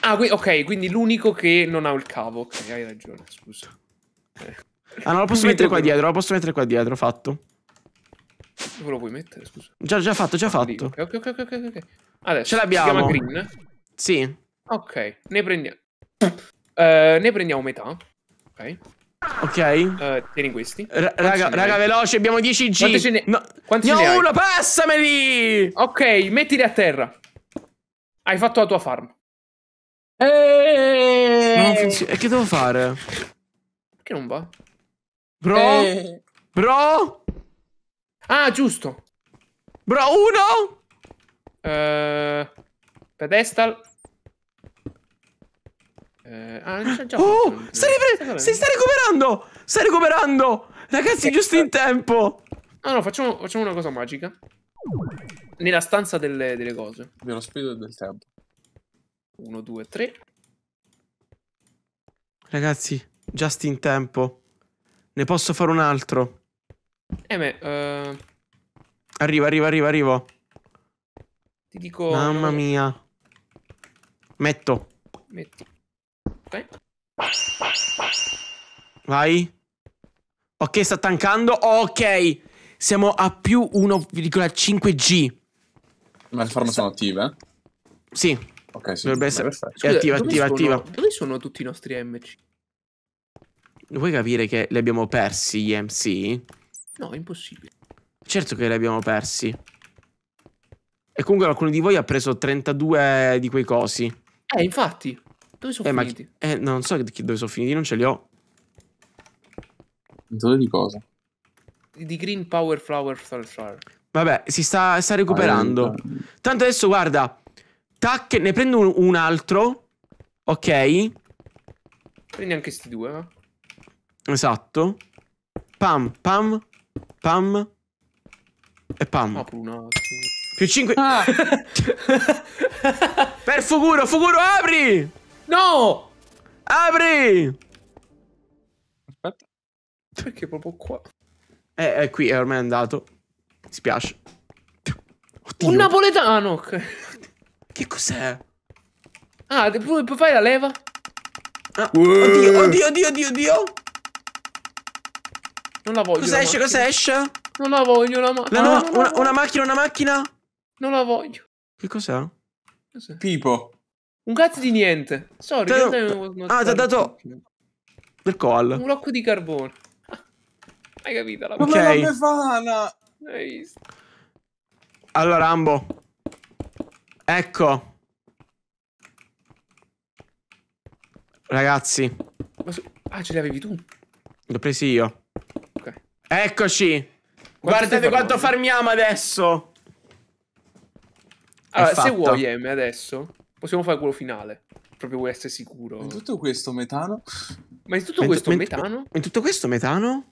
Speaker 3: Ah, qui, ok, quindi l'unico che non ha il cavo. Ok, hai ragione, scusa.
Speaker 1: Eh. Ah, no, lo posso mettere qua dietro, lo posso mettere qua dietro, fatto.
Speaker 3: Dove lo puoi mettere, scusa?
Speaker 1: Già, già fatto, già ah, fatto. Ok, ok,
Speaker 3: ok, ok, ok.
Speaker 1: Adesso, ce l'abbiamo. Si green? Sì.
Speaker 3: Ok, ne prendiamo... Uh, eh, ne prendiamo metà. Ok. Ok. Uh, tieni questi. R raga, raga veloce, abbiamo 10 G. Quanti ce ne, no, Quanti ne hai? uno, passameli! Ok, mettili a terra. Hai fatto la tua farm.
Speaker 1: Eeeh. E che devo fare? Perché
Speaker 3: non va? Bro? Eeeh. Bro? Ah, giusto. Bro, uno? Uh, pedestal. Eh, ah, c'è già oh, sta ripre- si sta recuperando! Sta recuperando! Ragazzi, che giusto in tempo! No, no, facciamo, facciamo, una cosa magica. Nella stanza delle, delle cose. Dello spirito del tempo. Uno, due, tre.
Speaker 1: Ragazzi, just in tempo. Ne posso fare un altro.
Speaker 3: Eh, me... Uh... Eh,
Speaker 1: arriva, arriva, arriva, arrivo.
Speaker 3: Ti dico... Mamma mia.
Speaker 1: Metto. Metti. Ok. Vai. Ok, sta tankando. Ok. Siamo a più
Speaker 4: 1,5G. Ma le forme sono attive? Sì. Ok, sì. Dovrebbe essere. È attiva, attiva, sono, attiva.
Speaker 3: Dove sono tutti i nostri MC?
Speaker 4: Vuoi
Speaker 1: capire che li abbiamo persi gli MC?
Speaker 3: No, è impossibile.
Speaker 1: Certo che li abbiamo persi. E comunque qualcuno di voi ha preso 32 di quei cosi. Eh, infatti.
Speaker 3: Dove sono eh, finiti?
Speaker 1: Ma, eh, non so chi, dove sono finiti, non ce li ho. Dove di cosa?
Speaker 3: Di Green Power Flower Flower
Speaker 1: Vabbè, si sta, sta recuperando. Allora. Ah, eh, eh. Tanto adesso, guarda. Tac, ne prendo un, un altro. Ok. Prendi anche questi due, no? Eh. Esatto. Pam, pam, pam. E pam. Apro oh, una... Più 5... Ah. per Fuguro, Fuguro, apri! No! Apri! Aspetta. Perché proprio qua? Eh, eh, eh è qui, è ormai andato. Mi spiace.
Speaker 3: Oddio. Un napoletano! Che cos'è? Ah, pu fare la leva?
Speaker 1: Ah, oddio, oddio,
Speaker 3: oddio, oddio, oddio! Non la voglio. Cosa esce? Cosa esce? Non la voglio, la macchina. No, ah, una, una,
Speaker 1: macchina, una macchina.
Speaker 3: Non la voglio.
Speaker 1: Che cos'è? Cos'è? Tipo.
Speaker 3: Un cazzo di niente. Sorry, dato... Ah, ti ha dato... Del coal. Un blocco di
Speaker 1: carbone.
Speaker 2: Hai
Speaker 3: capito? La okay. Ma la
Speaker 2: befana!
Speaker 3: Hai visto?
Speaker 1: Allora, Ambo. Ecco. Ragazzi. Su... Ah, ce l'avevi tu? L'ho presi io. Okay. Eccoci. Quanto Guardate quanto farmiamo adesso. Allora, se vuoi, Eme, adesso Possiamo fare quello
Speaker 3: finale, proprio vuoi essere sicuro. In tutto questo metano?
Speaker 1: Ma in tutto in questo metano? In tutto questo metano?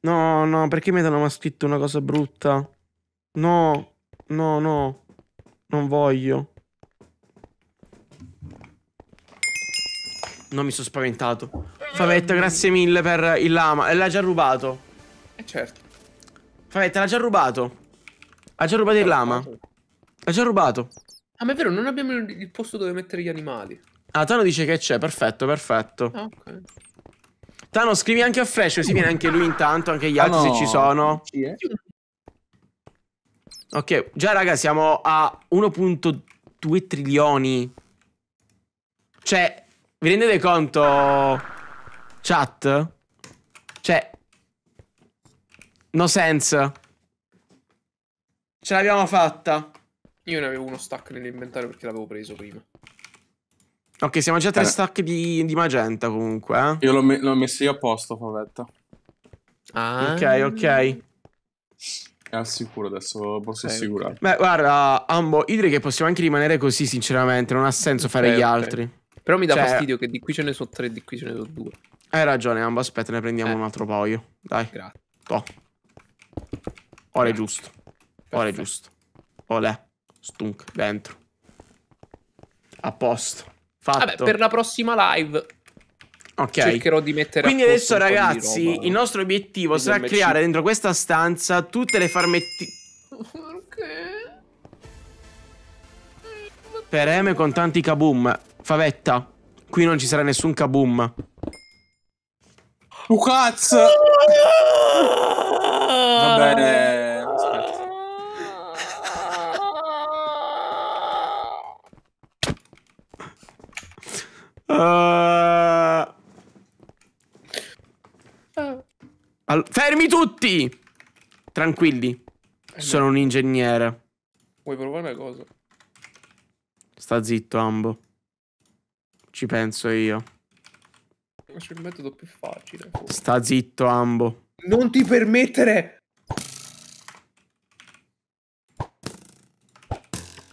Speaker 1: No, no, perché metano mi ha scritto una cosa brutta? No, no, no. Non voglio. Non mi sono spaventato. Favetta, grazie mille per il lama. Eh, l'ha già rubato. Eh certo. Favetta, l'ha già rubato. Ha già rubato il lama. L'ha già rubato.
Speaker 3: Ah, ma è vero, non abbiamo il posto dove mettere gli animali.
Speaker 1: Ah, Tano dice che c'è, perfetto, perfetto. Ah, ok. Tano, scrivi anche a Fresh, così viene anche lui intanto, anche gli altri ah, no. se ci sono. Sì, eh. Ok, già raga, siamo a 1.2 trilioni. Cioè, vi rendete conto, chat? Cioè, no sense.
Speaker 3: Ce l'abbiamo fatta. Io ne avevo uno stack nell'inventario perché l'avevo
Speaker 1: preso prima. Ok, siamo già tre eh. stack di, di, magenta comunque. Eh? Io l'ho,
Speaker 4: me messo io a posto, Favetta. Ah. Ok, ok. È al sicuro adesso, posso okay, assicurare.
Speaker 1: Okay. Beh, guarda, Ambo, io direi che possiamo anche rimanere così, sinceramente. Non ha senso fare okay, gli altri. Però mi dà cioè... fastidio
Speaker 3: che di qui ce ne sono tre, di qui ce ne sono due.
Speaker 1: Hai ragione, Ambo. Aspetta, ne prendiamo eh. un altro paio. Dai. Grazie. Oh. Ora è giusto. Ora è giusto. Olè. Stunk, dentro. A posto. Fatto. Vabbè, per la prossima live Ok. Cercherò di mettere Quindi adesso ragazzi, il nostro obiettivo sarà MC. creare dentro questa stanza tutte le farmetti Perché? Pereme con tanti kaboom. Favetta. Qui non ci sarà nessun kaboom. Lucaz!
Speaker 4: Ah! Va bene. Uh...
Speaker 1: All Fermi tutti! Tranquilli. Eh, Sono un ingegnere.
Speaker 3: Vuoi provare una cosa?
Speaker 1: Sta zitto, Ambo. Ci penso io.
Speaker 3: c'è il metodo più
Speaker 1: facile. Forse. Sta zitto, Ambo.
Speaker 3: Non ti permettere!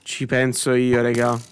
Speaker 1: Ci penso io, raga.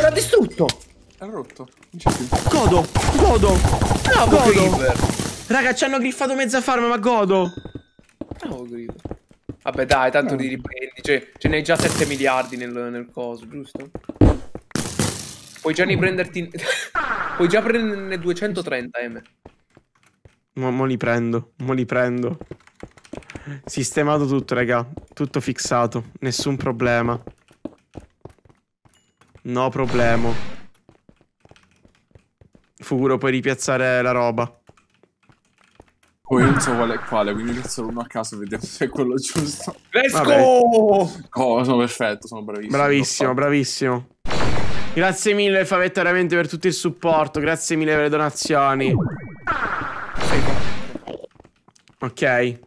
Speaker 4: L'ha distrutto! L'ha rotto. Non c'è più. Godo! Godo! No, godo! Griever.
Speaker 1: Raga, ci hanno griffato mezza farma, ma godo!
Speaker 3: Bravo, Griever. Vabbè, dai, tanto li riprendi. Cioè, ce n'hai già 7 miliardi nel, nel coso, giusto? Puoi già riprenderti... Puoi già prenderne 230, M.
Speaker 1: Mo, mo, li prendo, mo li prendo. Sistemato tutto, raga. Tutto fissato, nessun problema. No
Speaker 4: problema. Furo, puoi ripiazzare la roba. Poi non so quale è quale, quindi ne solo uno a caso vediamo se è quello giusto. Let's Vabbè. go! Oh, sono perfetto, sono bravissimo. Bravissimo, bravissimo.
Speaker 1: Grazie mille, Favetta, veramente per tutto il supporto. Grazie mille per le donazioni. Ok.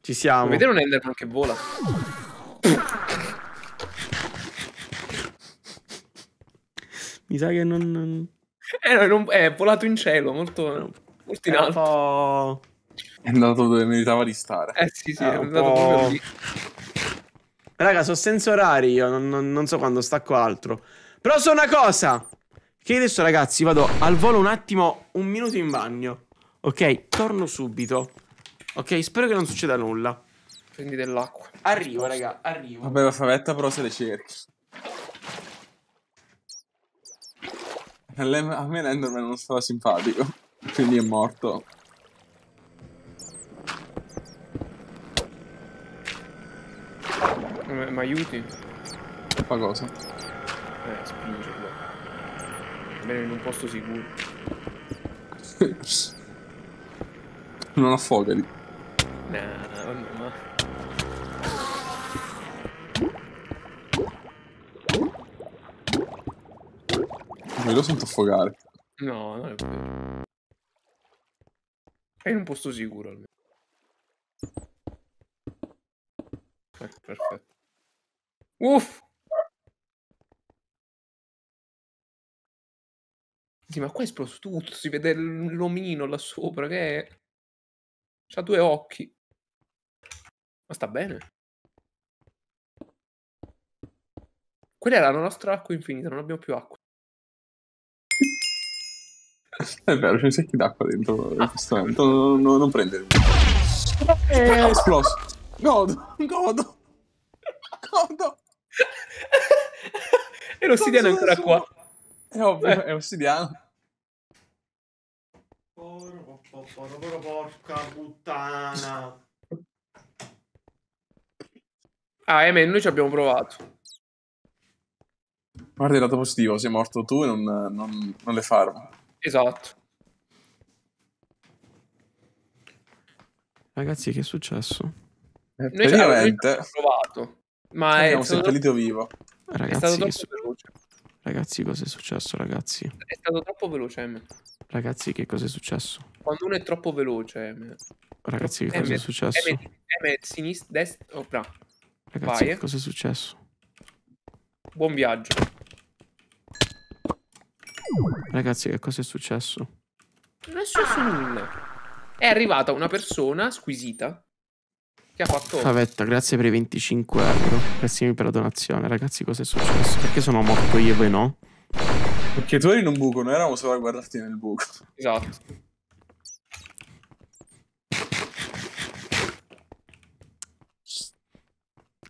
Speaker 1: Ci siamo. Vedete un Enderman che vola. Mi sa che non...
Speaker 3: Eh, non è volato in cielo, molto, molto in
Speaker 1: alto.
Speaker 4: È andato dove meritava di stare. Eh sì, sì, è, è andato po'... proprio lì.
Speaker 1: Raga, sono senza orari io, non, non, non so quando stacco altro. Però so una cosa, che adesso ragazzi vado al volo un attimo, un minuto in bagno. Ok, torno subito. Ok, spero che non succeda nulla. Prendi dell'acqua. Arrivo, raga, arrivo.
Speaker 4: Vabbè, la favetta però se le cerchi. A me l'Enderman non stava simpatico, quindi è morto.
Speaker 3: Ma aiuti? Fa cosa? Eh, spingerlo. Almeno in un posto sicuro.
Speaker 4: non affogati. Nah. lo sento affogare. No, non è vero.
Speaker 3: È in un posto sicuro almeno. Eh, perfetto. Uff! Sì, ma qua è esploso tutto, si vede l'omino là sopra che è... C'ha due occhi. Ma sta bene. Quella è la nostra acqua infinita, non abbiamo più acqua.
Speaker 4: È vero, c'è un secchio d'acqua dentro in questo ah. momento. Non, non, non prendere. Eh. esploso. Godo, godo. Godo. E l'ossidiano è ancora qua. È ovvio, eh. è ossidiano.
Speaker 1: Porca puttana.
Speaker 3: Ah, Emen, noi ci abbiamo provato.
Speaker 4: Guarda il lato positivo, sei morto tu e non, non, non le farma. Esatto.
Speaker 1: Ragazzi, che è successo? Eh, noi praticamente...
Speaker 3: provato, ma è stato
Speaker 4: seppellito troppo... vivo.
Speaker 3: Ragazzi, è stato troppo veloce.
Speaker 1: Ragazzi, cosa è successo, ragazzi? È
Speaker 3: stato troppo veloce, M.
Speaker 1: Ragazzi, che cosa è successo?
Speaker 3: Quando uno è troppo veloce, M.
Speaker 1: Ragazzi, che cosa è successo?
Speaker 3: M, sinistra, destra, opra oh, Ragazzi, che eh. cosa è successo? Buon viaggio.
Speaker 1: Ragazzi, che cosa è successo?
Speaker 3: Non è successo ah. nulla. È arrivata una persona squisita che ha fatto... Favetta,
Speaker 1: grazie per i 25 euro. Grazie per la donazione. Ragazzi, cosa è successo? Perché sono morto io e voi no?
Speaker 4: Perché tu eri in un buco, noi eh, eravamo solo a guardarti nel buco. Esatto.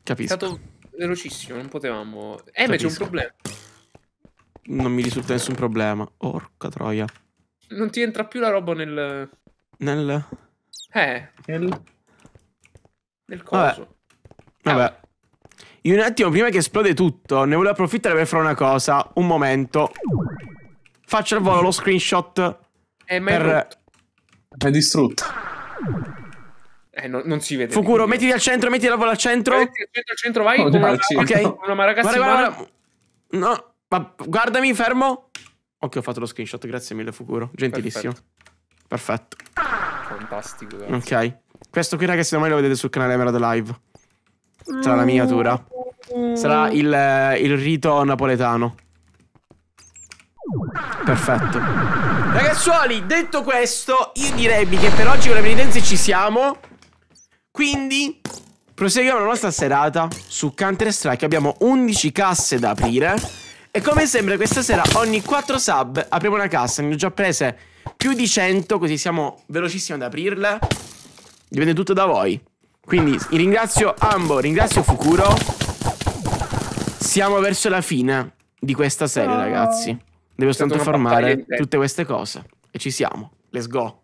Speaker 1: Capisco. È stato
Speaker 3: velocissimo, non potevamo... Eh, Capisco. ma c'è un problema
Speaker 1: non mi risulta nessun problema. Orca troia.
Speaker 3: Non ti entra più la roba nel... Nel... Eh. Nel... Nel coso.
Speaker 1: Vabbè. Vabbè. Io un attimo, prima che esplode tutto, ne volevo approfittare per fare una cosa. Un momento. Faccio al volo lo screenshot. Eh, ma per... è distrutto. Eh, no, non si vede. Fukuro, mettiti al centro, mettiti la vola al centro. Mettiti al centro, al centro vai. Oh, Ok. Con una guarda, guarda, guarda. No. Ma guardami, fermo. Ok, ho fatto lo screenshot, grazie mille Fukuro. Gentilissimo. Perfetto. Perfetto. Fantastico, grazie. Ok. Questo qui, ragazzi, domani lo vedete sul canale Emerald Live. Sarà la miniatura. Sarà il, eh, il rito napoletano. Perfetto. Ragazzuoli, detto questo, io direi che per oggi con le penitenze ci siamo. Quindi, proseguiamo la nostra serata su Counter Strike. Abbiamo 11 casse da aprire. E come sempre questa sera ogni 4 sub apriamo una cassa, ne ho già prese più di 100 così siamo velocissimi ad aprirle. Dipende tutto da voi. Quindi ringrazio Ambo, ringrazio Fukuro. Siamo verso la fine di questa serie, oh. ragazzi. Devo soltanto certo, formare tutte queste cose. E ci siamo. Let's go.